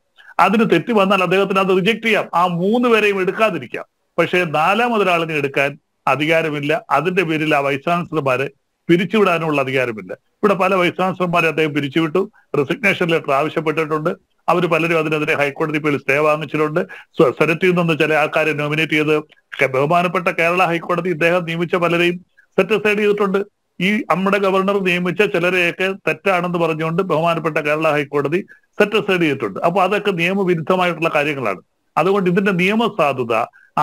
അതിന് തെറ്റി വന്നാൽ അദ്ദേഹത്തിന് അത് റിജക്ട് ചെയ്യാം ആ മൂന്ന് പേരെയും എടുക്കാതിരിക്കാം പക്ഷേ നാലാമതൊരാളിനെ എടുക്കാൻ അധികാരമില്ല അതിന്റെ പേരിൽ ആ വൈസ് ചാൻസലർമാരെ പിരിച്ചുവിടാനുള്ള അധികാരമില്ല ഇവിടെ പല വൈസ് ചാൻസലർമാരെ അദ്ദേഹം പിരിച്ചുവിട്ടു റെസിഗ്നേഷൻ ലെറ്റർ ആവശ്യപ്പെട്ടിട്ടുണ്ട് അവർ പലരും അതിനെതിരെ ഹൈക്കോടതി പോയി സ്റ്റേ വാങ്ങിച്ചിട്ടുണ്ട് സെനറ്റിൽ നിന്ന് ചില ആൾക്കാരെ നോമിനേറ്റ് ചെയ്ത് ബഹുമാനപ്പെട്ട കേരള ഹൈക്കോടതി ഇദ്ദേഹം നിയമിച്ച പലരെയും സെറ്റ് സൈഡ് ചെയ്തിട്ടുണ്ട് ഈ നമ്മുടെ ഗവർണർ നിയമിച്ച ചിലരെയൊക്കെ തെറ്റാണെന്ന് പറഞ്ഞുകൊണ്ട് ബഹുമാനപ്പെട്ട കേരള ഹൈക്കോടതി സെറ്റ് സൈഡ് ചെയ്തിട്ടുണ്ട് അപ്പോൾ അതൊക്കെ നിയമവിരുദ്ധമായിട്ടുള്ള കാര്യങ്ങളാണ് അതുകൊണ്ട് ഇതിന്റെ നിയമസാധുത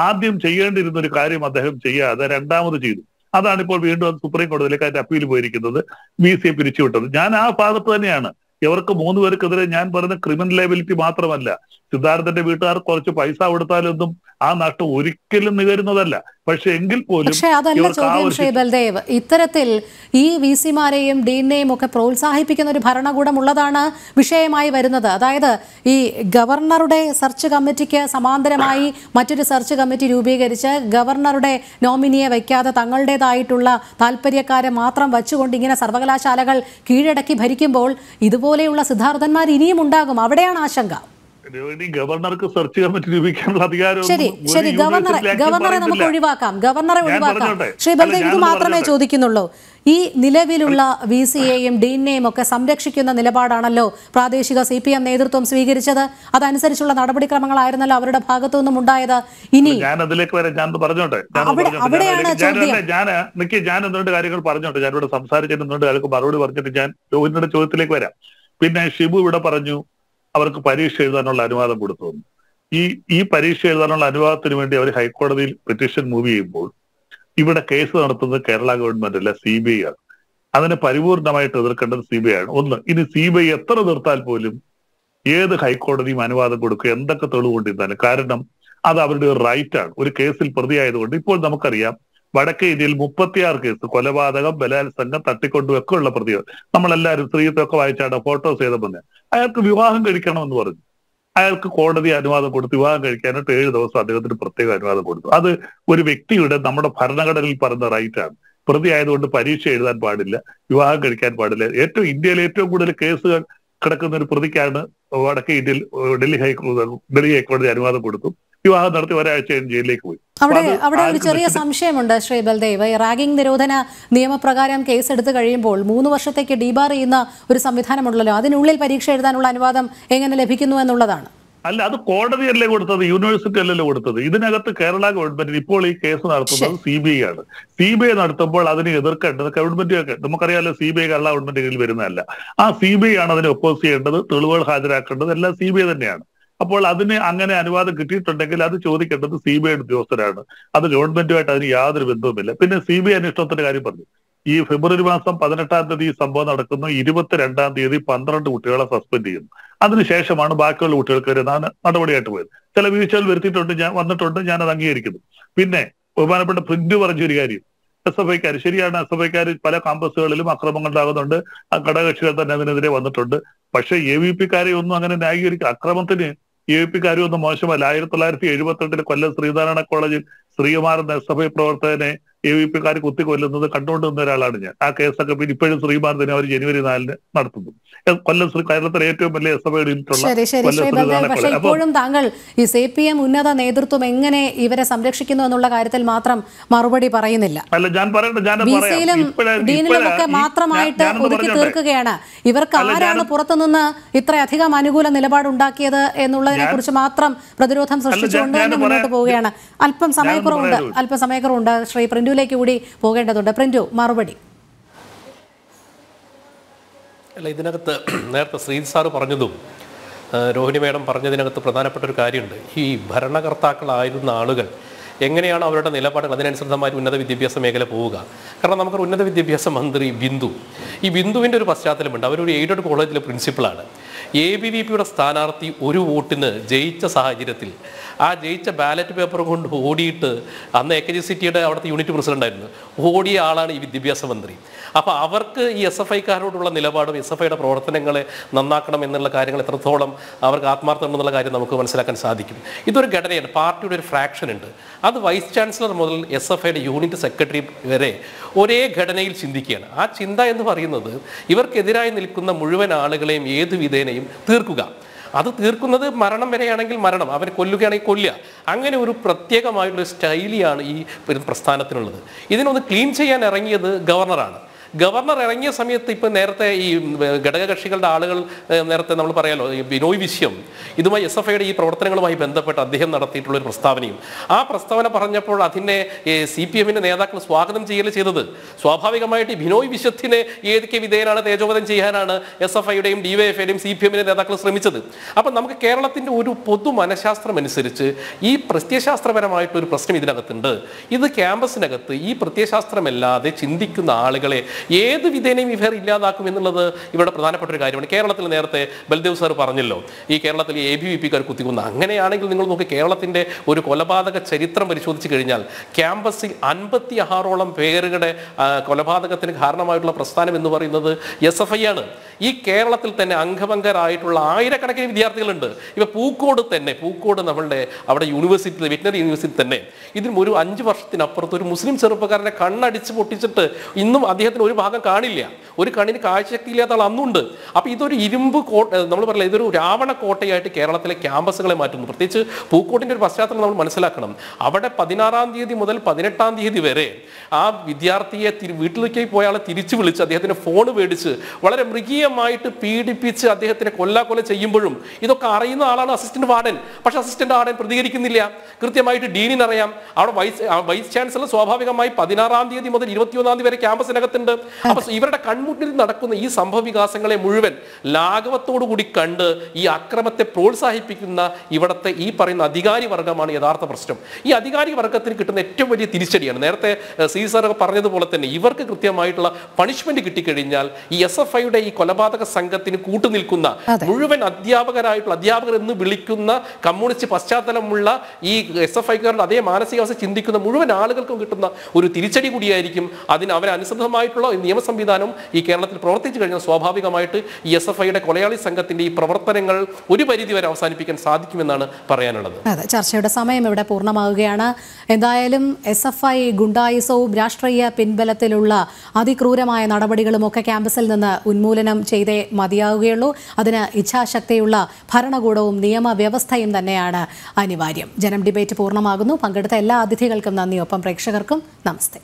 ആദ്യം ചെയ്യേണ്ടിയിരുന്ന ഒരു കാര്യം അദ്ദേഹം ചെയ്യാതെ രണ്ടാമത് ചെയ്തു അതാണ് ഇപ്പോൾ വീണ്ടും സുപ്രീം കോടതിയിലേക്ക് അതിന്റെ അപ്പീൽ പോയിരിക്കുന്നത് വി സിയെ പിരിച്ചുവിട്ടത് ഞാൻ ആ ഭാഗത്ത് തന്നെയാണ് ഇവർക്ക് മൂന്ന് പേർക്കെതിരെ ഞാൻ പറയുന്ന ക്രിമിനൽ ലയബിലിറ്റി മാത്രമല്ല സിദ്ധാർത്ഥന്റെ വീട്ടുകാർ കുറച്ച് പൈസ കൊടുത്താലൊന്നും ആ നഷ്ടം ഒരിക്കലും നികരുന്നതല്ല പക്ഷെ എങ്കിൽ പോലും പക്ഷേ അതല്ല ചോദ്യം ശ്രീ ബൽദേവ് ഇത്തരത്തിൽ ഈ വി സിമാരെയും ഡീനെയും ഒക്കെ പ്രോത്സാഹിപ്പിക്കുന്ന ഒരു ഭരണകൂടം ഉള്ളതാണ് വിഷയമായി വരുന്നത് അതായത് ഈ ഗവർണറുടെ സെർച്ച് കമ്മിറ്റിക്ക് സമാന്തരമായി മറ്റൊരു സെർച്ച് കമ്മിറ്റി രൂപീകരിച്ച് ഗവർണറുടെ നോമിനിയെ വയ്ക്കാതെ തങ്ങളുടേതായിട്ടുള്ള താല്പര്യക്കാരെ മാത്രം വച്ചുകൊണ്ട് ഇങ്ങനെ സർവകലാശാലകൾ കീഴടക്കി ഭരിക്കുമ്പോൾ ഇതുപോലെയുള്ള സിദ്ധാർത്ഥന്മാർ ഇനിയും ഉണ്ടാകും അവിടെയാണ് ആശങ്ക ഗവർണർക്ക് സെർച്ച് ചെയ്യാൻ പറ്റി രൂപീക്കാനുള്ള ശരി ശരി ഗവർണറെ ഗവർണറെ നമുക്ക് ഒഴിവാക്കാം ഗവർണറെ ഒഴിവാക്കാം ശ്രീ ബൽദേവ് ഇത് മാത്രമേ ചോദിക്കുന്നുള്ളൂ ഈ നിലവിലുള്ള വി സി എയും ഡീനെയും ഒക്കെ സംരക്ഷിക്കുന്ന നിലപാടാണല്ലോ പ്രാദേശിക സി പി എം നേതൃത്വം സ്വീകരിച്ചത് അതനുസരിച്ചുള്ള നടപടിക്രമങ്ങളായിരുന്നല്ലോ അവരുടെ ഭാഗത്തു നിന്നും ഉണ്ടായത് ഇനി ഞാൻ അതിലേക്ക് വരെ ഞാൻ പറഞ്ഞോട്ടെ അവിടെയാണ് ഞാൻ നിക്ക് ഞാൻ എന്തുകൊണ്ട് കാര്യങ്ങൾ പറഞ്ഞോട്ടെ ഞാനിവിടെ സംസാരിച്ചിട്ട് എന്തുകൊണ്ട് കാര്യങ്ങൾ മറുപടി പറഞ്ഞിട്ട് ഞാൻ രോഹിതിന്റെ ചോദ്യത്തിലേക്ക് വരാം പിന്നെ ഷിബു ഇവിടെ പറഞ്ഞു അവർക്ക് പരീക്ഷ എഴുതാനുള്ള അനുവാദം കൊടുത്തു ഈ ഈ പരീക്ഷ എഴുതാനുള്ള അനുവാദത്തിന് വേണ്ടി അവർ ഹൈക്കോടതിയിൽ പെറ്റീഷൻ മൂവ് ചെയ്യുമ്പോൾ ഇവിടെ കേസ് നടത്തുന്നത് കേരള ഗവൺമെന്റ് അല്ല സി ബി ഐ ആണ് അതിനെ പരിപൂർണമായിട്ട് എതിർക്കേണ്ടത് സി ബി ഐ ആണ് ഒന്ന് ഇനി സി ബി ഐ എത്ര നിർത്താൽ പോലും ഏത് ഹൈക്കോടതിയും അനുവാദം കൊടുക്കുക എന്തൊക്കെ തെളിവ് കൊണ്ടിരുന്നാലും കാരണം അത് അവരുടെ ഒരു റൈറ്റ് ആണ് ഒരു കേസിൽ പ്രതിയായതുകൊണ്ട് ഇപ്പോൾ നമുക്കറിയാം വടക്കേ ഇന്ത്യയിൽ മുപ്പത്തിയാറ് കേസ് കൊലപാതകം ബലാത്സംഗം തട്ടിക്കൊണ്ടുമൊക്കെ ഉള്ള പ്രതികൾ നമ്മളെല്ലാവരും സ്ത്രീത്വമൊക്കെ വായിച്ചാണ് ഫോട്ടോസ് ചെയ്ത മുന്നേ അയാൾക്ക് വിവാഹം കഴിക്കണമെന്ന് പറഞ്ഞു അയാൾക്ക് കോടതി അനുവാദം കൊടുത്ത് വിവാഹം കഴിക്കാനായിട്ട് ഏഴ് ദിവസം അദ്ദേഹത്തിന് പ്രത്യേക അനുവാദം കൊടുത്തു അത് ഒരു വ്യക്തിയുടെ നമ്മുടെ ഭരണഘടനയിൽ പറയുന്ന റൈറ്റാണ് പ്രതി ആയതുകൊണ്ട് പരീക്ഷ എഴുതാൻ പാടില്ല വിവാഹം കഴിക്കാൻ പാടില്ല ഏറ്റവും ഇന്ത്യയിലെ ഏറ്റവും കൂടുതൽ കേസുകൾ കിടക്കുന്ന ഒരു പ്രതിക്കാണ് വടക്കേ ഇന്ത്യയിൽ ഡൽഹി ഹൈക്കോടതി ഡൽഹി ഹൈക്കോടതി അനുവാദം കൊടുത്തു വിവാഹം നടത്തി ഒരാഴ്ച ജയിലിലേക്ക് പോയി അവിടെ അവിടെ ഒരു ചെറിയ സംശയമുണ്ട് ശ്രീ ബൽദേവ് റാഗിംഗ് നിരോധന നിയമപ്രകാരം കേസ് എടുത്തു കഴിയുമ്പോൾ മൂന്ന് വർഷത്തേക്ക് ഡിബാർ ചെയ്യുന്ന ഒരു സംവിധാനമുണ്ടല്ലോ അതിനുള്ളിൽ പരീക്ഷ എഴുതാനുള്ള അനുവാദം എങ്ങനെ ലഭിക്കുന്നു എന്നുള്ളതാണ് അല്ല അത് കോടതിയല്ലേ കൊടുത്തത് യൂണിവേഴ്സിറ്റി അല്ലല്ലോ കൊടുത്തത് ഇതിനകത്ത് കേരള ഗവൺമെന്റ് ഇപ്പോൾ ഈ കേസ് നടത്തുന്നത് സി ബി ഐ ആണ് സി ബി ഐ നടത്തുമ്പോൾ അതിനെ എതിർക്കേണ്ടത് ഗവൺമെന്റ് നമുക്കറിയാമല്ലോ C B I Kerala government കീഴിൽ വരുന്നതല്ല ആ സി ബി ഐ ആണ് അതിനെ ഒപ്പോസ് ചെയ്യേണ്ടത് തെളിവുകൾ ഹാജരാക്കേണ്ടത് എല്ലാം സി ബി ഐ തന്നെയാണ് അപ്പോൾ അതിന് അങ്ങനെ അനുവാദം കിട്ടിയിട്ടുണ്ടെങ്കിൽ അത് ചോദിക്കേണ്ടത് സി ബി ഐ ഉദ്യോഗസ്ഥരാണ് അത് ഗവൺമെന്റുമായിട്ട് അതിന് യാതൊരു ബന്ധവുമില്ല പിന്നെ സി ബി ഐ അന്വേഷണത്തിന്റെ കാര്യം പറഞ്ഞു ഈ ഫെബ്രുവരി മാസം പതിനെട്ടാം തീയതി സംഭവം നടക്കുന്നു ഇരുപത്തിരണ്ടാം തീയതി പന്ത്രണ്ട് കുട്ടികളെ സസ്പെൻഡ് ചെയ്യുന്നു അതിനുശേഷമാണ് ബാക്കിയുള്ള കുട്ടികൾക്കെതിരെ നടപടിയായിട്ട് പോയത് ചില വീഴ്ചകൾ വരുത്തിയിട്ടുണ്ട് ഞാൻ വന്നിട്ടുണ്ട് ഞാൻ അത് അംഗീകരിക്കുന്നു പിന്നെ ബഹുമാനപ്പെട്ട പ്രിന്റ് പറഞ്ഞൊരു കാര്യം എസ് എഫ് ഐക്കാർ ശരിയാണ് എസ് എഫ് ഐക്കാർ പല കാമ്പസുകളിലും അക്രമങ്ങൾ ഉണ്ടാകുന്നുണ്ട് ഘടകകക്ഷികൾ തന്നെ അതിനെതിരെ വന്നിട്ടുണ്ട് പക്ഷേ എ വി പിക്കാരെ ഒന്നും അങ്ങനെ ന്യായീകരിക്കുക അക്രമത്തിന് എ പി കാര്യമൊന്നും മോശമല്ല ആയിരത്തി തൊള്ളായിരത്തി എഴുപത്തിരണ്ടിൽ കൊല്ലം ശ്രീനാരായണ കോളേജിൽ ശ്രീകുമാരൻ എസ് എഫ് ഐ പ്രവർത്തകനെ എ വി പിക്കാർ കുത്തിക്കൊല്ലുന്നത് കണ്ടുകൊണ്ട് ഒരാളാണ് ഞാൻ ആ കേസൊക്കെ പിന്നെ ഇപ്പോഴും ശ്രീമാൻ തന്നെ അവർ ജനുവരി നാലിന് നടത്തുന്നു കൊല്ലം ശ്രീ കേരളത്തിലെ ഏറ്റവും വലിയ സഭയുടെ ഇപ്പോഴും താങ്കൾ ഈ സി പി എം ഉന്നത നേതൃത്വം എങ്ങനെ ഇവരെ സംരക്ഷിക്കുന്നു എന്നുള്ള കാര്യത്തിൽ മാത്രം മറുപടി പറയുന്നില്ല അല്ല ഞാൻ പറയട്ടെ ഞാൻ മാത്രമായിട്ട് ഒതുക്കി തീർക്കുകയാണ് ഇവർക്ക് ആരാണ് പുറത്തുനിന്ന് ഇത്രയധികം അനുകൂല നിലപാടുണ്ടാക്കിയത് എന്നുള്ളതിനെ കുറിച്ച് മാത്രം പ്രതിരോധം സൃഷ്ടിച്ചുകൊണ്ട് മുന്നോട്ട് പോവുകയാണ് അല്പം സമയക്കുറവുണ്ട് അല്പം സമയക്കുറവുണ്ട് ശ്രീ പ്രിന്റു പ്രിന്റുവിലേക്ക് കൂടി പോകേണ്ടതുണ്ട് പ്രിന്റു മറുപടി അല്ല ഇതിനകത്ത് നേരത്തെ ശ്രീജിത് സാറ് പറഞ്ഞതും രോഹിണി മേഡം പറഞ്ഞതിനകത്ത് പ്രധാനപ്പെട്ട ഒരു കാര്യമുണ്ട് ഈ ഭരണകർത്താക്കളായിരുന്ന ആളുകൾ എങ്ങനെയാണ് അവരുടെ നിലപാടുകൾ അതിനനുസൃതമായി ഉന്നത വിദ്യാഭ്യാസ മേഖല പോവുക കാരണം നമുക്ക് ഉന്നത വിദ്യാഭ്യാസ മന്ത്രി ബിന്ദു ഈ ബിന്ദുവിൻ്റെ ഒരു പശ്ചാത്തലമുണ്ട് അവരൊരു എയ്ഡഡ് കോളേജിലെ പ്രിൻസിപ്പളാണ് എ ബി വി പിയുടെ സ്ഥാനാർത്ഥി ഒരു വോട്ടിന് ജയിച്ച സാഹചര്യത്തിൽ ആ ജയിച്ച ബാലറ്റ് പേപ്പർ കൊണ്ട് ഓടിയിട്ട് അന്ന് എ കെ ജി സിറ്റിയുടെ അവിടുത്തെ യൂണിറ്റ് ആയിരുന്നു ഓടിയ ആളാണ് ഈ വിദ്യാഭ്യാസ മന്ത്രി അപ്പോൾ അവർക്ക് ഈ എസ് എഫ് ഐക്കാരോടുള്ള നിലപാടും എസ് എഫ് ഐയുടെ പ്രവർത്തനങ്ങളെ നന്നാക്കണം എന്നുള്ള കാര്യങ്ങൾ എത്രത്തോളം അവർക്ക് ആത്മാർത്ഥമുണ്ടെന്നുള്ള കാര്യം നമുക്ക് മനസ്സിലാക്കാൻ സാധിക്കും ഇതൊരു ഘടനയാണ് പാർട്ടിയുടെ ഒരു ഫ്രാക്ഷൻ ഉണ്ട് അത് വൈസ് ചാൻസലർ മുതൽ എസ് എഫ് ഐയുടെ യൂണിറ്റ് സെക്രട്ടറി വരെ ഒരേ ഘടനയിൽ ചിന്തിക്കുകയാണ് ആ ചിന്ത എന്ന് പറയുന്നത് ഇവർക്കെതിരായി നിൽക്കുന്ന മുഴുവൻ ആളുകളെയും ഏത് വിധേനയും തീർക്കുക അത് തീർക്കുന്നത് മരണം വരെയാണെങ്കിൽ മരണം അവർ കൊല്ലുകയാണെങ്കിൽ കൊല്ലുക അങ്ങനെ ഒരു പ്രത്യേകമായിട്ടുള്ള സ്റ്റൈലിയാണ് ഈ പ്രസ്ഥാനത്തിനുള്ളത് ഇതിനൊന്ന് ക്ലീൻ ചെയ്യാൻ ഇറങ്ങിയത് ഗവർണറാണ് ഗവർണർ ഇറങ്ങിയ സമയത്ത് ഇപ്പം നേരത്തെ ഈ ഘടകകക്ഷികളുടെ ആളുകൾ നേരത്തെ നമ്മൾ പറയാലോ ഈ ബിനോയ് വിശ്യം ഇതുമായി എസ് എഫ് ഐയുടെ ഈ പ്രവർത്തനങ്ങളുമായി ബന്ധപ്പെട്ട് അദ്ദേഹം നടത്തിയിട്ടുള്ള ഒരു പ്രസ്താവനയും ആ പ്രസ്താവന പറഞ്ഞപ്പോൾ അതിനെ സി പി എമ്മിൻ്റെ നേതാക്കൾ സ്വാഗതം ചെയ്യൽ ചെയ്തത് സ്വാഭാവികമായിട്ട് ബിനോയ് വിശ്വത്തിനെ ഏതൊക്കെ വിധേയനാണ് തേജോവധം ചെയ്യാനാണ് എസ് എഫ് ഐയുടെയും ഡി വൈ എഫ് ഐയുടെയും സി പി എമ്മിൻ്റെ നേതാക്കൾ ശ്രമിച്ചത് അപ്പം നമുക്ക് കേരളത്തിൻ്റെ ഒരു പൊതു മനഃശാസ്ത്രം അനുസരിച്ച് ഈ പ്രത്യയശാസ്ത്രപരമായിട്ടൊരു പ്രശ്നം ഇതിനകത്തുണ്ട് ഇത് ക്യാമ്പസിനകത്ത് ഈ പ്രത്യയശാസ്ത്രമല്ലാതെ ചിന്തിക്കുന്ന ആളുകളെ ഏത് വിധേനയും ഇവർ ഇല്ലാതാക്കും എന്നുള്ളത് ഇവിടെ പ്രധാനപ്പെട്ട ഒരു കാര്യമാണ് കേരളത്തിൽ നേരത്തെ ബൽദേവ് സാർ പറഞ്ഞല്ലോ ഈ കേരളത്തിൽ എ ബി വി പിക്കാർ കുത്തിക്കുന്ന അങ്ങനെയാണെങ്കിൽ നിങ്ങൾ നോക്കി കേരളത്തിൻ്റെ ഒരു കൊലപാതക ചരിത്രം പരിശോധിച്ച് കഴിഞ്ഞാൽ ക്യാമ്പസിൽ അൻപത്തി ആറോളം പേരുടെ കൊലപാതകത്തിന് കാരണമായിട്ടുള്ള പ്രസ്ഥാനം എന്ന് പറയുന്നത് എസ് എഫ് ഐ ആണ് ഈ കേരളത്തിൽ തന്നെ അംഗഭംഗരായിട്ടുള്ള ആയിരക്കണക്കിന് വിദ്യാർത്ഥികളുണ്ട് ഇവ പൂക്കോട് തന്നെ പൂക്കോട് നമ്മളുടെ അവിടെ യൂണിവേഴ്സിറ്റി വെറ്റിനറി യൂണിവേഴ്സിറ്റി തന്നെ ഇതിന് ഒരു അഞ്ച് വർഷത്തിനപ്പുറത്ത് ഒരു മുസ്ലിം ചെറുപ്പക്കാരനെ കണ്ണടിച്ച് പൊട്ടിച്ചിട്ട് ഇന്നും അദ്ദേഹത്തിന് ഒരു ഭാഗം കാണില്ല ഒരു കണ്ണിന് കാഴ്ചശക്തി ഇല്ലാത്ത ആൾ അന്നുണ്ട് അപ്പൊ ഇതൊരു ഇരുമ്പ് കോട്ട നമ്മൾ പറയില്ല ഇതൊരു രാവണ കോട്ടയായിട്ട് കേരളത്തിലെ ക്യാമ്പസുകളെ മാറ്റുന്നു പ്രത്യേകിച്ച് പൂക്കോട്ടിന്റെ ഒരു പശ്ചാത്തലം നമ്മൾ മനസ്സിലാക്കണം അവിടെ പതിനാറാം തീയതി മുതൽ പതിനെട്ടാം തീയതി വരെ ആ വിദ്യാർത്ഥിയെ വീട്ടിലേക്ക് പോയ ആളെ തിരിച്ചു വിളിച്ച് അദ്ദേഹത്തിന്റെ ഫോൺ മേടിച്ച് വളരെ മൃഗീയമായിട്ട് പീഡിപ്പിച്ച് അദ്ദേഹത്തിനെ കൊല്ലാക്കൊല ചെയ്യുമ്പോഴും ഇതൊക്കെ അറിയുന്ന ആളാണ് അസിസ്റ്റന്റ് വാർഡൻ പക്ഷെ അസിസ്റ്റന്റ് വാർഡൻ പ്രതികരിക്കുന്നില്ല കൃത്യമായിട്ട് ഡീനിനറിയാം അവിടെ വൈസ് വൈസ് ചാൻസലർ സ്വാഭാവികമായി പതിനാറാം തീയതി മുതൽ ഒന്നാം തീയതി വരെ ക്യാമ്പസിനകത്തുണ്ട് അപ്പൊ ഇവരുടെ കൺമുട്ടിൽ നടക്കുന്ന ഈ സംഭവ മുഴുവൻ ലാഘവത്തോടു കൂടി കണ്ട് ഈ അക്രമത്തെ പ്രോത്സാഹിപ്പിക്കുന്ന ഇവിടത്തെ ഈ പറയുന്ന അധികാരി വർഗമാണ് യഥാർത്ഥ പ്രശ്നം ഈ അധികാരി വർഗത്തിന് കിട്ടുന്ന ഏറ്റവും വലിയ തിരിച്ചടിയാണ് നേരത്തെ സീസർ പറഞ്ഞതുപോലെ തന്നെ ഇവർക്ക് കൃത്യമായിട്ടുള്ള പണിഷ്മെന്റ് കിട്ടിക്കഴിഞ്ഞാൽ ഈ എസ് എഫ് ഐയുടെ ഈ കൊലപാതക സംഘത്തിന് കൂട്ടുനിൽക്കുന്ന മുഴുവൻ അധ്യാപകരായിട്ടുള്ള അധ്യാപകർ എന്ന് വിളിക്കുന്ന കമ്മ്യൂണിസ്റ്റ് പശ്ചാത്തലമുള്ള ഈ എസ് എഫ് ഐക്കാരുടെ അതേ മാനസികാവസ്ഥ ചിന്തിക്കുന്ന മുഴുവൻ ആളുകൾക്കും കിട്ടുന്ന ഒരു തിരിച്ചടി കൂടിയായിരിക്കും അതിന് അവരനുസൃതമായിട്ടുള്ള തരത്തിലുള്ള നിയമ സംവിധാനം ഈ കേരളത്തിൽ പ്രവർത്തിച്ചു കഴിഞ്ഞാൽ സ്വാഭാവികമായിട്ട് ഈ എസ് എഫ് ഐയുടെ കൊലയാളി സംഘത്തിന്റെ ഈ പ്രവർത്തനങ്ങൾ ഒരു പരിധിവരെ അവസാനിപ്പിക്കാൻ സാധിക്കുമെന്നാണ് പറയാനുള്ളത് അതെ ചർച്ചയുടെ സമയം ഇവിടെ പൂർണ്ണമാവുകയാണ് എന്തായാലും എസ് എഫ് ഐ ഗുണ്ടായുസവും രാഷ്ട്രീയ പിൻബലത്തിലുള്ള അതിക്രൂരമായ നടപടികളും ഒക്കെ ക്യാമ്പസിൽ നിന്ന് ഉന്മൂലനം ചെയ്തേ മതിയാവുകയുള്ളൂ അതിന് ഇച്ഛാശക്തിയുള്ള ഭരണകൂടവും നിയമവ്യവസ്ഥയും തന്നെയാണ് അനിവാര്യം ജനം ഡിബേറ്റ് പൂർണ്ണമാകുന്നു പങ്കെടുത്ത എല്ലാ അതിഥികൾക്കും നന്ദി ഒപ്പം പ്രേക്ഷകർക്കും നമസ്തേ